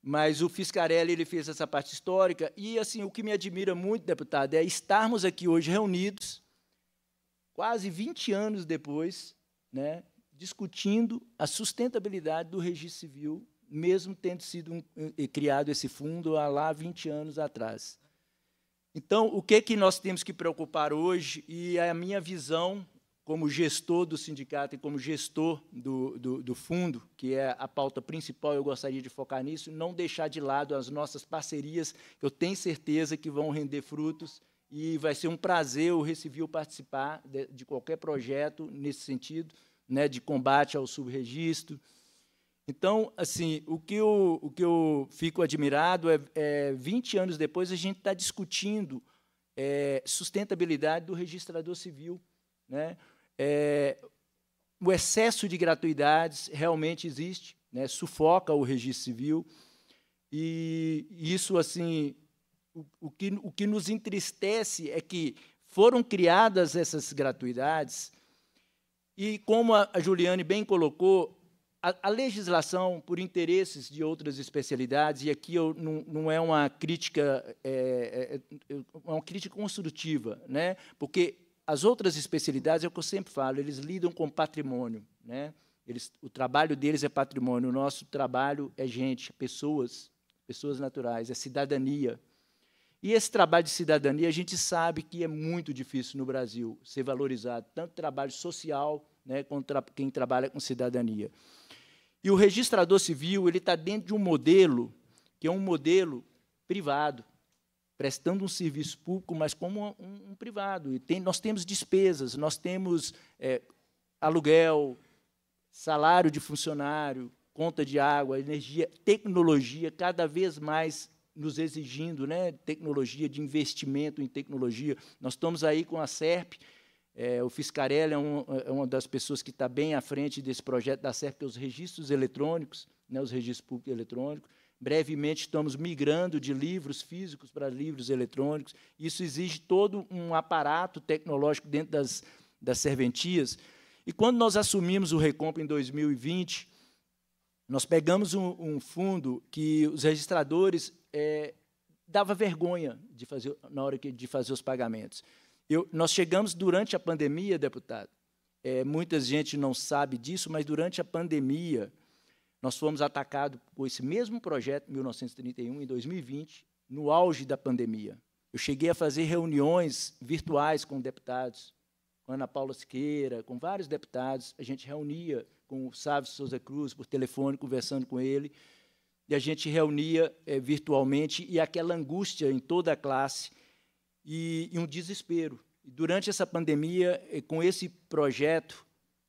mas o Fiscarelli ele fez essa parte histórica, e assim o que me admira muito, deputado, é estarmos aqui hoje reunidos, quase 20 anos depois, né, discutindo a sustentabilidade do registro civil mesmo tendo sido um, criado esse fundo há lá 20 anos atrás. Então, o que, que nós temos que preocupar hoje, e a minha visão como gestor do sindicato e como gestor do, do, do, fundo, que é a pauta principal, eu gostaria de focar nisso, não deixar de lado as nossas parcerias, que eu tenho certeza que vão render frutos, e vai ser um prazer o Recivil participar de, de qualquer projeto nesse sentido, né, de combate ao subregistro, então, assim, o que eu, o que eu fico admirado é, é 20 anos depois, a gente está discutindo é, sustentabilidade do registrador civil. Né? É, o excesso de gratuidades realmente existe, né? sufoca o registro civil. E isso, assim, o, o, que, o que nos entristece é que foram criadas essas gratuidades, e como a Juliane bem colocou, a, a, legislação, por interesses de outras especialidades, e aqui eu, não, não é uma crítica, é é, é, é, uma crítica construtiva, né? porque as outras especialidades, é o que eu sempre falo, eles lidam com patrimônio. Né? Eles, o trabalho deles é patrimônio, o nosso trabalho é gente, pessoas, pessoas naturais, é cidadania. E esse trabalho de cidadania, a gente sabe que é muito difícil no Brasil ser valorizado, tanto trabalho social né, quanto tra quem trabalha com cidadania. E o registrador civil ele está dentro de um modelo que é um modelo privado, prestando um serviço público, mas como um, um privado. E tem, nós temos despesas, nós temos é, aluguel, salário de funcionário, conta de água, energia, tecnologia cada vez mais nos exigindo, né, tecnologia de investimento em tecnologia. Nós estamos aí com a SERP, é, o Fiscarelli é, um, é, uma das pessoas que está bem à frente desse projeto da SERP, que é os registros eletrônicos, né, os registros públicos eletrônicos. Brevemente estamos migrando de livros físicos para livros eletrônicos. Isso exige todo um aparato tecnológico dentro das, das serventias. E quando nós assumimos o Recompra em 2020, nós pegamos um, um fundo que os registradores é, dava vergonha de fazer na hora que, de fazer os pagamentos. Eu, nós chegamos durante a pandemia, deputado. É, muita gente não sabe disso, mas durante a pandemia nós fomos atacados com esse mesmo projeto, 1931, em 2020, no auge da pandemia. Eu cheguei a fazer reuniões virtuais com deputados, com Ana Paula Siqueira, com vários deputados. A gente reunia com o Sávio Souza Cruz por telefone, conversando com ele. E a gente reunia é, virtualmente, e aquela angústia em toda a classe e, e um desespero. E durante essa pandemia, eh, com esse projeto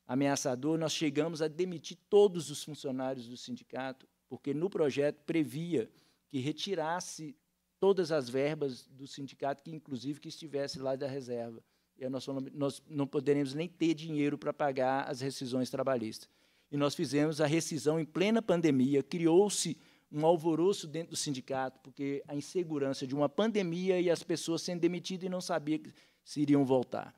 ameaçador, nós chegamos a demitir todos os funcionários do sindicato, porque no projeto previa que retirasse todas as verbas do sindicato, que inclusive que estivesse lá da reserva. E nós, nós não poderemos nem ter dinheiro para pagar as rescisões trabalhistas. E nós fizemos a rescisão em plena pandemia, criou-se um alvoroço dentro do sindicato, porque a insegurança de uma pandemia e as pessoas sendo demitidas e não sabia se iriam voltar.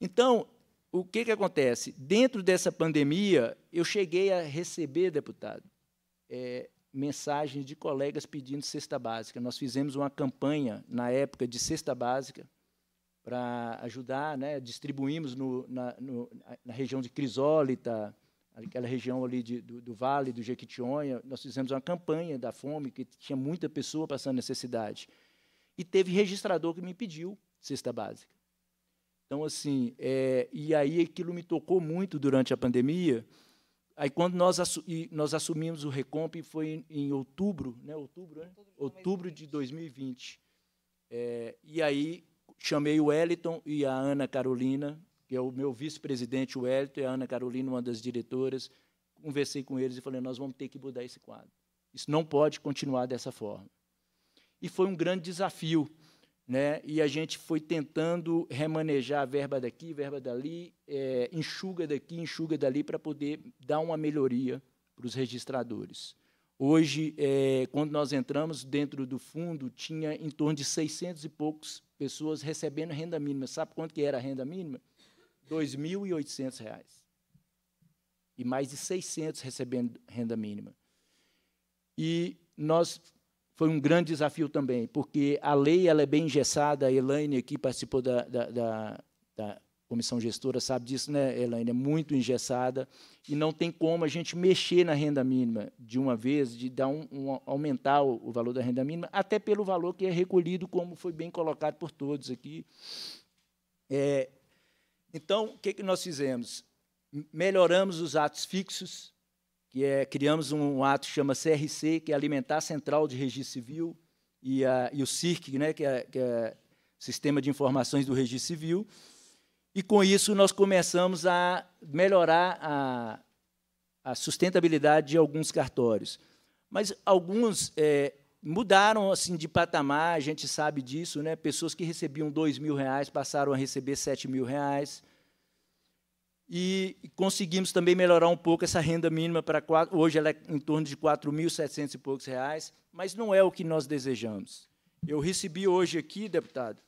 Então, o que, que acontece? Dentro dessa pandemia, eu cheguei a receber, deputado, é, mensagens de colegas pedindo cesta básica. Nós fizemos uma campanha, na época, de cesta básica, para ajudar, né? distribuímos no, na, no, na região de Crisólita, aquela região ali de, do, do, Vale, do Jequitinhonha, nós fizemos uma campanha da fome, que tinha muita pessoa passando necessidade. E teve registrador que me pediu cesta básica. Então, assim, é, e aí aquilo me tocou muito durante a pandemia. Aí, quando nós, assu nós assumimos o Recomp, foi em, em outubro, né? Outubro, né? Outubro de 2020. É, e aí, chamei o Wellington e a Ana Carolina, que é o meu vice-presidente, o Hélito, e a Ana Carolina, uma das diretoras, conversei com eles e falei, nós vamos ter que mudar esse quadro. Isso não pode continuar dessa forma. E foi um grande desafio, né? e a gente foi tentando remanejar verba daqui, verba dali, é, enxuga daqui, enxuga dali, para poder dar uma melhoria para os registradores. Hoje, é, quando nós entramos dentro do fundo, tinha em torno de 600 e poucos pessoas recebendo renda mínima. Sabe quanto que era a renda mínima? 2.800 reais. E mais de 600 recebendo renda mínima. E nós foi um grande desafio também, porque a lei ela é bem engessada. A Elaine aqui participou da, da, da, da comissão gestora, sabe disso, né, Elaine? É muito engessada e não tem como a gente mexer na renda mínima de uma vez, de dar um, um aumentar o, o, valor da renda mínima, até pelo valor que é recolhido, como foi bem colocado por todos aqui. É, então, o que, que nós fizemos? Melhoramos os atos fixos, que é, criamos um ato que chama CRC, que é Alimentar Central de Registro Civil, e, a, e o CIRC, né, que, é, que é Sistema de Informações do Registro Civil. E, com isso, nós começamos a melhorar a, a sustentabilidade de alguns cartórios. Mas alguns é, mudaram assim de patamar, a gente sabe disso, né? Pessoas que recebiam dois mil reais passaram a receber sete mil reais. E conseguimos também melhorar um pouco essa renda mínima para quatro, hoje ela é em torno de 4.700 e poucos reais, mas não é o que nós desejamos. Eu recebi hoje aqui, deputado,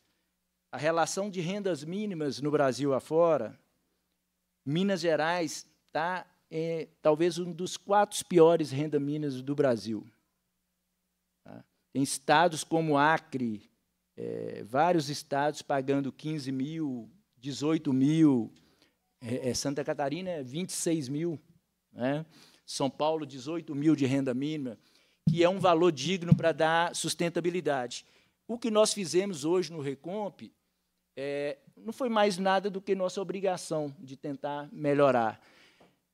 a relação de rendas mínimas no Brasil afora. Minas Gerais está é, eh, talvez um dos quatro piores renda mínimas do Brasil em estados como Acre, é, vários estados pagando 15 mil, 18 mil, é, é, Santa Catarina 26 é mil, né? São Paulo 18 mil de renda mínima, que é um valor digno para dar sustentabilidade. O que nós fizemos hoje no Recomp é, não foi mais nada do que nossa obrigação de tentar melhorar.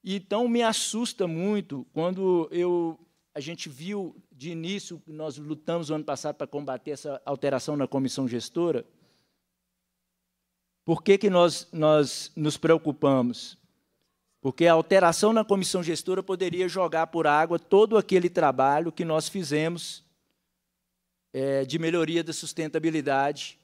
Então, me assusta muito quando eu a gente viu de início, nós lutamos o ano passado para combater essa alteração na comissão gestora. Por que, que nós, nós nos preocupamos? Porque a alteração na comissão gestora poderia jogar por água todo aquele trabalho que nós fizemos é, de melhoria da sustentabilidade,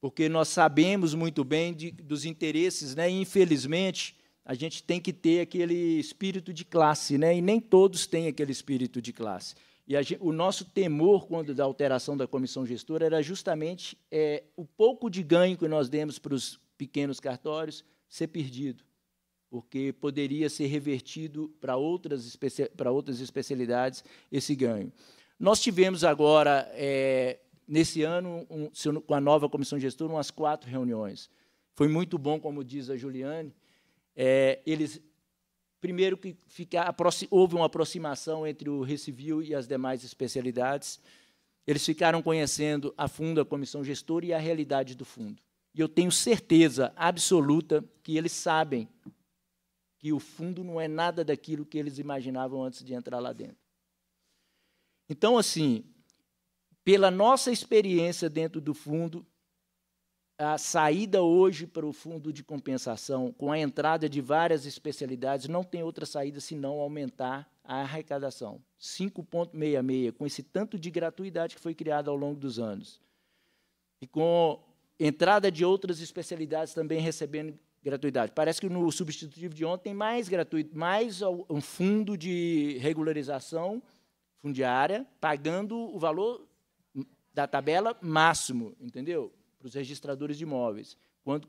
porque nós sabemos muito bem de, dos interesses, né? infelizmente, a gente tem que ter aquele espírito de classe, né? e nem todos têm aquele espírito de classe. E gente, o nosso temor, quando da alteração da comissão gestora, era justamente é, o pouco de ganho que nós demos para os pequenos cartórios ser perdido, porque poderia ser revertido para outras, especi para outras especialidades esse ganho. Nós tivemos agora, é, nesse ano, um, com a nova comissão gestora, umas quatro reuniões. Foi muito bom, como diz a Juliane, é, eles primeiro que houve uma aproximação entre o recivil e as demais especialidades. Eles ficaram conhecendo a fundo a comissão gestora e a realidade do fundo. E eu tenho certeza absoluta que eles sabem que o fundo não é nada daquilo que eles imaginavam antes de entrar lá dentro. Então, assim, pela nossa experiência dentro do fundo, a saída hoje para o fundo de compensação, com a entrada de várias especialidades, não tem outra saída senão aumentar a arrecadação. 5,66, com esse tanto de gratuidade que foi criada ao longo dos anos. E com entrada de outras especialidades também recebendo gratuidade. Parece que no substitutivo de ontem tem mais gratuito, mais um fundo de regularização fundiária, pagando o valor da tabela máximo, entendeu? para os registradores de imóveis. Quando,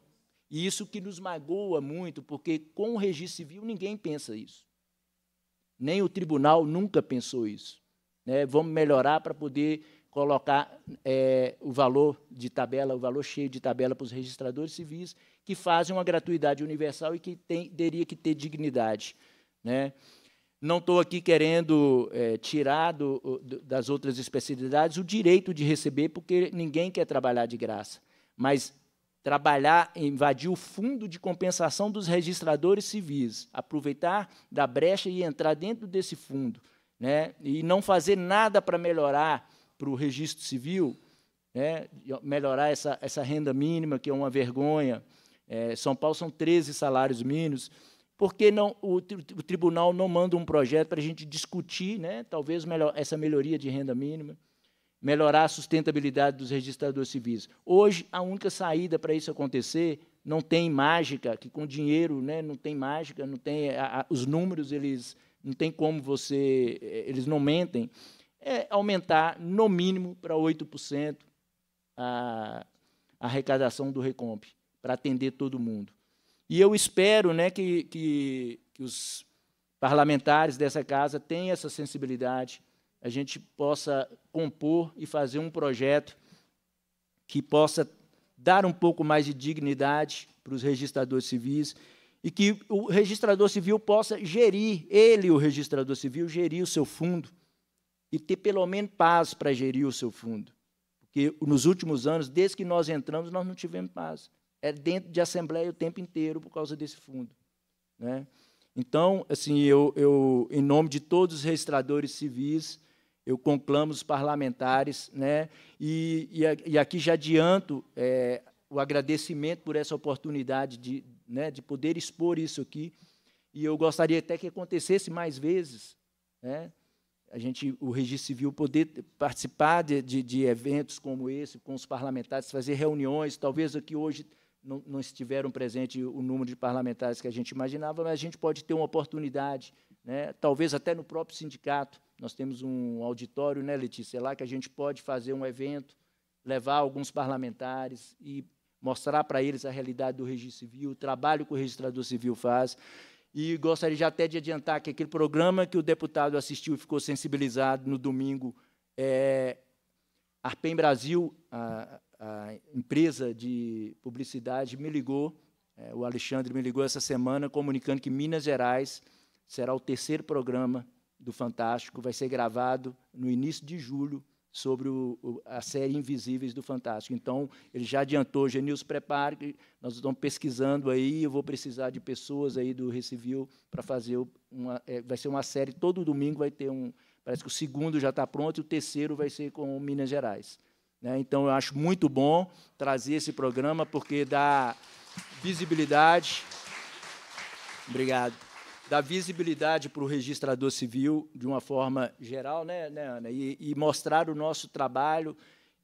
e isso que nos magoa muito, porque com o registro civil ninguém pensa isso. Nem o tribunal nunca pensou isso. Né? Vamos melhorar para poder colocar é, o valor de tabela, o valor cheio de tabela para os registradores civis, que fazem uma gratuidade universal e que tem, teria que ter dignidade. Né? Não estou aqui querendo é, tirar do, do, das outras especialidades o direito de receber, porque ninguém quer trabalhar de graça mas trabalhar, invadir o fundo de compensação dos registradores civis, aproveitar da brecha e entrar dentro desse fundo, né, e não fazer nada para melhorar para o registro civil, né, melhorar essa, essa renda mínima, que é uma vergonha. É, são Paulo são 13 salários mínimos. Por que não, o, o tribunal não manda um projeto para a gente discutir, né, talvez melhor, essa melhoria de renda mínima? melhorar a sustentabilidade dos registradores civis. Hoje, a única saída para isso acontecer não tem mágica, que com dinheiro né, não tem mágica, não tem a, a, os números, eles não tem como você, eh, eles não mentem, é aumentar no mínimo para 8% a, a arrecadação do Recomp, para atender todo mundo. E eu espero né, que, que, que os parlamentares dessa casa tenham essa sensibilidade, a gente possa compor e fazer um projeto que possa dar um pouco mais de dignidade para os registradores civis e que o registrador civil possa gerir, ele, o registrador civil, gerir o seu fundo e ter pelo menos paz para gerir o seu fundo. Porque nos últimos anos, desde que nós entramos, nós não tivemos paz. É dentro de assembleia o tempo inteiro por causa desse fundo. Né? Então, assim, eu, eu, em nome de todos os registradores civis, eu conclamo os parlamentares, né? e, e, e aqui já adianto é, o agradecimento por essa oportunidade de, né, de poder expor isso aqui, e eu gostaria até que acontecesse mais vezes, né? a gente, o registro civil, poder participar de, de, de eventos como esse, com os parlamentares, fazer reuniões, talvez aqui hoje não, não estiveram presentes o número de parlamentares que a gente imaginava, mas a gente pode ter uma oportunidade, né? talvez até no próprio sindicato, nós temos um auditório, né, Letícia? É lá que a gente pode fazer um evento, levar alguns parlamentares e mostrar para eles a realidade do registro civil, o trabalho que o registrador civil faz. E gostaria já até de adiantar que aquele programa que o deputado assistiu e ficou sensibilizado no domingo, é, Arpem Brasil, a, a empresa de publicidade, me ligou, é, o Alexandre me ligou essa semana, comunicando que Minas Gerais será o terceiro programa do Fantástico vai ser gravado no início de julho sobre o, o, a série Invisíveis do Fantástico. Então, ele já adiantou, se prepare, que nós estamos pesquisando aí, eu vou precisar de pessoas aí do Recivil para fazer uma... É, vai ser uma série, todo domingo vai ter um... Parece que o segundo já está pronto e o terceiro vai ser com Minas Gerais. Né? Então, eu acho muito bom trazer esse programa, porque dá visibilidade. Obrigado da visibilidade para o registrador civil de uma forma geral, né, né Ana? E, e, mostrar o nosso trabalho.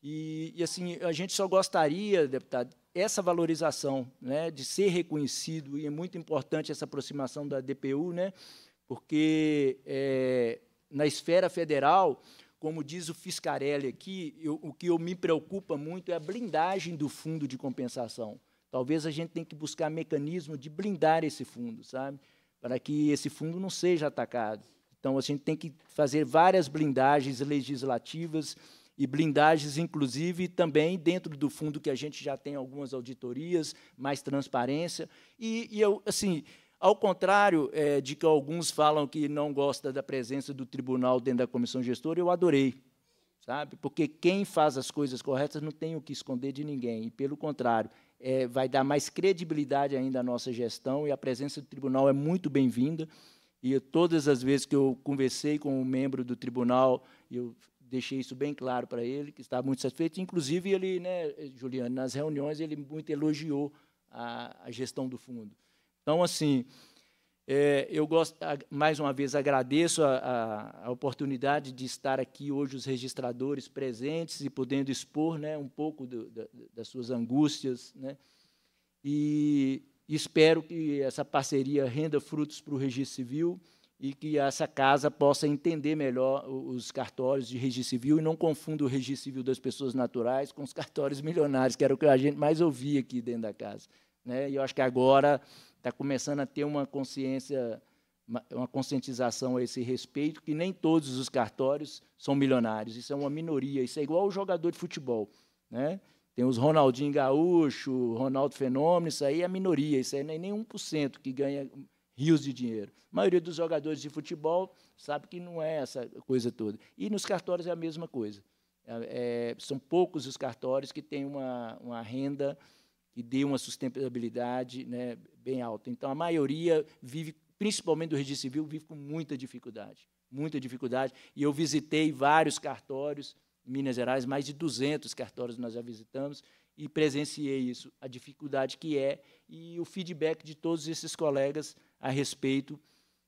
E, e, assim, a gente só gostaria, deputado, essa valorização né, de ser reconhecido, e é muito importante essa aproximação da DPU, né, porque é, na esfera federal, como diz o Fiscarelli aqui, eu, o que eu me preocupa muito é a blindagem do fundo de compensação. Talvez a gente tenha que buscar mecanismo de blindar esse fundo, sabe? para que esse fundo não seja atacado. Então, a gente tem que fazer várias blindagens legislativas e blindagens, inclusive, também dentro do fundo que a gente já tem algumas auditorias, mais transparência. E, e eu, assim, ao contrário é, de que alguns falam que não gosta da presença do tribunal dentro da comissão gestora, eu adorei. Sabe? Porque quem faz as coisas corretas não tem o que esconder de ninguém. E, pelo contrário, é, vai dar mais credibilidade ainda à nossa gestão e a presença do tribunal é muito bem-vinda. E todas as vezes que eu conversei com um membro do tribunal, eu deixei isso bem claro para ele, que estava muito satisfeito. Inclusive, ele, né, Juliano, nas reuniões, ele muito elogiou a, a gestão do fundo. Então, assim, é, eu gosto, mais uma vez, agradeço a, a, a, oportunidade de estar aqui hoje, os registradores presentes e podendo expor né, um pouco do, da, das suas angústias. Né? E espero que essa parceria renda frutos para o registro civil e que essa casa possa entender melhor os cartórios de registro civil e não confunda o registro civil das pessoas naturais com os *laughs* cartórios milionários, que era o que a gente mais ouvia aqui dentro da casa. Né? E eu acho que agora está começando a ter uma consciência, uma conscientização a esse respeito, que nem todos os cartórios são milionários, isso é uma minoria, isso é igual ao jogador de futebol. Né? Tem os Ronaldinho Gaúcho, Ronaldo Fenômeno, isso aí é minoria, isso aí é nem, nem 1% que ganha rios de dinheiro. A maioria dos jogadores de futebol sabe que não é essa coisa toda. E nos cartórios é a mesma coisa. É, é são poucos os cartórios que têm uma, uma renda que dê uma sustentabilidade né, bem alta. Então, a maioria vive, principalmente do registro civil, vive com muita dificuldade, muita dificuldade. E eu visitei vários cartórios em Minas Gerais, mais de 200 cartórios nós já visitamos, e presenciei isso, a dificuldade que é e o feedback de todos esses colegas a respeito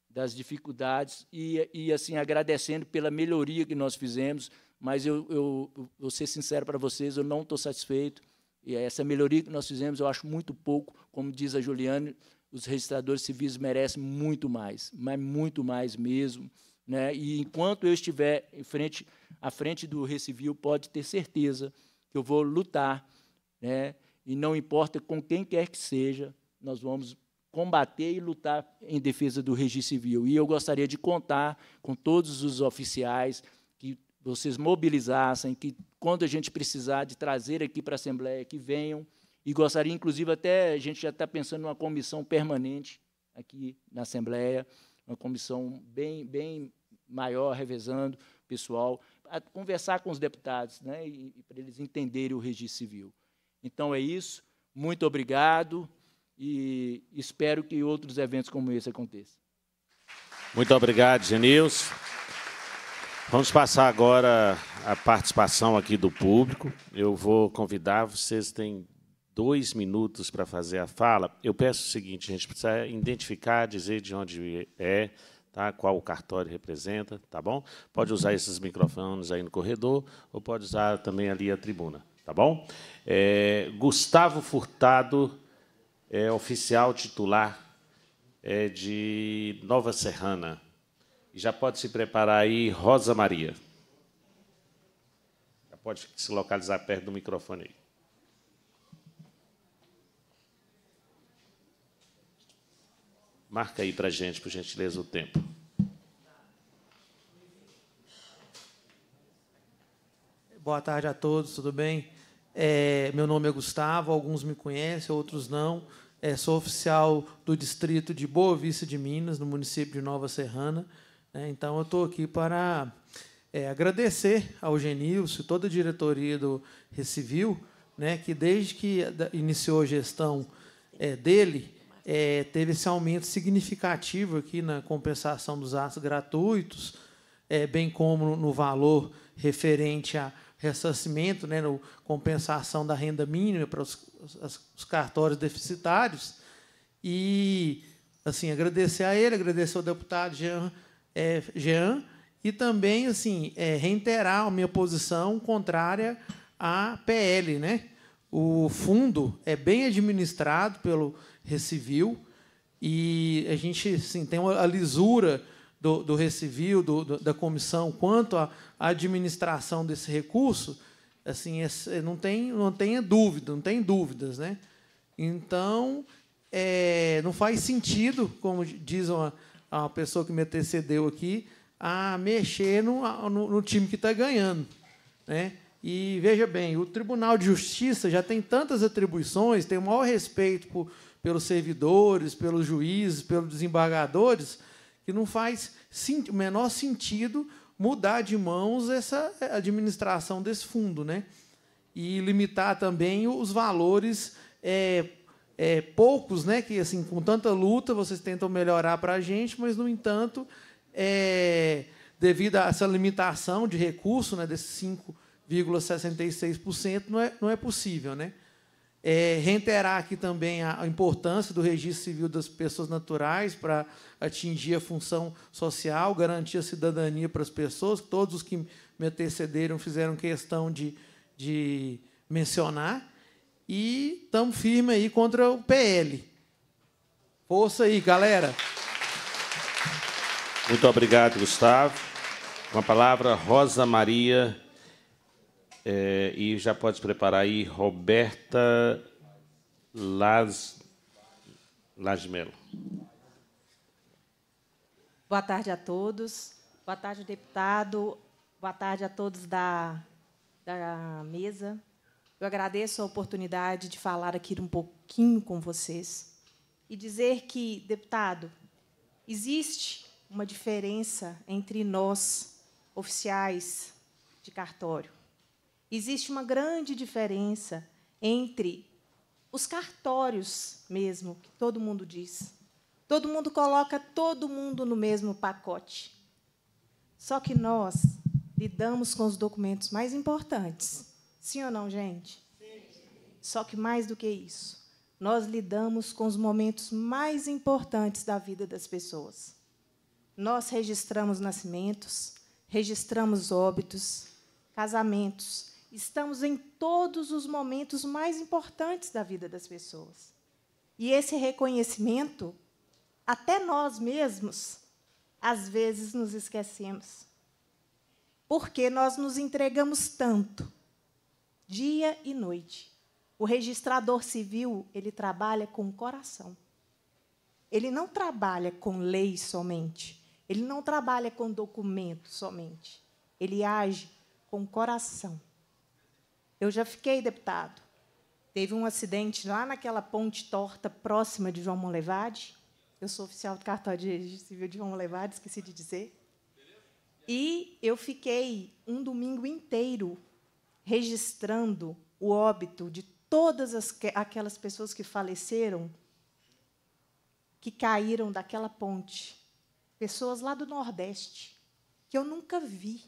das dificuldades e, e assim agradecendo pela melhoria que nós fizemos, mas eu, eu vou ser sincero para vocês, eu não estou satisfeito e essa melhoria que nós fizemos, eu acho muito pouco, como diz a Juliane, os registradores civis merecem muito mais, mas muito mais mesmo. Né? E enquanto eu estiver em frente, à frente do Recivil, pode ter certeza que eu vou lutar, né? e não importa com quem quer que seja, nós vamos combater e lutar em defesa do registro civil. E eu gostaria de contar com todos os oficiais, vocês mobilizassem, que quando a gente precisar de trazer aqui para a Assembleia, que venham. E gostaria, inclusive, até a gente já está pensando em uma comissão permanente aqui na Assembleia, uma comissão bem, bem maior, revezando o pessoal, a conversar com os deputados, né, e, e para eles entenderem o registro civil. Então é isso. Muito obrigado e espero que outros eventos como esse aconteçam. Muito obrigado, Genilson Vamos passar agora a participação aqui do público. Eu vou convidar vocês, têm dois minutos para fazer a fala. Eu peço o seguinte, a gente precisa identificar, dizer de onde é, tá? qual o cartório representa, tá bom? Pode usar esses microfones aí no corredor ou pode usar também ali a tribuna, tá bom? É, Gustavo Furtado é oficial titular é de Nova Serrana. Já pode se preparar aí, Rosa Maria. Já pode se localizar perto do microfone aí. Marca aí para gente, por gentileza, o tempo. Boa tarde a todos, tudo bem? É, meu nome é Gustavo, alguns me conhecem, outros não. É, sou oficial do distrito de Boa Vista de Minas, no município de Nova Serrana. Né? Então, eu estou aqui para é, agradecer ao Genilson e toda a diretoria do Recivil, né, que desde que iniciou a gestão é, dele, é, teve esse aumento significativo aqui na compensação dos atos gratuitos, é, bem como no valor referente a ressarcimento, né, no compensação da renda mínima para os, os cartórios deficitários. E, assim, agradecer a ele, agradecer ao deputado Jean é, Jean, e também assim é, reiterar a minha posição contrária à PL. Né? O fundo é bem administrado pelo Recivil e a gente assim, tem a lisura do, do Recivil, do, do, da comissão, quanto à administração desse recurso, assim, é, é não, tem, não tenha dúvida, não tem dúvidas. Né? Então, é, não faz sentido, como uma, a pessoa que me antecedeu aqui a mexer no, no, no time que está ganhando. Né? E veja bem, o Tribunal de Justiça já tem tantas atribuições, tem o maior respeito por, pelos servidores, pelos juízes, pelos desembargadores, que não faz o menor sentido mudar de mãos essa é, administração desse fundo, né? E limitar também os valores é, é, poucos, né, que assim com tanta luta vocês tentam melhorar para a gente, mas no entanto, é, devido a essa limitação de recurso, né, desses 5,66%, não é, não é possível, né? É, reiterar aqui também a, importância do registro civil das pessoas naturais para atingir a função social, garantir a cidadania para as pessoas. Todos os que me antecederam fizeram questão de, de mencionar. E estamos firmes aí contra o PL. Força aí, galera. Muito obrigado, Gustavo. Uma palavra, Rosa Maria. É, e já pode preparar aí, Roberta Laz, Lazmelo. Boa tarde a todos. Boa tarde, deputado. Boa tarde a todos da, da mesa. Eu agradeço a oportunidade de falar aqui um pouquinho com vocês e dizer que, deputado, existe uma diferença entre nós, oficiais de cartório. Existe uma grande diferença entre os cartórios mesmo, que todo mundo diz. Todo mundo coloca todo mundo no mesmo pacote. Só que nós lidamos com os documentos mais importantes Sim ou não, gente? Sim. Só que mais do que isso, nós lidamos com os momentos mais importantes da vida das pessoas. Nós registramos nascimentos, registramos óbitos, casamentos, estamos em todos os momentos mais importantes da vida das pessoas. E esse reconhecimento, até nós mesmos, às vezes nos esquecemos. Porque nós nos entregamos tanto dia e noite. O registrador civil, ele trabalha com o coração. Ele não trabalha com leis somente. Ele não trabalha com documento somente. Ele age com o coração. Eu já fiquei deputado. Teve um acidente lá naquela ponte torta próxima de João Molevade. Eu sou oficial do cartório de registro civil de João Molevade, esqueci de dizer. E eu fiquei um domingo inteiro registrando o óbito de todas as, aquelas pessoas que faleceram, que caíram daquela ponte. Pessoas lá do Nordeste, que eu nunca vi,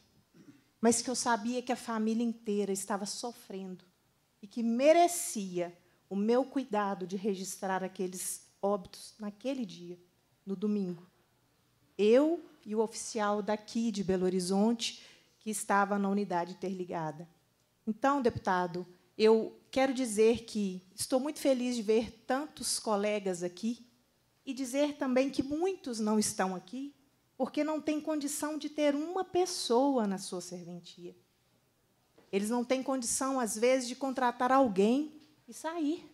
mas que eu sabia que a família inteira estava sofrendo e que merecia o meu cuidado de registrar aqueles óbitos naquele dia, no domingo. Eu e o oficial daqui de Belo Horizonte, que estava na unidade interligada. Então, deputado, eu quero dizer que estou muito feliz de ver tantos colegas aqui e dizer também que muitos não estão aqui porque não têm condição de ter uma pessoa na sua serventia. Eles não têm condição, às vezes, de contratar alguém e sair.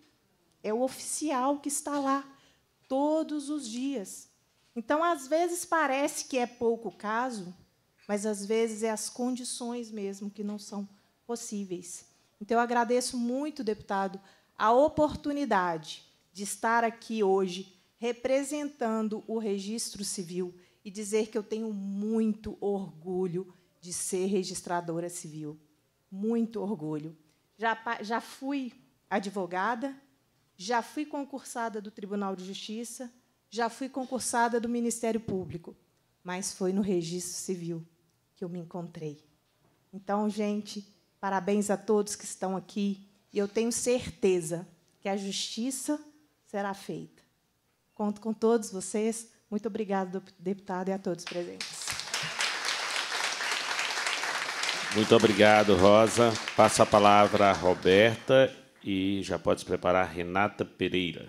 É o oficial que está lá todos os dias. Então, às vezes, parece que é pouco caso, mas às vezes é as condições mesmo que não são possíveis. Então, eu agradeço muito, deputado, a oportunidade de estar aqui hoje representando o registro civil e dizer que eu tenho muito orgulho de ser registradora civil. Muito orgulho. Já, já fui advogada, já fui concursada do Tribunal de Justiça, já fui concursada do Ministério Público, mas foi no registro civil que eu me encontrei. Então, gente, Parabéns a todos que estão aqui. E eu tenho certeza que a justiça será feita. Conto com todos vocês. Muito obrigado, deputado, e a todos presentes. Muito obrigado, Rosa. Passa a palavra a Roberta e já pode se preparar Renata Pereira.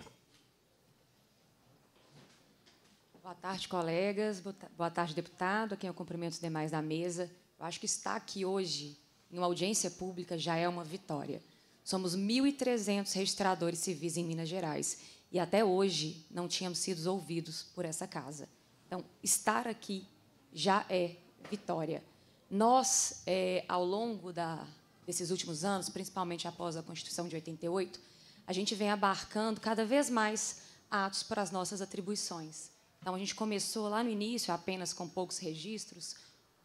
Boa tarde, colegas. Boa tarde, deputado. Aqui eu é cumprimento os demais da mesa. Eu acho que está aqui hoje em uma audiência pública já é uma vitória. Somos 1.300 registradores civis em Minas Gerais e até hoje não tínhamos sido ouvidos por essa casa. Então, estar aqui já é vitória. Nós, é, ao longo da, desses últimos anos, principalmente após a Constituição de 88, a gente vem abarcando cada vez mais atos para as nossas atribuições. Então, a gente começou lá no início apenas com poucos registros,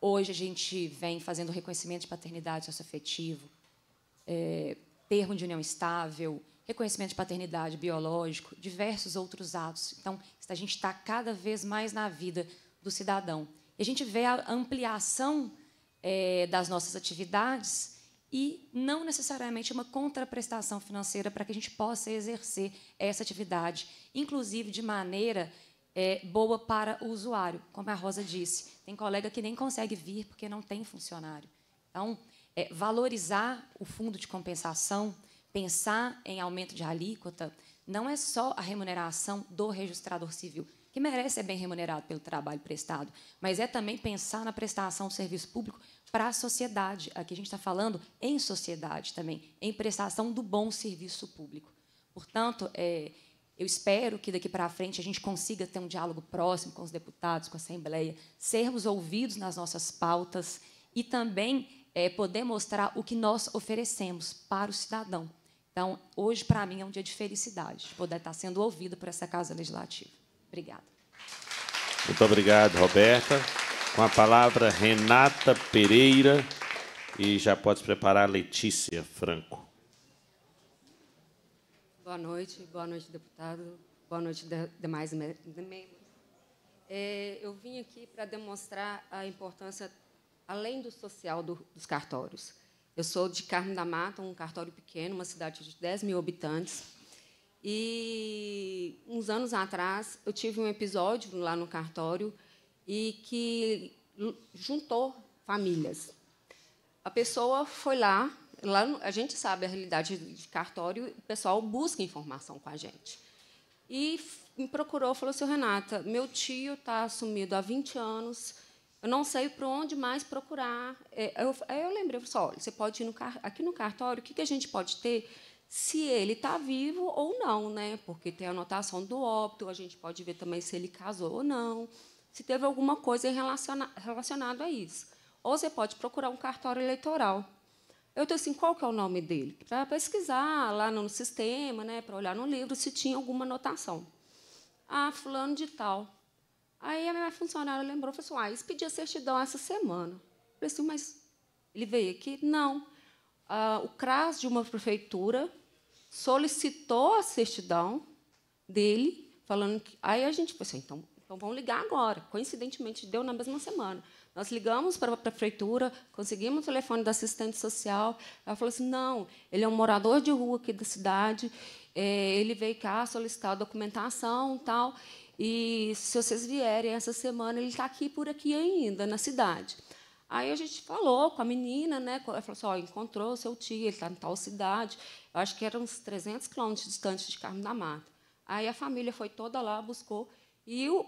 Hoje a gente vem fazendo reconhecimento de paternidade socioafetivo, é, termo de união estável, reconhecimento de paternidade biológico, diversos outros atos. Então, a gente está cada vez mais na vida do cidadão. E a gente vê a ampliação é, das nossas atividades e não necessariamente uma contraprestação financeira para que a gente possa exercer essa atividade, inclusive de maneira é, boa para o usuário, como a Rosa disse tem colega que nem consegue vir porque não tem funcionário. Então, é, valorizar o fundo de compensação, pensar em aumento de alíquota, não é só a remuneração do registrador civil, que merece ser bem remunerado pelo trabalho prestado, mas é também pensar na prestação do serviço público para a sociedade. Aqui a gente está falando em sociedade também, em prestação do bom serviço público. Portanto, é, eu espero que daqui para frente a gente consiga ter um diálogo próximo com os deputados, com a Assembleia, sermos ouvidos nas nossas pautas e também é, poder mostrar o que nós oferecemos para o cidadão. Então, hoje, para mim, é um dia de felicidade, poder estar sendo ouvido por essa Casa Legislativa. Obrigada. Muito obrigado, Roberta. Com a palavra, Renata Pereira. E já pode preparar Letícia Franco. Boa noite, boa noite, deputado, boa noite, de, demais membros. É, eu vim aqui para demonstrar a importância, além do social, do, dos cartórios. Eu sou de Carmo da Mata, um cartório pequeno, uma cidade de 10 mil habitantes. E, uns anos atrás, eu tive um episódio lá no cartório e que juntou famílias. A pessoa foi lá, lá a gente sabe a realidade de cartório, o pessoal busca informação com a gente. E me procurou, falou assim, Renata, meu tio está sumido há 20 anos, eu não sei para onde mais procurar. É, eu, eu lembrei, eu falei, assim, olha, você pode ir no, aqui no cartório, o que, que a gente pode ter? Se ele está vivo ou não, né? porque tem a anotação do óbito, a gente pode ver também se ele casou ou não, se teve alguma coisa relaciona, relacionada a isso. Ou você pode procurar um cartório eleitoral. Eu estou assim, qual que é o nome dele? Para pesquisar lá no sistema, né, para olhar no livro se tinha alguma anotação. Ah, fulano de tal. Aí a minha funcionária lembrou, falou assim, ah, eles pediam certidão essa semana. Eu falei assim, mas ele veio aqui? Não. Ah, o CRAS de uma prefeitura solicitou a certidão dele, falando que... Aí a gente pensou, assim, então, então vamos ligar agora. Coincidentemente, deu na mesma semana. Nós ligamos para a prefeitura, conseguimos o telefone da assistente social. Ela falou assim: não, ele é um morador de rua aqui da cidade, é, ele veio cá solicitar a documentação tal. E se vocês vierem essa semana, ele está aqui por aqui ainda, na cidade. Aí a gente falou com a menina, né? Ela falou assim: ó, encontrou seu tio, ele está em tal cidade. Eu acho que era uns 300 quilômetros distante de Carmo da Mata. Aí a família foi toda lá, buscou. E o,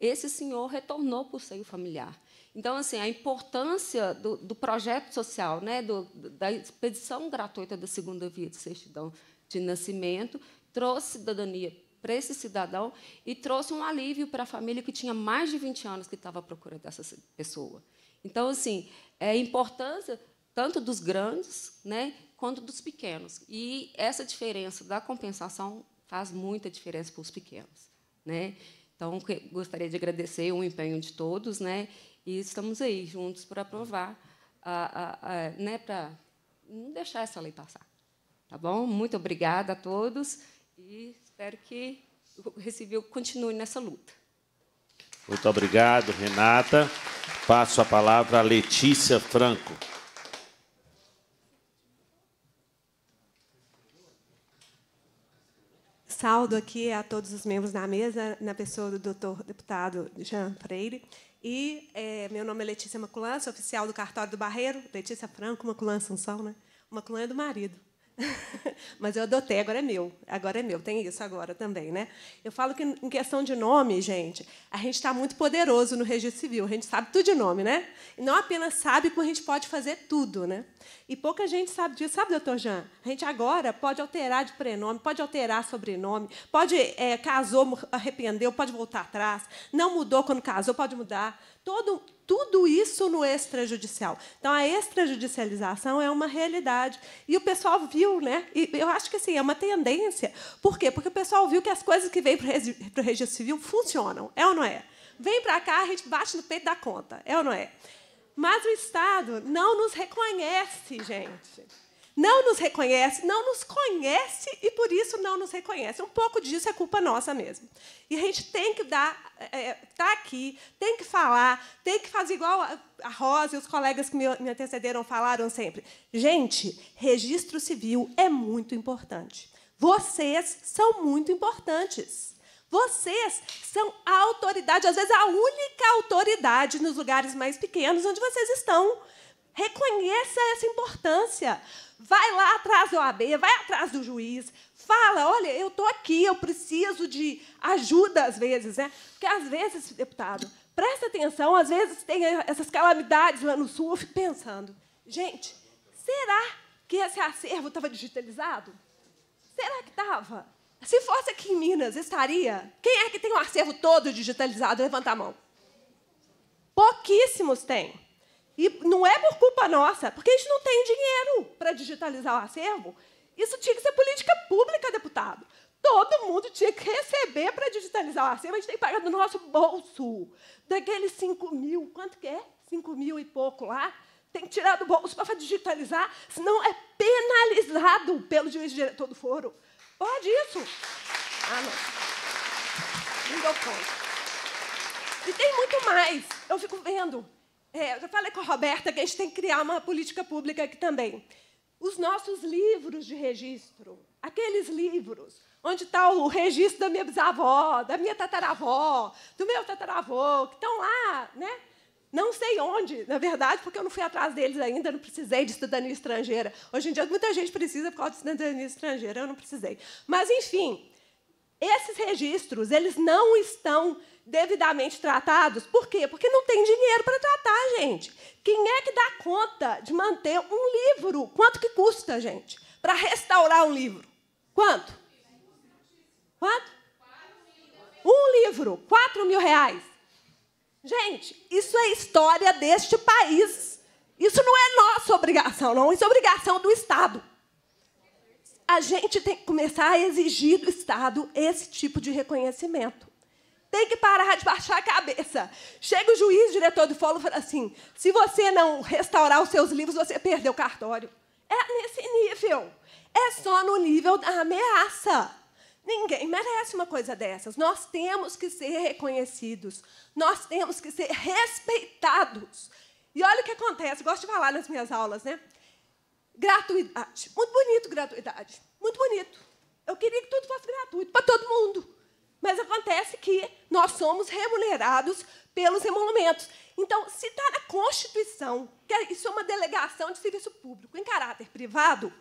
esse senhor retornou para o seio familiar. Então, assim, a importância do, do projeto social, né, do, da expedição gratuita da segunda via de certidão de nascimento, trouxe cidadania para esse cidadão e trouxe um alívio para a família que tinha mais de 20 anos que estava à procura dessa pessoa. Então, assim, é a importância tanto dos grandes né, quanto dos pequenos. E essa diferença da compensação faz muita diferença para os pequenos. Né? Então, gostaria de agradecer o empenho de todos né, e estamos aí juntos para aprovar, a, a, a, né, para não deixar essa lei passar. Tá bom? Muito obrigada a todos e espero que o Recivil continue nessa luta. Muito obrigado, Renata. Passo a palavra a Letícia Franco. Saldo aqui a todos os membros da mesa, na pessoa do doutor deputado Jean Freire. E é, meu nome é Letícia Maculan, sou oficial do cartório do Barreiro. Letícia Franco, Maculan Sansão, né? Maculan é do marido. *laughs* Mas eu adotei, agora é meu. Agora é meu, tem isso agora também, né? Eu falo que em questão de nome, gente, a gente está muito poderoso no registro civil, a gente sabe tudo de nome, né? E não apenas sabe como a gente pode fazer tudo, né? E pouca gente sabe disso, sabe, doutor Jean? A gente agora pode alterar de prenome, pode alterar sobrenome, pode é, casou, arrependeu, pode voltar atrás, não mudou quando casou, pode mudar. Todo, tudo isso no extrajudicial. Então, a extrajudicialização é uma realidade. E o pessoal viu, né? E eu acho que assim, é uma tendência. Por quê? Porque o pessoal viu que as coisas que vêm para o registro civil funcionam, é ou não é? Vem para cá, a gente bate no peito da conta, é ou não é? Mas o Estado não nos reconhece, gente não nos reconhece, não nos conhece e por isso não nos reconhece. Um pouco disso é culpa nossa mesmo. E a gente tem que dar, é, é tá aqui, tem que falar, tem que fazer igual a, Rosa e os colegas que me antecederam falaram sempre. Gente, registro civil é muito importante. Vocês são muito importantes. Vocês são a autoridade, às vezes a única autoridade nos lugares mais pequenos onde vocês estão. Reconheça essa importância. Vai lá atrás da OAB, vai atrás do juiz, fala, olha, eu estou aqui, eu preciso de ajuda às vezes, né? Porque às vezes, deputado, presta atenção, às vezes tem essas calamidades lá no sul, eu fico pensando, gente, será que esse acervo estava digitalizado? Será que estava? Se fosse aqui em Minas, estaria? Quem é que tem o acervo todo digitalizado? Levanta a mão. Pouquíssimos têm. E não é por culpa nossa, porque a gente não tem dinheiro para digitalizar o acervo. Isso tinha que ser política pública, deputado. Todo mundo tinha que receber para digitalizar o acervo, a gente tem que pagar do nosso bolso. Daqueles 5 mil, quanto que é? 5 mil e pouco lá, tem que tirar do bolso para digitalizar, senão é penalizado pelo juiz diretor do foro. Pode isso. Ah, não. Não dou conta. E tem muito mais. Eu fico vendo é, eu já falei com a Roberta que a gente tem que criar uma política pública aqui também. Os nossos livros de registro, aqueles livros onde está o registro da minha bisavó, da minha tataravó, do meu tataravô, que estão lá, né? Não sei onde, na verdade, porque eu não fui atrás deles ainda, não precisei de cidadania estrangeira. Hoje em dia, muita gente precisa por causa de cidadania estrangeira, eu não precisei. Mas, enfim, esses registros, eles não estão devidamente tratados. Por quê? Porque não tem dinheiro para tratar, gente. Quem é que dá conta de manter um livro? Quanto que custa, gente? Para restaurar um livro? Quanto? Quanto? Um livro, quatro mil reais. Gente, isso é história deste país. Isso não é nossa obrigação, não. Isso é obrigação do Estado a gente tem que começar a exigir do Estado esse tipo de reconhecimento. Tem que parar de baixar a cabeça. Chega o juiz, diretor do fórum, e fala assim: se você não restaurar os seus livros, você perdeu o cartório. É nesse nível. É só no nível da ameaça. Ninguém merece uma coisa dessas. Nós temos que ser reconhecidos. Nós temos que ser respeitados. E olha o que acontece. gosto de falar nas minhas aulas, né? Gratuidade. Muito bonito, gratuidade. Muito bonito. Eu queria que tudo fosse gratuito para todo mundo. Mas acontece que nós somos remunerados pelos emolumentos. Então, se está na Constituição, que é, isso é uma delegação de serviço público em caráter privado,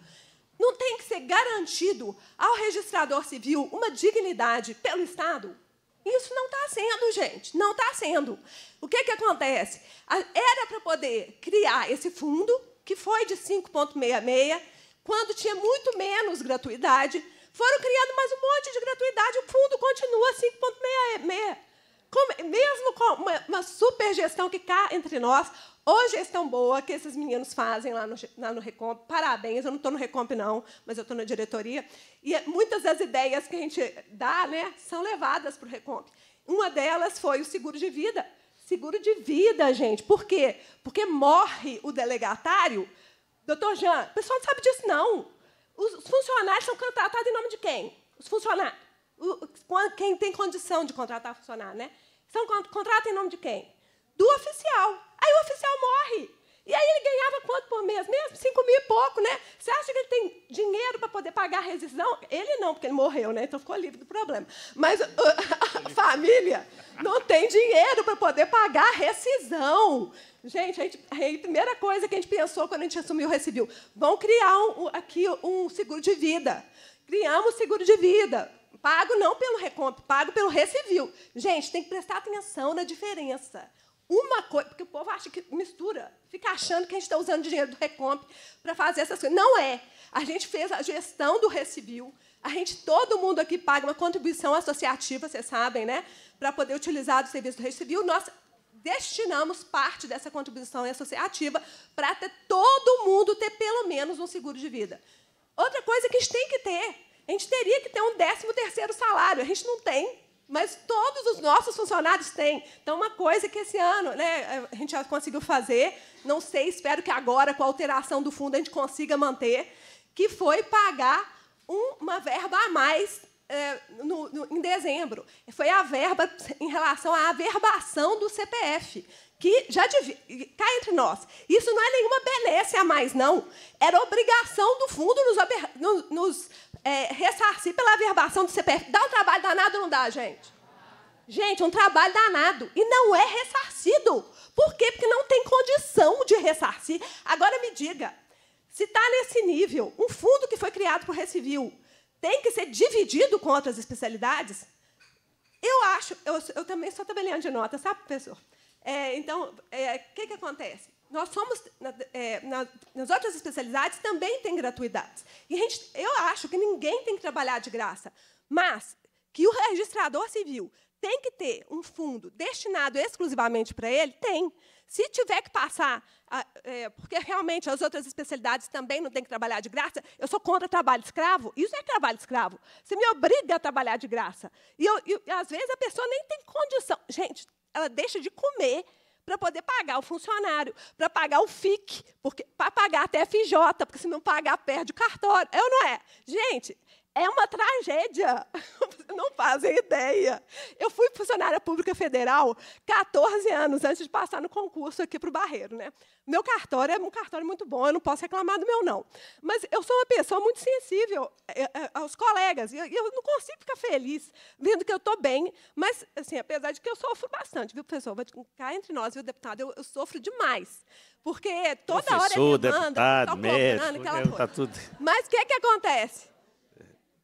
não tem que ser garantido ao registrador civil uma dignidade pelo Estado? Isso não está sendo, gente, não está sendo. O que, que acontece? Era para poder criar esse fundo, que foi de 5,66, quando tinha muito menos gratuidade, foram criando mais um monte de gratuidade, o fundo continua 5,66. mesmo com uma, uma super gestão que cá entre nós, ou gestão é boa que esses meninos fazem lá no, lá no Recomp, parabéns, eu não estou no Recomp, não, mas eu estou na diretoria, e é, muitas das ideias que a gente dá né, são levadas para o Recomp. Uma delas foi o seguro de vida. Seguro de vida, gente. Por quê? Porque morre o delegatário. Doutor Jean, o pessoal não sabe disso, não. Os funcionários são contratados em nome de quem? Os funcionários. Quem tem condição de contratar funcionário, né? São contratados em nome de quem? Do oficial. Aí o oficial morre. E aí ele ganhava quanto por mês mesmo? Cinco mil e pouco, né? Você acha que ele tem dinheiro para poder pagar a rescisão? Ele não, porque ele morreu, né? Então ficou livre do problema. Mas uh, a família não tem dinheiro para poder pagar a rescisão. Gente, a, gente, a primeira coisa que a gente pensou quando a gente assumiu o recivil, vão criar um, aqui um seguro de vida. Criamos seguro de vida. Pago não pelo Recomp, pago pelo Recivil. Gente, tem que prestar atenção na diferença uma coisa, porque o povo acha que mistura, fica achando que a gente está usando dinheiro do Recomp para fazer essas coisas. Não é. A gente fez a gestão do Recivil a gente, todo mundo aqui paga uma contribuição associativa, vocês sabem, né? Para poder utilizar o serviço do Recivil Nós destinamos parte dessa contribuição associativa para todo mundo ter pelo menos um seguro de vida. Outra coisa que a gente tem que ter, a gente teria que ter um décimo terceiro salário, a gente não tem mas todos os nossos funcionários têm. Então, uma coisa que esse ano né, a gente já conseguiu fazer, não sei, espero que agora, com a alteração do fundo, a gente consiga manter, que foi pagar uma verba a mais é, no, no, em dezembro. Foi a verba em relação à averbação do CPF, que já devia. Cá entre nós. Isso não é nenhuma benesse a mais, não. Era obrigação do fundo nos, nos é, ressarcir pela averbação do CPF. Dá um trabalho danado ou não dá, gente? Gente, um trabalho danado. E não é ressarcido. Por quê? Porque não tem condição de ressarcir. Agora me diga, se está nesse nível, um fundo que foi criado por Recivil tem que ser dividido com outras especialidades? Eu acho, eu, eu também sou tabeliano de notas, sabe, professor? É, então, é, o é, que, que acontece? nós somos é, nas outras especialidades também tem gratuidades. E gente, eu acho que ninguém tem que trabalhar de graça, mas que o registrador civil tem que ter um fundo destinado exclusivamente para ele, tem. Se tiver que passar, é, porque realmente as outras especialidades também não tem que trabalhar de graça, eu sou contra trabalho escravo, isso é trabalho escravo. Você me obriga a trabalhar de graça. E, eu, e às vezes a pessoa nem tem condição. Gente, ela deixa de comer para poder pagar o funcionário, para pagar o FIC, para pagar a TFJ, porque se não pagar, perde o cartório. É ou não é? Gente, é uma tragédia. *laughs* Você não fazem ideia. Eu fui funcionária pública federal 14 anos antes de passar no concurso aqui para o Barreiro. Né? Meu cartório é um cartório muito bom, eu não posso reclamar do meu, não. Mas eu sou uma pessoa muito sensível eh, eh, eh, aos colegas. E eu não consigo ficar feliz vendo que eu estou bem. Mas, assim, apesar de que eu sofro bastante, viu, professor? Vou ficar entre nós, viu, deputado? Eu, eu sofro demais. Porque toda professor, hora é demanda, deputado, tá médico, está né, tudo. Mas o que, é que acontece?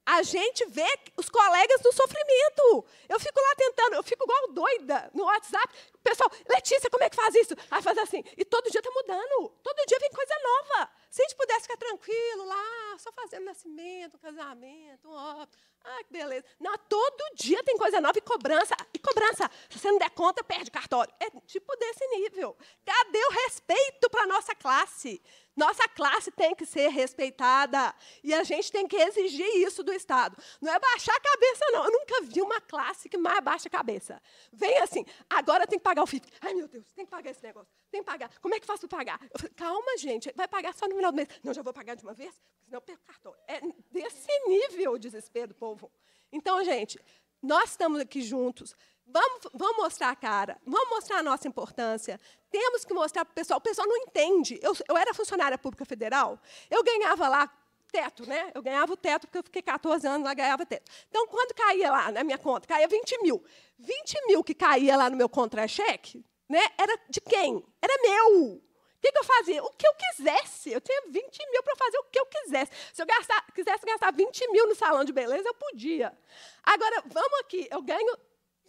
A gente vê os colegas no sofrimento. Eu fico lá tentando, eu fico igual doida no WhatsApp. Pessoal, Letícia, como é que faz isso? Aí faz assim. E todo dia está mudando. Todo dia vem coisa nova. Se a gente pudesse ficar tranquilo lá, só fazendo nascimento, casamento, óbito. Ah, que beleza. Não, todo dia tem coisa nova e cobrança. E cobrança. Se você não der conta, perde cartório. É tipo desse nível. Cadê o respeito para a nossa classe? Nossa classe tem que ser respeitada. E a gente tem que exigir isso do Estado. Não é baixar a cabeça, não. Eu nunca vi uma classe que mais baixa a cabeça. Vem assim, agora tem que pagar o FIP. Ai, meu Deus, tem que pagar esse negócio. Tem que pagar. Como é que faço para pagar? Falei, Calma, gente, vai pagar só no final do mês. Não, já vou pagar de uma vez, senão eu perco cartão. É desse nível o desespero do povo. Então, gente, nós estamos aqui juntos. Vamos, vamos mostrar a cara, vamos mostrar a nossa importância. Temos que mostrar para o pessoal. O pessoal não entende. Eu, eu era funcionária pública federal, eu ganhava lá teto, né? Eu ganhava o teto, porque eu fiquei 14 anos lá, ganhava teto. Então, quando caía lá na minha conta, caía 20 mil. 20 mil que caía lá no meu contra-cheque, né? Era de quem? Era meu. O que, que, eu fazia? O que eu quisesse. Eu tinha 20 mil para fazer o que eu quisesse. Se eu gastar, quisesse gastar 20 mil no salão de beleza, eu podia. Agora, vamos aqui, eu ganho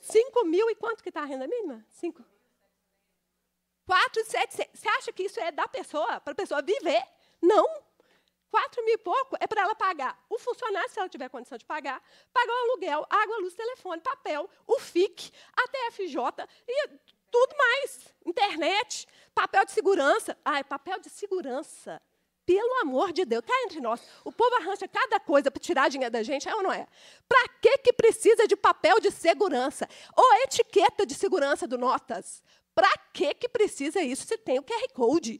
5 mil e quanto que está a renda mínima? 5. 4, 7, Você acha que isso é da pessoa, para a pessoa viver? Não. 4 mil e pouco é para ela pagar o funcionário, se ela tiver condição de pagar, pagar o aluguel, água, luz, telefone, papel, o FIC, a TFJ e tudo mais. Internet, papel de segurança. Ah, papel de segurança. Pelo amor de Deus, cá tá entre nós, o povo arranja cada coisa para tirar dinheiro da gente, é ou não é? Para que que precisa de papel de segurança? Ou etiqueta de segurança do Notas? Para que que precisa isso se tem o QR Code?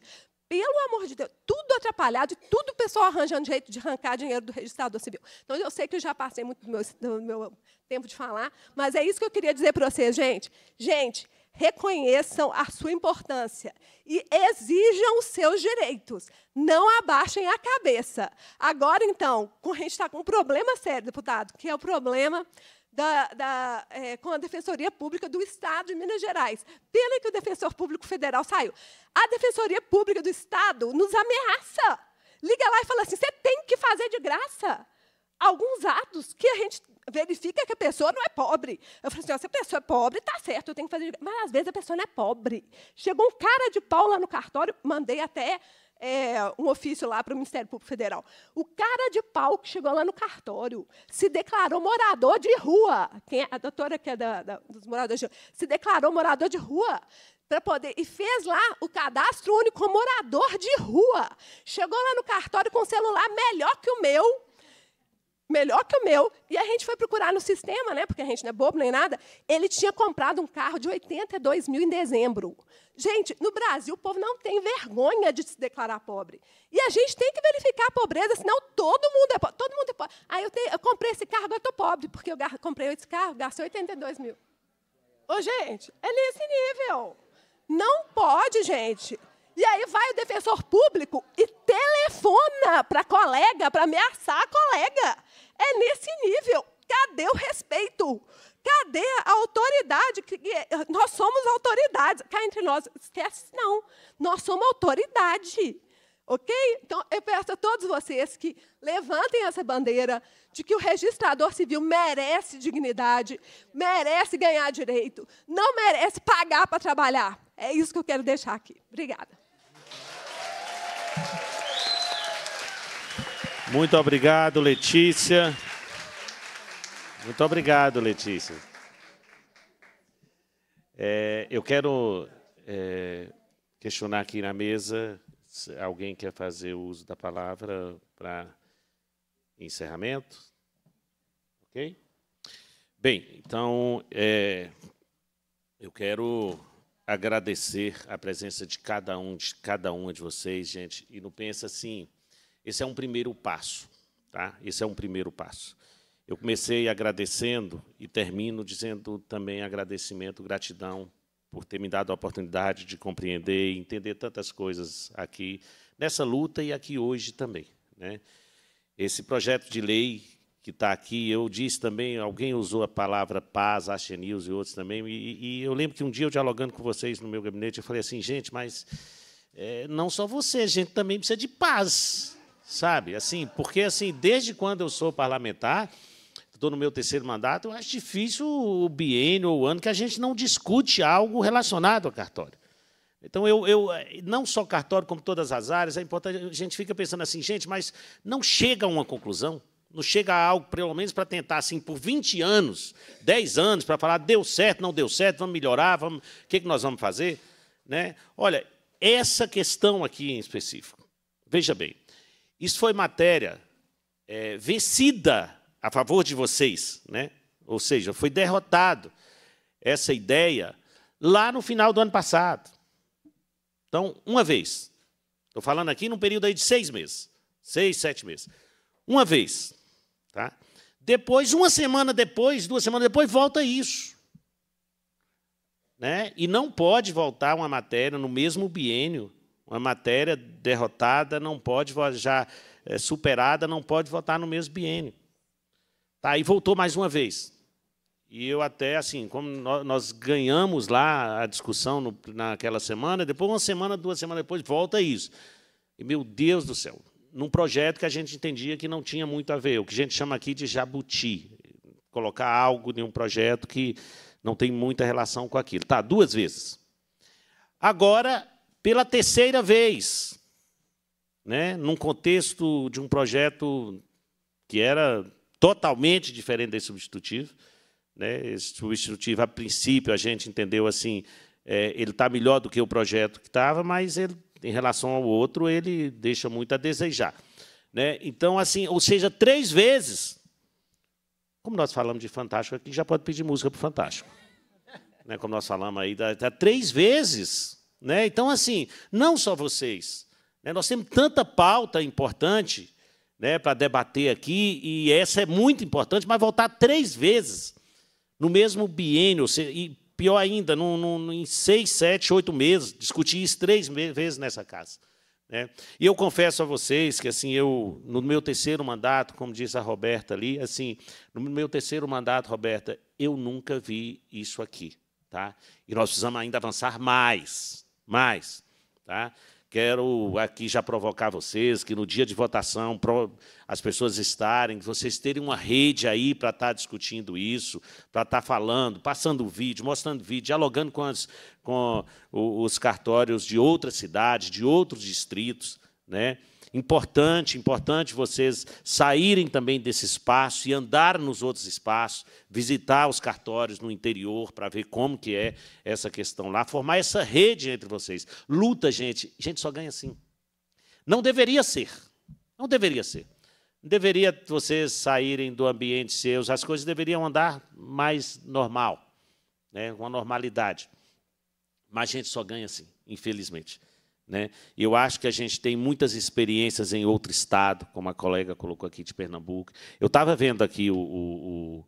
Pelo amor de Deus, tudo atrapalhado, tudo o pessoal arranjando jeito de arrancar dinheiro do registrador civil. Então, eu sei que eu já passei muito do meu, do meu tempo de falar, mas é isso que eu queria dizer para vocês, gente. Gente, reconheçam a sua importância e exijam os seus direitos. Não abaixem a cabeça. Agora, então, a gente está com um problema sério, deputado, que é o problema da, da, é, com a Defensoria Pública do Estado de Minas Gerais. Pena que o Defensor Público Federal saiu. A Defensoria Pública do Estado nos ameaça. Liga lá e fala assim: você tem que fazer de graça alguns atos que a gente verifica que a pessoa não é pobre. Eu falo assim, ó, se a pessoa é pobre, tá certo, eu tenho que fazer. Mas às vezes a pessoa não é pobre. Chegou um cara de pau lá no cartório, mandei até é, um ofício lá para o Ministério Público Federal. O cara de pau que chegou lá no cartório se declarou morador de rua. Quem é, a doutora que é da, da, dos moradores de rua, se declarou morador de rua para poder e fez lá o cadastro único morador de rua. Chegou lá no cartório com um celular melhor que o meu melhor que o meu, e a gente foi procurar no sistema, né, porque a gente não é bobo nem nada, ele tinha comprado um carro de 82 mil em dezembro. Gente, no Brasil, o povo não tem vergonha de se declarar pobre. E a gente tem que verificar a pobreza, senão todo mundo é pobre. Todo mundo é pobre. Aí ah, eu, eu, comprei esse carro, agora estou pobre, porque eu comprei esse carro, gastei 82 mil. Ô, gente, é nesse nível. Não pode, gente. E aí vai o defensor público e telefona para colega, para ameaçar a colega. É nesse nível. Cadê o respeito? Cadê a autoridade? Nós somos autoridade. Cá entre nós, esquece, não. Nós somos autoridade. Ok? Então, eu peço a todos vocês que levantem essa bandeira de que o registrador civil merece dignidade, merece ganhar direito, não merece pagar para trabalhar. É isso que eu quero deixar aqui. Obrigada. Muito obrigado, Letícia. Muito obrigado, Letícia. É, eu quero é, questionar aqui na mesa se alguém quer fazer uso da palavra para encerramento. Ok? Bem, então, é, eu quero agradecer a presença de cada um, de cada uma de vocês, gente. E não pensa assim, esse é um primeiro passo, tá? Esse é um primeiro passo. Eu comecei agradecendo e termino dizendo também agradecimento, gratidão por ter me dado a oportunidade de compreender e entender tantas coisas aqui nessa luta e aqui hoje também, né? Esse projeto de lei que está aqui. Eu disse também, alguém usou a palavra paz, Acha News e outros também. E, e, eu lembro que um dia eu dialogando com vocês no meu gabinete, eu falei assim, gente, mas é, não só você, a gente também precisa de paz, sabe? Assim, porque assim, desde quando eu sou parlamentar, estou no meu terceiro mandato, eu acho difícil o biênio ou o ano que a gente não discute algo relacionado ao cartório. Então, eu, eu, é, não só cartório, como todas as áreas, é importante, a gente fica pensando assim, gente, mas não chega a uma conclusão. Não chega a algo, pelo menos, para tentar, assim, por 20 anos, 10 anos, para falar, deu certo, não deu certo, vamos melhorar, vamos... o que, que nós vamos fazer? Né? Olha, essa questão aqui em específico, veja bem, isso foi matéria é, vencida a favor de vocês, né? ou seja, foi derrotado essa ideia lá no final do ano passado. Então, uma vez. Estou falando aqui num período aí de seis meses. Seis, sete meses. Uma vez. Tá? Depois, uma semana depois, duas semanas depois, volta isso. Né? E não pode voltar uma matéria no mesmo biênio. Uma matéria derrotada não pode já é, superada, não pode voltar no mesmo biênio. Tá, e voltou mais uma vez. E eu até, assim, como nós ganhamos lá a discussão no, naquela semana, depois, uma semana, duas semanas depois, volta isso. E, meu Deus do céu, num projeto que a gente entendia que não tinha muito a ver, o que a gente chama aqui de jabuti, colocar algo em um projeto que não tem muita relação com aquilo. Tá, duas vezes. Agora, pela terceira vez, né, num contexto de um projeto que era totalmente diferente desse substitutivo, né, esse substitutivo, a princípio, a gente entendeu assim, é, ele está melhor do que o projeto que estava, mas ele em relação ao outro, ele deixa muito a desejar. Né? Então, assim, ou seja, três vezes. Como nós falamos de Fantástico aqui, já pode pedir música para o Fantástico. Né? Como nós falamos aí, dá, três vezes. Né? Então, assim, não só vocês. Né? Nós temos tanta pauta importante né, para debater aqui, e essa é muito importante, mas voltar três vezes no mesmo seja, e Pior ainda, num, num, em seis, sete, oito meses, discuti isso três vezes nessa casa. Né? E eu confesso a vocês que, assim, eu no meu terceiro mandato, como disse a Roberta ali, assim, no meu terceiro mandato, Roberta, eu nunca vi isso aqui, tá? E nós precisamos ainda avançar mais, mais, tá? Quero aqui já provocar vocês que no dia de votação as pessoas estarem, vocês terem uma rede aí para estar tá discutindo isso, para estar tá falando, passando vídeo, mostrando vídeo, dialogando com, as, com os cartórios de outras cidades, de outros distritos, né? Importante, importante vocês saírem também desse espaço e andar nos outros espaços, visitar os cartórios no interior para ver como que é essa questão lá, formar essa rede entre vocês. Luta, gente. Gente só ganha assim. Não deveria ser. Não deveria ser. Não deveria vocês saírem do ambiente seus, as coisas deveriam andar mais normal, né? uma normalidade. Mas a gente só ganha assim, infelizmente. Né? Eu acho que a gente tem muitas experiências em outro estado, como a colega colocou aqui de Pernambuco. Eu estava vendo aqui, o, o,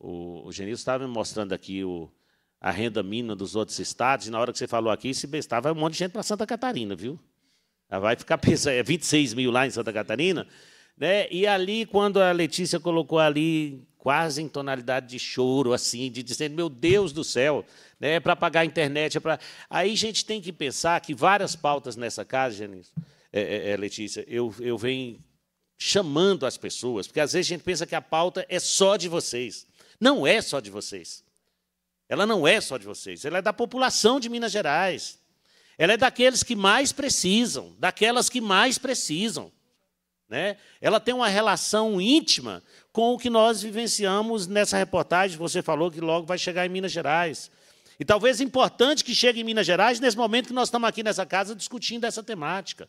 o, o Genil estava me mostrando aqui o, a renda mínima dos outros estados, e na hora que você falou aqui, se bestava um monte de gente para Santa Catarina, viu? Vai ficar *laughs* pesado, é 26 mil lá em Santa Catarina. Né? E ali, quando a Letícia colocou ali quase em tonalidade de choro, assim, de dizendo, meu Deus do céu, né, é para pagar a internet. É para... Aí a gente tem que pensar que várias pautas nessa casa, Janice, é, é, é, Letícia, eu, eu venho chamando as pessoas, porque às vezes a gente pensa que a pauta é só de vocês. Não é só de vocês. Ela não é só de vocês, ela é da população de Minas Gerais. Ela é daqueles que mais precisam, daquelas que mais precisam. Né? Ela tem uma relação íntima com o que nós vivenciamos nessa reportagem. Você falou que logo vai chegar em Minas Gerais. E talvez é importante que chegue em Minas Gerais nesse momento que nós estamos aqui nessa casa discutindo essa temática.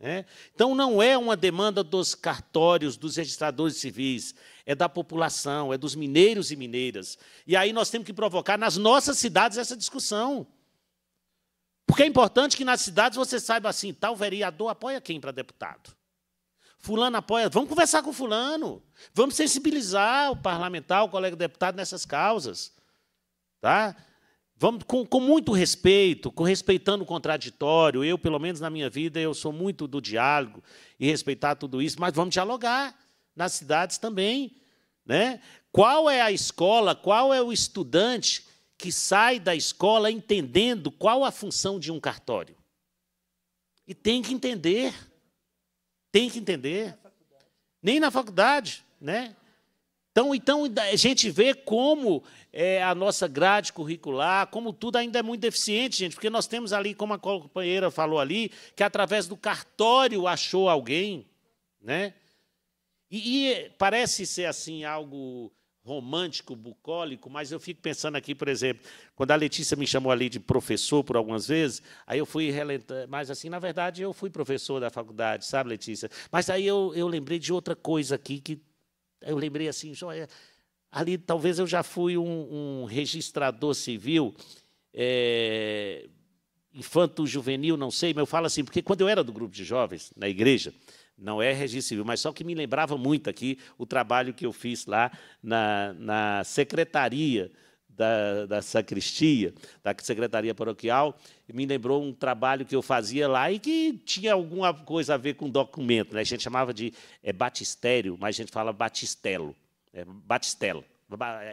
Né? Então, não é uma demanda dos cartórios, dos registradores civis, é da população, é dos mineiros e mineiras. E aí nós temos que provocar nas nossas cidades essa discussão. Porque é importante que nas cidades você saiba assim, tal vereador apoia quem para deputado. Fulano apoia. Vamos conversar com Fulano. Vamos sensibilizar o parlamentar, o colega deputado nessas causas. Tá? Vamos, com, com muito respeito, com, respeitando o contraditório. Eu, pelo menos na minha vida, eu sou muito do diálogo e respeitar tudo isso, mas vamos dialogar nas cidades também. Né? Qual é a escola, qual é o estudante que sai da escola entendendo qual a função de um cartório? E tem que entender. Tem que entender. Nem na faculdade, né? Então, então a gente vê como é, a nossa grade curricular, como tudo ainda é muito deficiente, gente, porque nós temos ali, como a companheira falou ali, que através do cartório achou alguém, né? E, e parece ser assim algo romântico, bucólico, mas eu fico pensando aqui, por exemplo, quando a Letícia me chamou ali de professor por algumas vezes, aí eu fui relentando, mas assim, na verdade, eu fui professor da faculdade, sabe, Letícia? Mas aí eu, eu lembrei de outra coisa aqui, que eu lembrei assim, é, ali talvez eu já fui um, um registrador civil, é, infanto-juvenil, não sei, mas eu falo assim, porque quando eu era do grupo de jovens, na igreja, não é registro civil, mas só que me lembrava muito aqui o trabalho que eu fiz lá na, na secretaria da, da, sacristia, da secretaria paroquial, me lembrou um trabalho que eu fazia lá e que tinha alguma coisa a ver com documento. Né? A gente chamava de é, batistério, mas a gente fala batistelo. É, batistelo.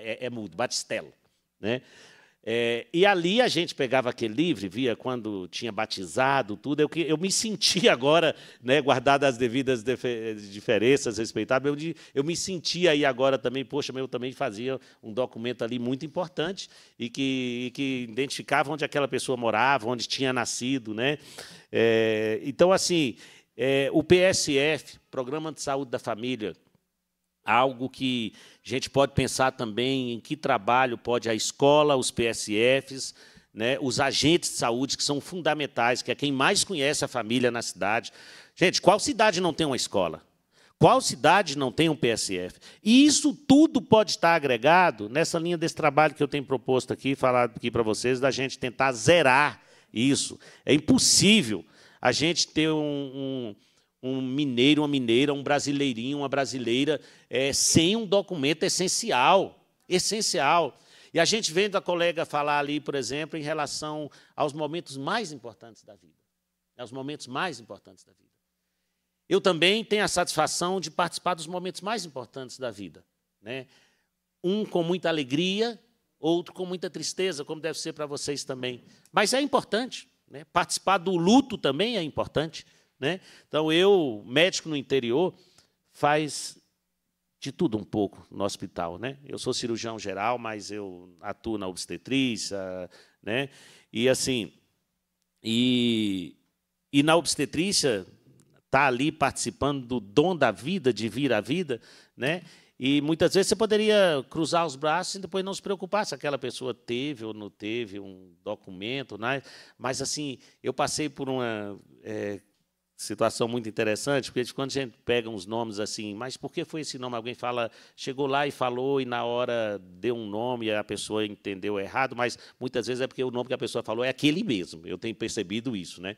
É, é mudo, batistelo. Né? É, e ali a gente pegava aquele livro, via quando tinha batizado, tudo. É eu, eu me sentia *laughs* agora, né, as devidas diferenças, respeitável, eu, eu, me sentia aí agora também, poxa, eu também fazia um documento ali muito importante e que, e que identificava onde aquela pessoa morava, onde tinha nascido. Né? É, então, assim, é, o PSF, Programa de Saúde da Família, Algo que a gente pode pensar também em que trabalho pode a escola, os PSFs, né, os agentes de saúde, que são fundamentais, que é quem mais conhece a família na cidade. Gente, qual cidade não tem uma escola? Qual cidade não tem um PSF? E isso tudo pode estar agregado nessa linha desse trabalho que eu tenho proposto aqui, falado aqui para vocês, da gente tentar zerar isso. É impossível a gente ter um, um um mineiro, uma mineira, um brasileirinho, uma brasileira, é, sem um documento essencial. Essencial. E a gente vendo a colega falar ali, por exemplo, em relação aos momentos mais importantes da vida. Né, aos momentos mais importantes da vida. Eu também tenho a satisfação de participar dos momentos mais importantes da vida. Né? Um com muita alegria, outro com muita tristeza, como deve ser para vocês também. Mas é importante. Né? Participar do luto também é importante. Né? Então, eu, médico no interior, faz de tudo um pouco no hospital. Né? Eu sou cirurgião geral, mas eu atuo na obstetrícia. Né? E, assim, e, e na obstetrícia está ali participando do dom da vida, de vir à vida, né? E muitas vezes você poderia cruzar os braços e depois não se preocupar se aquela pessoa teve ou não teve um documento, né? mas assim, eu passei por uma é, situação muito interessante, porque quando a gente pega uns nomes assim, mas por que foi esse nome? Alguém fala, chegou lá e falou, e na hora deu um nome, e a pessoa entendeu errado, mas muitas vezes é porque o nome que a pessoa falou é aquele mesmo. Eu tenho percebido isso, né?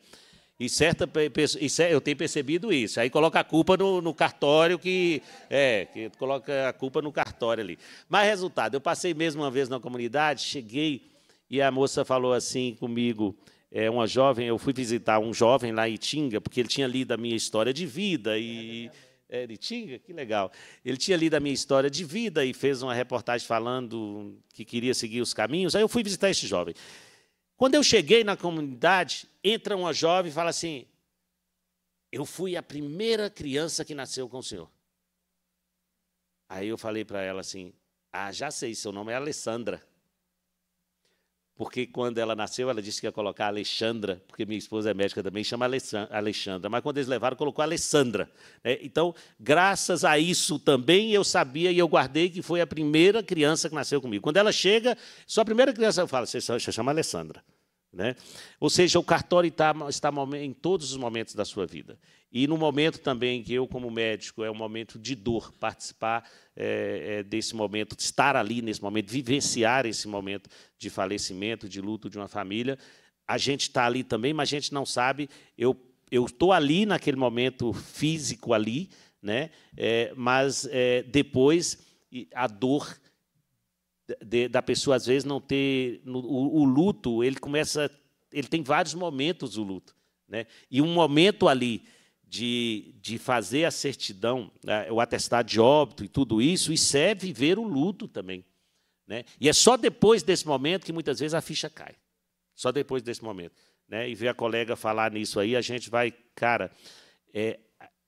E certa eu tenho percebido isso. Aí coloca a culpa no, no, cartório que é, que coloca a culpa no cartório ali. Mas resultado, eu passei mesmo uma vez na comunidade, cheguei e a moça falou assim comigo: é, uma jovem, eu fui visitar um jovem lá em Itinga, porque ele tinha lido a minha história de vida e é, Itinga, que legal. Ele tinha lido a minha história de vida e fez uma reportagem falando que queria seguir os caminhos. Aí eu fui visitar esse jovem. Quando eu cheguei na comunidade, entra uma jovem e fala assim: "Eu fui a primeira criança que nasceu com o senhor". Aí eu falei para ela assim: "Ah, já sei, seu nome é Alessandra" porque quando ela nasceu, ela disse que ia colocar Alexandra, porque minha esposa é médica também, chama Alexandra, mas quando eles levaram, colocou Alessandra. Né? Então, graças a isso também, eu sabia e eu guardei que foi a primeira criança que nasceu comigo. Quando ela chega, só a primeira criança, eu falo, você chama Alessandra. Né? Ou seja, o cartório tá, está em todos os momentos da sua vida. E no momento também que eu, como médico, é um momento de dor, participar é, é, desse momento, estar ali nesse momento, vivenciar esse momento de falecimento, de luto de uma família. A gente está ali também, mas a gente não sabe. Eu estou ali naquele momento físico ali, né? É, mas é, depois a dor de, da pessoa às vezes não ter no, o, o luto, ele começa, ele tem vários momentos o luto, né? E um momento ali de, de fazer a certidão, né, o atestado de óbito e tudo isso, isso é viver o luto também. Né? E é só depois desse momento que muitas vezes a ficha cai. Só depois desse momento. Né? E ver a colega falar nisso aí, a gente vai, cara, é,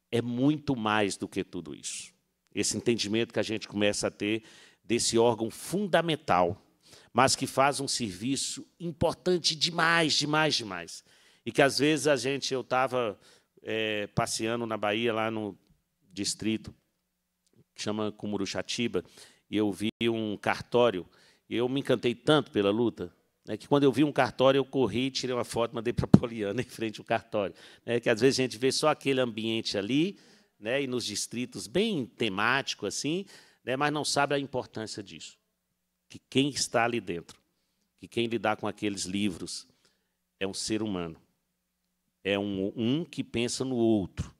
é muito mais do que tudo isso. Esse entendimento que a gente começa a ter desse órgão fundamental, mas que faz um serviço importante demais, demais, demais. E que às vezes a gente, eu estava é, passeando na Bahia, lá no distrito que chama Cumuruxatiba, e eu vi um cartório. E eu me encantei tanto pela luta, né, que quando eu vi um cartório, eu corri, tirei uma foto, mandei para a *laughs* Poliana em frente ao cartório. Né, que às vezes a gente vê só aquele ambiente ali, né, e nos distritos bem temático assim, né, mas não sabe a importância disso. Que quem está ali dentro, que quem lidar com aqueles livros é um ser humano é um, um que pensa no outro.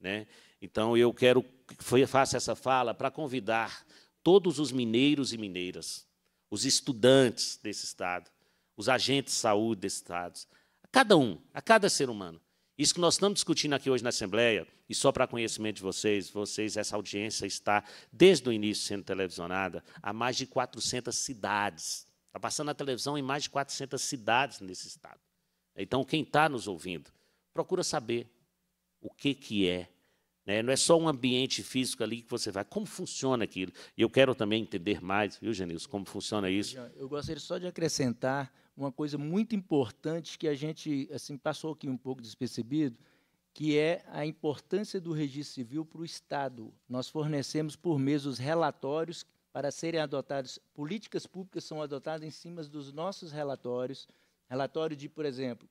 Né? Então, eu quero que faça essa fala para convidar todos os mineiros e mineiras, os estudantes desse Estado, os agentes de saúde desse Estado, a cada um, a cada ser humano. Isso que nós estamos discutindo aqui hoje na Assembleia, e só para conhecimento de vocês, vocês, essa audiência está, desde o início, sendo televisionada, a mais de 400 cidades. Está passando a televisão em mais de 400 cidades nesse Estado. Então, quem está nos ouvindo, procura saber o que, que é. Né? Não é só um ambiente físico ali que você vai. Como funciona aquilo? E eu quero também entender mais, viu, Genilson, como funciona isso. É, eu gostaria só de acrescentar uma coisa muito importante que a gente assim passou aqui um pouco despercebido, que é a importância do registro civil para o Estado. Nós fornecemos por mês os relatórios para serem adotados, políticas públicas são adotadas em cima dos nossos relatórios, Relatório de, por exemplo,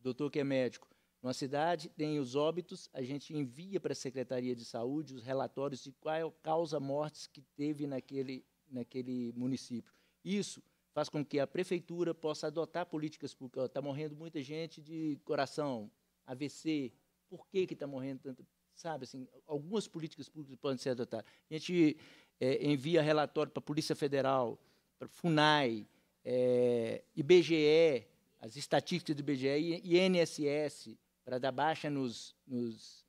doutor que é médico, numa cidade tem os óbitos, a gente envia para a Secretaria de Saúde os relatórios de qual é causa mortes que teve naquele, naquele município. Isso faz com que a prefeitura possa adotar políticas públicas. Está morrendo muita gente de coração, AVC. Por que está morrendo tanto? Sabe, assim, algumas políticas públicas podem ser adotadas. A gente é, envia relatório para a Polícia Federal, para FUNAI, é, IBGE, as estatísticas do IBGE e INSS para dar baixa nos, nos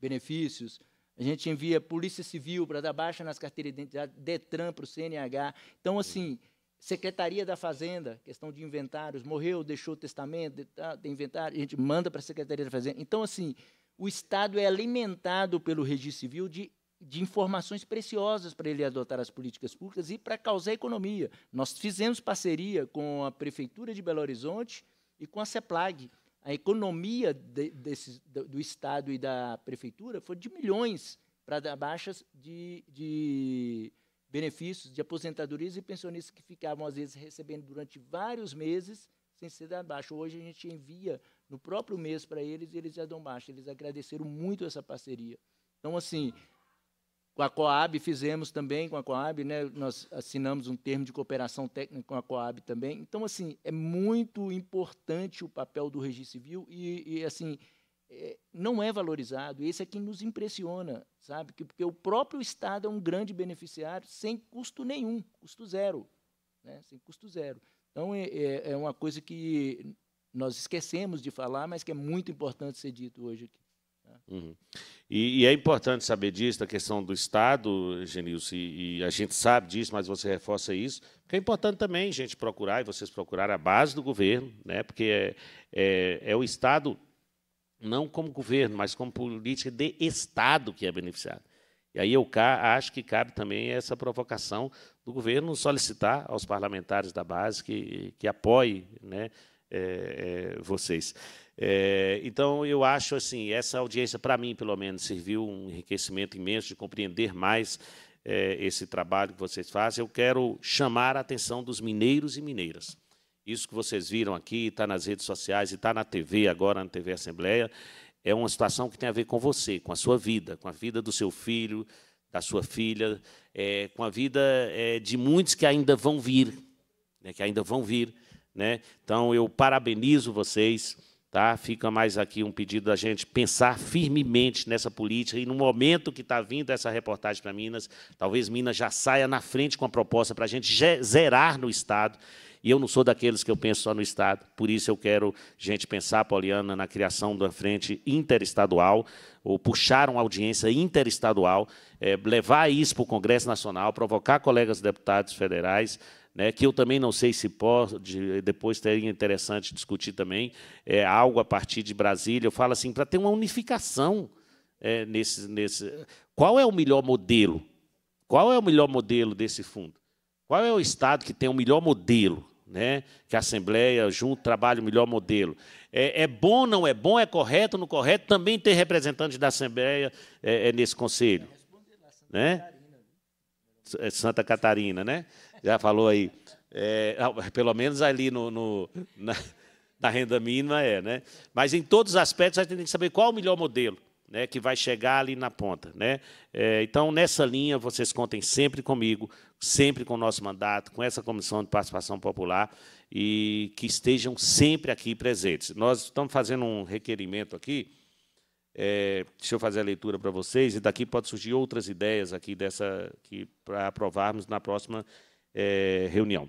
benefícios. A gente envia Polícia Civil para dar baixa nas carteiras de identidade, DETRAN para o CNH. Então, assim, uhum. Secretaria da Fazenda, questão de inventários, morreu, deixou o testamento, de tá, inventário, a gente manda para a Secretaria da Fazenda. Então, assim, o Estado é alimentado pelo registro civil de de informações preciosas para ele adotar as políticas públicas e para causar economia. Nós fizemos parceria com a Prefeitura de Belo Horizonte e com a CEPLAG. A economia de, desse, do Estado e da Prefeitura foi de milhões para dar baixas de, de benefícios de aposentadorias e pensionistas que ficavam, às vezes, recebendo durante vários meses sem ser dado baixa. Hoje a gente envia no próprio mês para eles e eles já dão baixa. Eles agradeceram muito essa parceria. Então, assim, com a Coab fizemos também, com a Coab, né, nós assinamos um termo de cooperação técnica com a Coab também. Então, assim, é muito importante o papel do registro civil e, e assim, é, não é valorizado. Esse é quem nos impressiona, sabe? Que, porque o próprio Estado é um grande beneficiário sem custo nenhum, custo zero, né? sem custo zero. Então, é, é, é uma coisa que nós esquecemos de falar, mas que é muito importante ser dito hoje aqui. Uhum. E, e, é importante saber disso, da questão do Estado, Genilson, e, e, a gente sabe disso, mas você reforça isso, porque é importante também a gente procurar, e vocês procurar a base do governo, né, porque é, é, é o Estado, não como governo, mas como política de Estado que é beneficiado. E aí eu acho que cabe também essa provocação do governo solicitar aos parlamentares da base que, que apoie né, é, é, vocês. É, então, eu acho assim, essa audiência, para mim, pelo menos, serviu um enriquecimento imenso de compreender mais é, esse trabalho que vocês fazem. Eu quero chamar a atenção dos mineiros e mineiras. Isso que vocês viram aqui, está nas redes sociais e está na TV agora, na TV Assembleia, é uma situação que tem a ver com você, com a sua vida, com a vida do seu filho, da sua filha, é, com a vida é, de muitos que ainda vão vir, né, que ainda vão vir. Né? Então, eu parabenizo vocês Tá? Fica mais aqui um pedido da gente pensar firmemente nessa política e no momento que está vindo essa reportagem para Minas, talvez Minas já saia na frente com a proposta para a gente zerar no Estado. E eu não sou daqueles que eu penso só no Estado, por isso eu quero, gente, pensar, Poliana, na criação da frente interestadual, ou puxar uma audiência interestadual, é, levar isso para o Congresso Nacional, provocar colegas deputados federais, né, que eu também não sei se pode, depois seria interessante discutir também, é, algo a partir de Brasília. Eu falo assim, para ter uma unificação é, nesse, nesse. Qual é o melhor modelo? Qual é o melhor modelo desse fundo? Qual é o Estado que tem o melhor modelo? Né? Que a Assembleia, junto, trabalhe o melhor modelo. É, é bom, não é bom, é correto, não correto, também ter representante da Assembleia é, é nesse Conselho. Né? É Santa Catarina, né? já falou aí. É, pelo menos ali no, no na, *laughs* na, renda mínima é, né? Mas em todos os aspectos a gente tem que saber qual o melhor modelo. Né, que vai chegar ali na ponta. Né? É, então, nessa linha, vocês contem sempre comigo, sempre com o nosso mandato, com essa Comissão de Participação Popular, e que estejam sempre aqui presentes. Nós estamos fazendo um requerimento aqui, é, deixa eu fazer a leitura para vocês, e daqui pode surgir outras ideias aqui dessa que para aprovarmos na próxima é, reunião.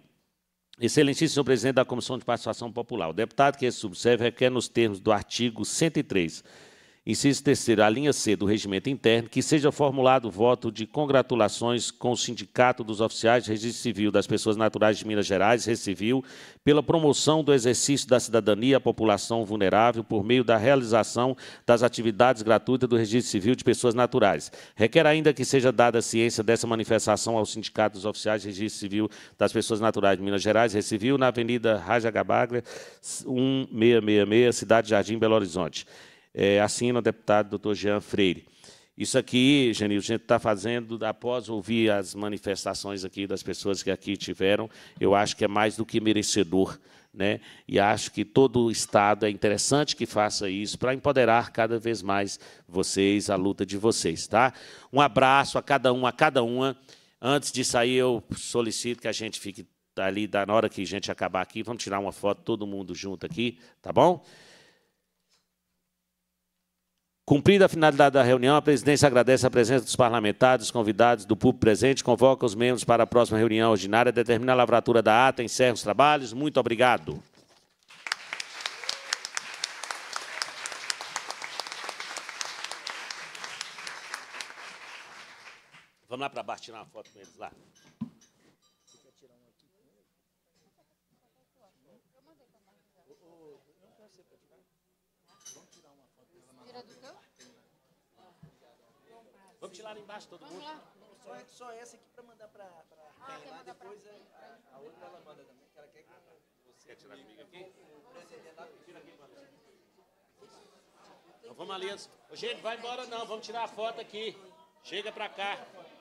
Excelentíssimo senhor presidente da Comissão de Participação Popular, o deputado que esse subserve requer, nos termos do artigo 103 Inciso terceiro, a linha C do regimento interno, que seja formulado voto de congratulações com o Sindicato dos Oficiais de Registro Civil das Pessoas Naturais de Minas Gerais, Recivil, pela promoção do exercício da cidadania à população vulnerável por meio da realização das atividades gratuitas do Registro Civil de Pessoas Naturais. Requer ainda que seja dada ciência dessa manifestação ao Sindicato dos Oficiais de Registro Civil das Pessoas Naturais de Minas Gerais, Recivil, na Avenida Raja Gabaglia 1666, Cidade Jardim, Belo Horizonte é, assina o deputado doutor Jean Freire. Isso aqui, Janil, a gente está fazendo após ouvir as manifestações aqui das pessoas que aqui tiveram, eu acho que é mais do que merecedor. Né? E acho que todo o Estado é interessante que faça isso para empoderar cada vez mais vocês, a luta de vocês. Tá? Um abraço a cada um, a cada uma. Antes de sair, eu solicito que a gente fique ali, na hora que a gente acabar aqui, vamos tirar uma foto, todo mundo junto aqui, tá bom? Cumprida a finalidade da reunião, a presidência agradece a presença dos parlamentares, convidados, do público presente, convoca os membros para a próxima reunião ordinária, determina a lavratura da ata, encerra os trabalhos. Muito obrigado. Vamos lá para baixo tirar uma foto com eles lá. lá embaixo, todo Vamos Lá. Só, é, só é essa aqui para mandar para pra ah, Depois pra... É, a, outra ela manda também, que ela quer que você. Quer tirar comigo aqui? Tira aqui, manda. Então vamos ali. Gente, vai embora não, vamos tirar a foto aqui. Chega para cá.